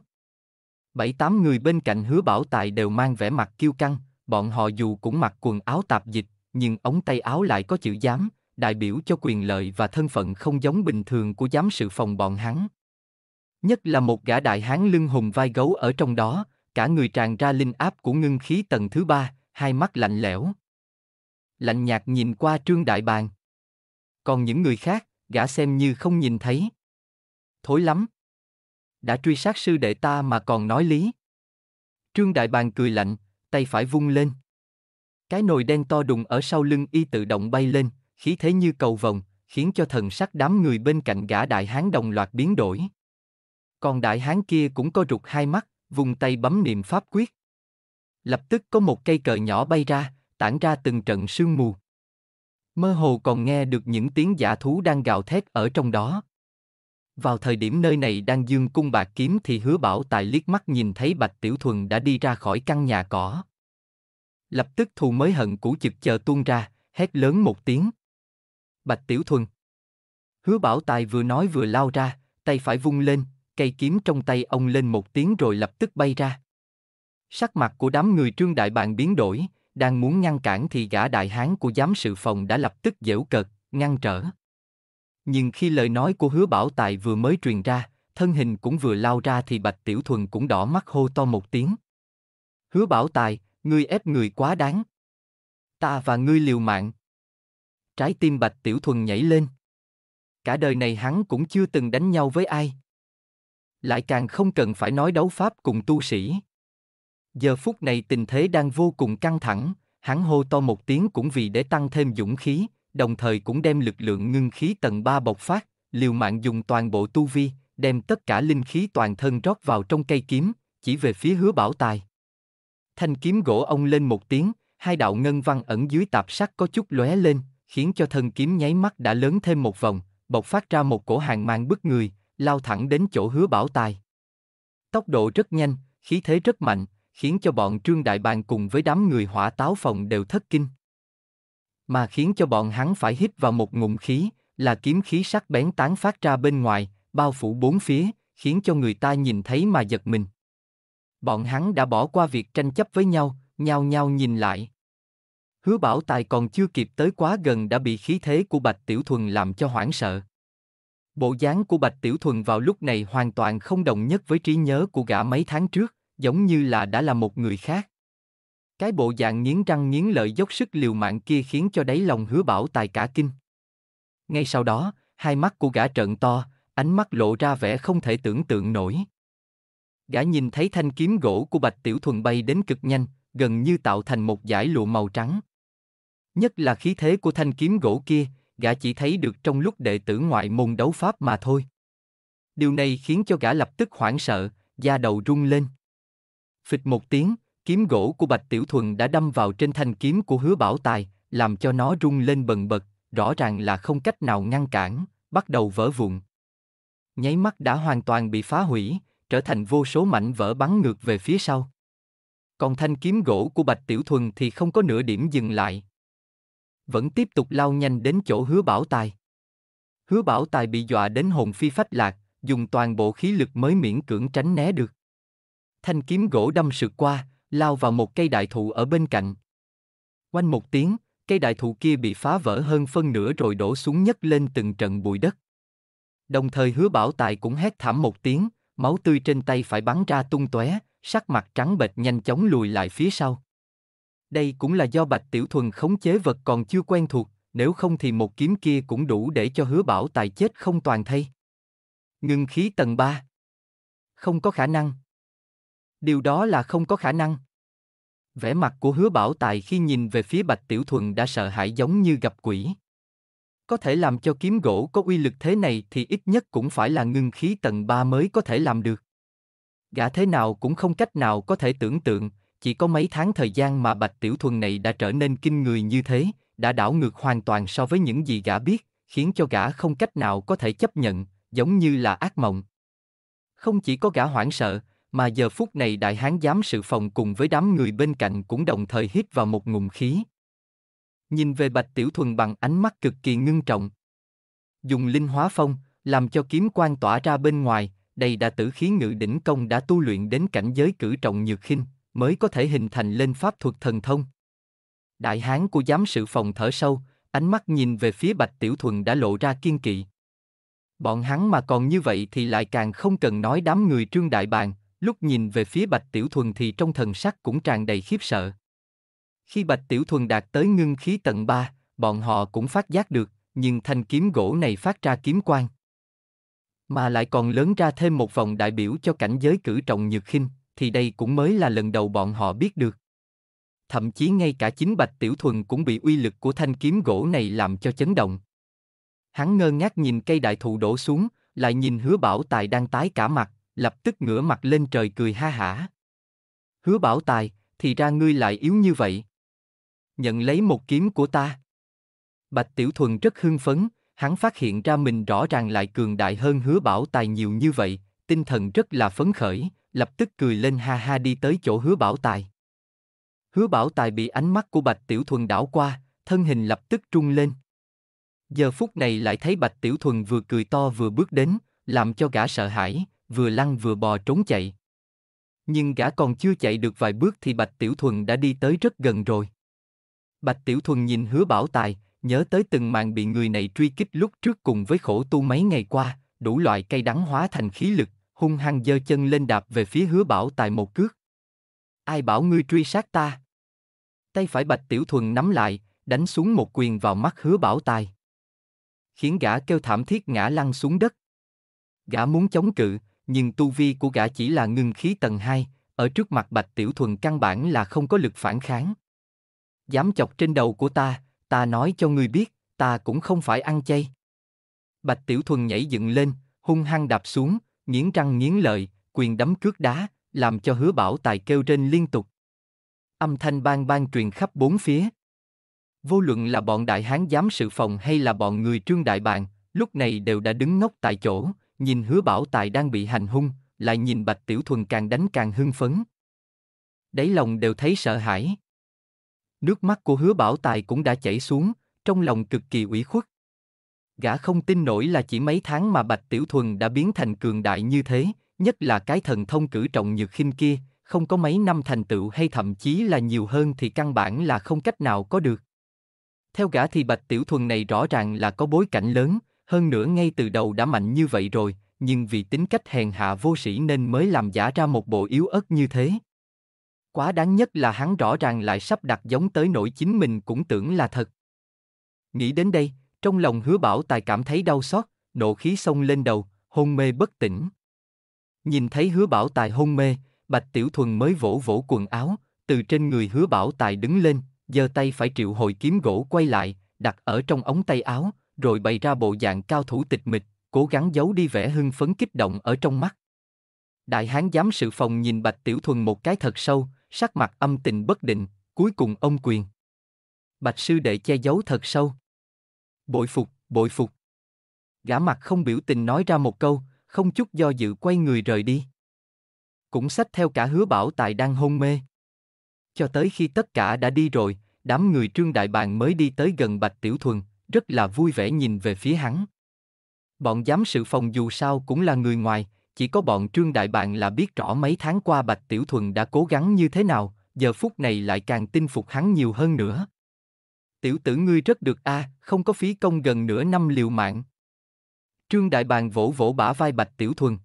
Bảy tám người bên cạnh hứa bảo tài đều mang vẻ mặt kiêu căng, bọn họ dù cũng mặc quần áo tạp dịch, nhưng ống tay áo lại có chữ giám, đại biểu cho quyền lợi và thân phận không giống bình thường của giám sự phòng bọn hắn nhất là một gã đại hán lưng hùng vai gấu ở trong đó, cả người tràn ra linh áp của ngưng khí tầng thứ ba, hai mắt lạnh lẽo. Lạnh nhạt nhìn qua trương đại bàn. Còn những người khác, gã xem như không nhìn thấy. Thối lắm. Đã truy sát sư đệ ta mà còn nói lý. Trương đại bàn cười lạnh, tay phải vung lên. Cái nồi đen to đùng ở sau lưng y tự động bay lên, khí thế như cầu vồng, khiến cho thần sắc đám người bên cạnh gã đại hán đồng loạt biến đổi. Còn đại hán kia cũng co rụt hai mắt, vùng tay bấm niệm pháp quyết. Lập tức có một cây cờ nhỏ bay ra, tản ra từng trận sương mù. Mơ hồ còn nghe được những tiếng giả thú đang gào thét ở trong đó. Vào thời điểm nơi này đang dương cung bạc kiếm thì hứa bảo tài liếc mắt nhìn thấy Bạch Tiểu Thuần đã đi ra khỏi căn nhà cỏ. Lập tức thù mới hận cũ chực chờ tuôn ra, hét lớn một tiếng. Bạch Tiểu Thuần. Hứa bảo tài vừa nói vừa lao ra, tay phải vung lên, cây kiếm trong tay ông lên một tiếng rồi lập tức bay ra. Sắc mặt của đám người trương đại bạn biến đổi, đang muốn ngăn cản thì gã đại hán của giám sự phòng đã lập tức dễu cợt, ngăn trở. Nhưng khi lời nói của hứa bảo tài vừa mới truyền ra, thân hình cũng vừa lao ra thì bạch tiểu thuần cũng đỏ mắt hô to một tiếng. Hứa bảo tài, ngươi ép người quá đáng. Ta và ngươi liều mạng. Trái tim bạch tiểu thuần nhảy lên. Cả đời này hắn cũng chưa từng đánh nhau với ai lại càng không cần phải nói đấu pháp cùng tu sĩ. Giờ phút này tình thế đang vô cùng căng thẳng, hắn hô to một tiếng cũng vì để tăng thêm dũng khí, đồng thời cũng đem lực lượng ngưng khí tầng 3 bộc phát, liều mạng dùng toàn bộ tu vi, đem tất cả linh khí toàn thân rót vào trong cây kiếm, chỉ về phía hứa bảo tài. Thanh kiếm gỗ ông lên một tiếng, hai đạo ngân văn ẩn dưới tạp sắc có chút lóe lên, khiến cho thân kiếm nháy mắt đã lớn thêm một vòng, bộc phát ra một cổ hàng mang bức người, lao thẳng đến chỗ hứa bảo tài. Tốc độ rất nhanh, khí thế rất mạnh, khiến cho bọn Trương Đại Bàng cùng với đám người hỏa táo phòng đều thất kinh. Mà khiến cho bọn hắn phải hít vào một ngụm khí, là kiếm khí sắc bén tán phát ra bên ngoài, bao phủ bốn phía, khiến cho người ta nhìn thấy mà giật mình. Bọn hắn đã bỏ qua việc tranh chấp với nhau, nhao nhao nhìn lại. Hứa bảo tài còn chưa kịp tới quá gần đã bị khí thế của Bạch Tiểu Thuần làm cho hoảng sợ. Bộ dáng của Bạch Tiểu Thuần vào lúc này hoàn toàn không đồng nhất với trí nhớ của gã mấy tháng trước, giống như là đã là một người khác. Cái bộ dạng nghiến răng nghiến lợi dốc sức liều mạng kia khiến cho đáy lòng hứa bảo tài cả kinh. Ngay sau đó, hai mắt của gã trợn to, ánh mắt lộ ra vẻ không thể tưởng tượng nổi. Gã nhìn thấy thanh kiếm gỗ của Bạch Tiểu Thuần bay đến cực nhanh, gần như tạo thành một dải lụa màu trắng. Nhất là khí thế của thanh kiếm gỗ kia, gã chỉ thấy được trong lúc đệ tử ngoại môn đấu pháp mà thôi. Điều này khiến cho gã lập tức hoảng sợ, da đầu rung lên. Phịch một tiếng, kiếm gỗ của Bạch Tiểu Thuần đã đâm vào trên thanh kiếm của hứa bảo tài, làm cho nó rung lên bần bật, rõ ràng là không cách nào ngăn cản, bắt đầu vỡ vụn. Nháy mắt đã hoàn toàn bị phá hủy, trở thành vô số mảnh vỡ bắn ngược về phía sau. Còn thanh kiếm gỗ của Bạch Tiểu Thuần thì không có nửa điểm dừng lại vẫn tiếp tục lao nhanh đến chỗ hứa bảo tài. Hứa bảo tài bị dọa đến hồn phi phách lạc, dùng toàn bộ khí lực mới miễn cưỡng tránh né được. Thanh kiếm gỗ đâm sượt qua, lao vào một cây đại thụ ở bên cạnh. Quanh một tiếng, cây đại thụ kia bị phá vỡ hơn phân nửa rồi đổ xuống nhấc lên từng trận bụi đất. Đồng thời hứa bảo tài cũng hét thảm một tiếng, máu tươi trên tay phải bắn ra tung tóe, sắc mặt trắng bệch nhanh chóng lùi lại phía sau. Đây cũng là do Bạch Tiểu Thuần khống chế vật còn chưa quen thuộc, nếu không thì một kiếm kia cũng đủ để cho hứa bảo tài chết không toàn thay. Ngưng khí tầng 3 Không có khả năng. Điều đó là không có khả năng. Vẻ mặt của hứa bảo tài khi nhìn về phía Bạch Tiểu Thuần đã sợ hãi giống như gặp quỷ. Có thể làm cho kiếm gỗ có uy lực thế này thì ít nhất cũng phải là ngưng khí tầng 3 mới có thể làm được. Gã thế nào cũng không cách nào có thể tưởng tượng, chỉ có mấy tháng thời gian mà Bạch Tiểu Thuần này đã trở nên kinh người như thế, đã đảo ngược hoàn toàn so với những gì gã biết, khiến cho gã không cách nào có thể chấp nhận, giống như là ác mộng. Không chỉ có gã hoảng sợ, mà giờ phút này đại hán giám sự phòng cùng với đám người bên cạnh cũng đồng thời hít vào một ngụm khí. Nhìn về Bạch Tiểu Thuần bằng ánh mắt cực kỳ ngưng trọng. Dùng linh hóa phong, làm cho kiếm quan tỏa ra bên ngoài, đây đã tử khí ngự đỉnh công đã tu luyện đến cảnh giới cử trọng nhược khinh, mới có thể hình thành lên pháp thuật thần thông. Đại hán của giám sự phòng thở sâu, ánh mắt nhìn về phía Bạch Tiểu Thuần đã lộ ra kiên kỵ. Bọn hắn mà còn như vậy thì lại càng không cần nói đám người trương đại bàn, lúc nhìn về phía Bạch Tiểu Thuần thì trong thần sắc cũng tràn đầy khiếp sợ. Khi Bạch Tiểu Thuần đạt tới ngưng khí tận 3, bọn họ cũng phát giác được, nhưng thanh kiếm gỗ này phát ra kiếm quang. Mà lại còn lớn ra thêm một vòng đại biểu cho cảnh giới cử trọng nhược khinh, thì đây cũng mới là lần đầu bọn họ biết được. Thậm chí ngay cả chính Bạch Tiểu Thuần cũng bị uy lực của thanh kiếm gỗ này làm cho chấn động. Hắn ngơ ngác nhìn cây đại thụ đổ xuống, lại nhìn hứa bảo tài đang tái cả mặt, lập tức ngửa mặt lên trời cười ha hả. Hứa bảo tài, thì ra ngươi lại yếu như vậy. Nhận lấy một kiếm của ta. Bạch Tiểu Thuần rất hưng phấn, hắn phát hiện ra mình rõ ràng lại cường đại hơn hứa bảo tài nhiều như vậy, tinh thần rất là phấn khởi, lập tức cười lên ha ha đi tới chỗ hứa bảo tài. Hứa bảo tài bị ánh mắt của Bạch Tiểu Thuần đảo qua, thân hình lập tức trung lên. Giờ phút này lại thấy Bạch Tiểu Thuần vừa cười to vừa bước đến, làm cho gã sợ hãi, vừa lăn vừa bò trốn chạy. Nhưng gã còn chưa chạy được vài bước thì Bạch Tiểu Thuần đã đi tới rất gần rồi. Bạch Tiểu Thuần nhìn hứa bảo tài, nhớ tới từng màn bị người này truy kích lúc trước cùng với khổ tu mấy ngày qua, đủ loại cây đắng hóa thành khí lực, hung hăng giơ chân lên đạp về phía hứa bảo tài một cước. Ai bảo ngươi truy sát ta? Tay phải bạch tiểu thuần nắm lại, đánh xuống một quyền vào mắt hứa bảo tài. Khiến gã kêu thảm thiết ngã lăn xuống đất. Gã muốn chống cự, nhưng tu vi của gã chỉ là ngưng khí tầng 2, ở trước mặt bạch tiểu thuần căn bản là không có lực phản kháng. Dám chọc trên đầu của ta, ta nói cho ngươi biết, ta cũng không phải ăn chay. Bạch tiểu thuần nhảy dựng lên, hung hăng đạp xuống, nghiến răng nghiến lợi, quyền đấm cước đá, làm cho hứa bảo tài kêu trên liên tục. Âm thanh bang bang truyền khắp bốn phía. Vô luận là bọn đại hán giám sự phòng hay là bọn người trương đại bàng, lúc này đều đã đứng ngốc tại chỗ, nhìn hứa bảo tài đang bị hành hung, lại nhìn bạch tiểu thuần càng đánh càng hưng phấn. Đấy lòng đều thấy sợ hãi. Nước mắt của hứa bảo tài cũng đã chảy xuống, trong lòng cực kỳ ủy khuất. Gã không tin nổi là chỉ mấy tháng mà Bạch Tiểu Thuần đã biến thành cường đại như thế, nhất là cái thần thông cử trọng nhược khinh kia, không có mấy năm thành tựu hay thậm chí là nhiều hơn thì căn bản là không cách nào có được. Theo gã thì Bạch Tiểu Thuần này rõ ràng là có bối cảnh lớn, hơn nữa ngay từ đầu đã mạnh như vậy rồi, nhưng vì tính cách hèn hạ vô sĩ nên mới làm giả ra một bộ yếu ớt như thế. Quá đáng nhất là hắn rõ ràng lại sắp đặt giống tới nỗi chính mình cũng tưởng là thật. Nghĩ đến đây, trong lòng hứa bảo tài cảm thấy đau xót, nộ khí xông lên đầu, hôn mê bất tỉnh. Nhìn thấy hứa bảo tài hôn mê, Bạch Tiểu Thuần mới vỗ vỗ quần áo, từ trên người hứa bảo tài đứng lên, giơ tay phải triệu hồi kiếm gỗ quay lại, đặt ở trong ống tay áo, rồi bày ra bộ dạng cao thủ tịch mịch, cố gắng giấu đi vẻ hưng phấn kích động ở trong mắt. Đại hán giám sự phòng nhìn Bạch Tiểu Thuần một cái thật sâu, sắc mặt âm tình bất định, cuối cùng ông quyền. Bạch sư đệ che giấu thật sâu. Bội phục, bội phục. Gã mặt không biểu tình nói ra một câu, không chút do dự quay người rời đi. Cũng xách theo cả hứa bảo tài đang hôn mê. Cho tới khi tất cả đã đi rồi, đám người trương đại bàng mới đi tới gần bạch tiểu thuần, rất là vui vẻ nhìn về phía hắn. Bọn giám sự phòng dù sao cũng là người ngoài, chỉ có bọn trương đại bàng là biết rõ mấy tháng qua bạch tiểu thuần đã cố gắng như thế nào, giờ phút này lại càng tin phục hắn nhiều hơn nữa tiểu tử ngươi rất được a, à, không có phí công gần nửa năm liều mạng. Trương Đại Bàng vỗ vỗ bả vai Bạch Tiểu Thuần.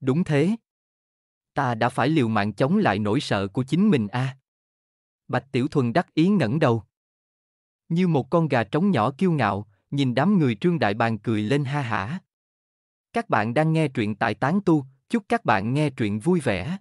Đúng thế. Ta đã phải liều mạng chống lại nỗi sợ của chính mình a. À. Bạch Tiểu Thuần đắc ý ngẩng đầu. Như một con gà trống nhỏ kiêu ngạo, nhìn đám người Trương Đại Bàng cười lên ha hả. Các bạn đang nghe truyện tại Tán Tu, chúc các bạn nghe truyện vui vẻ.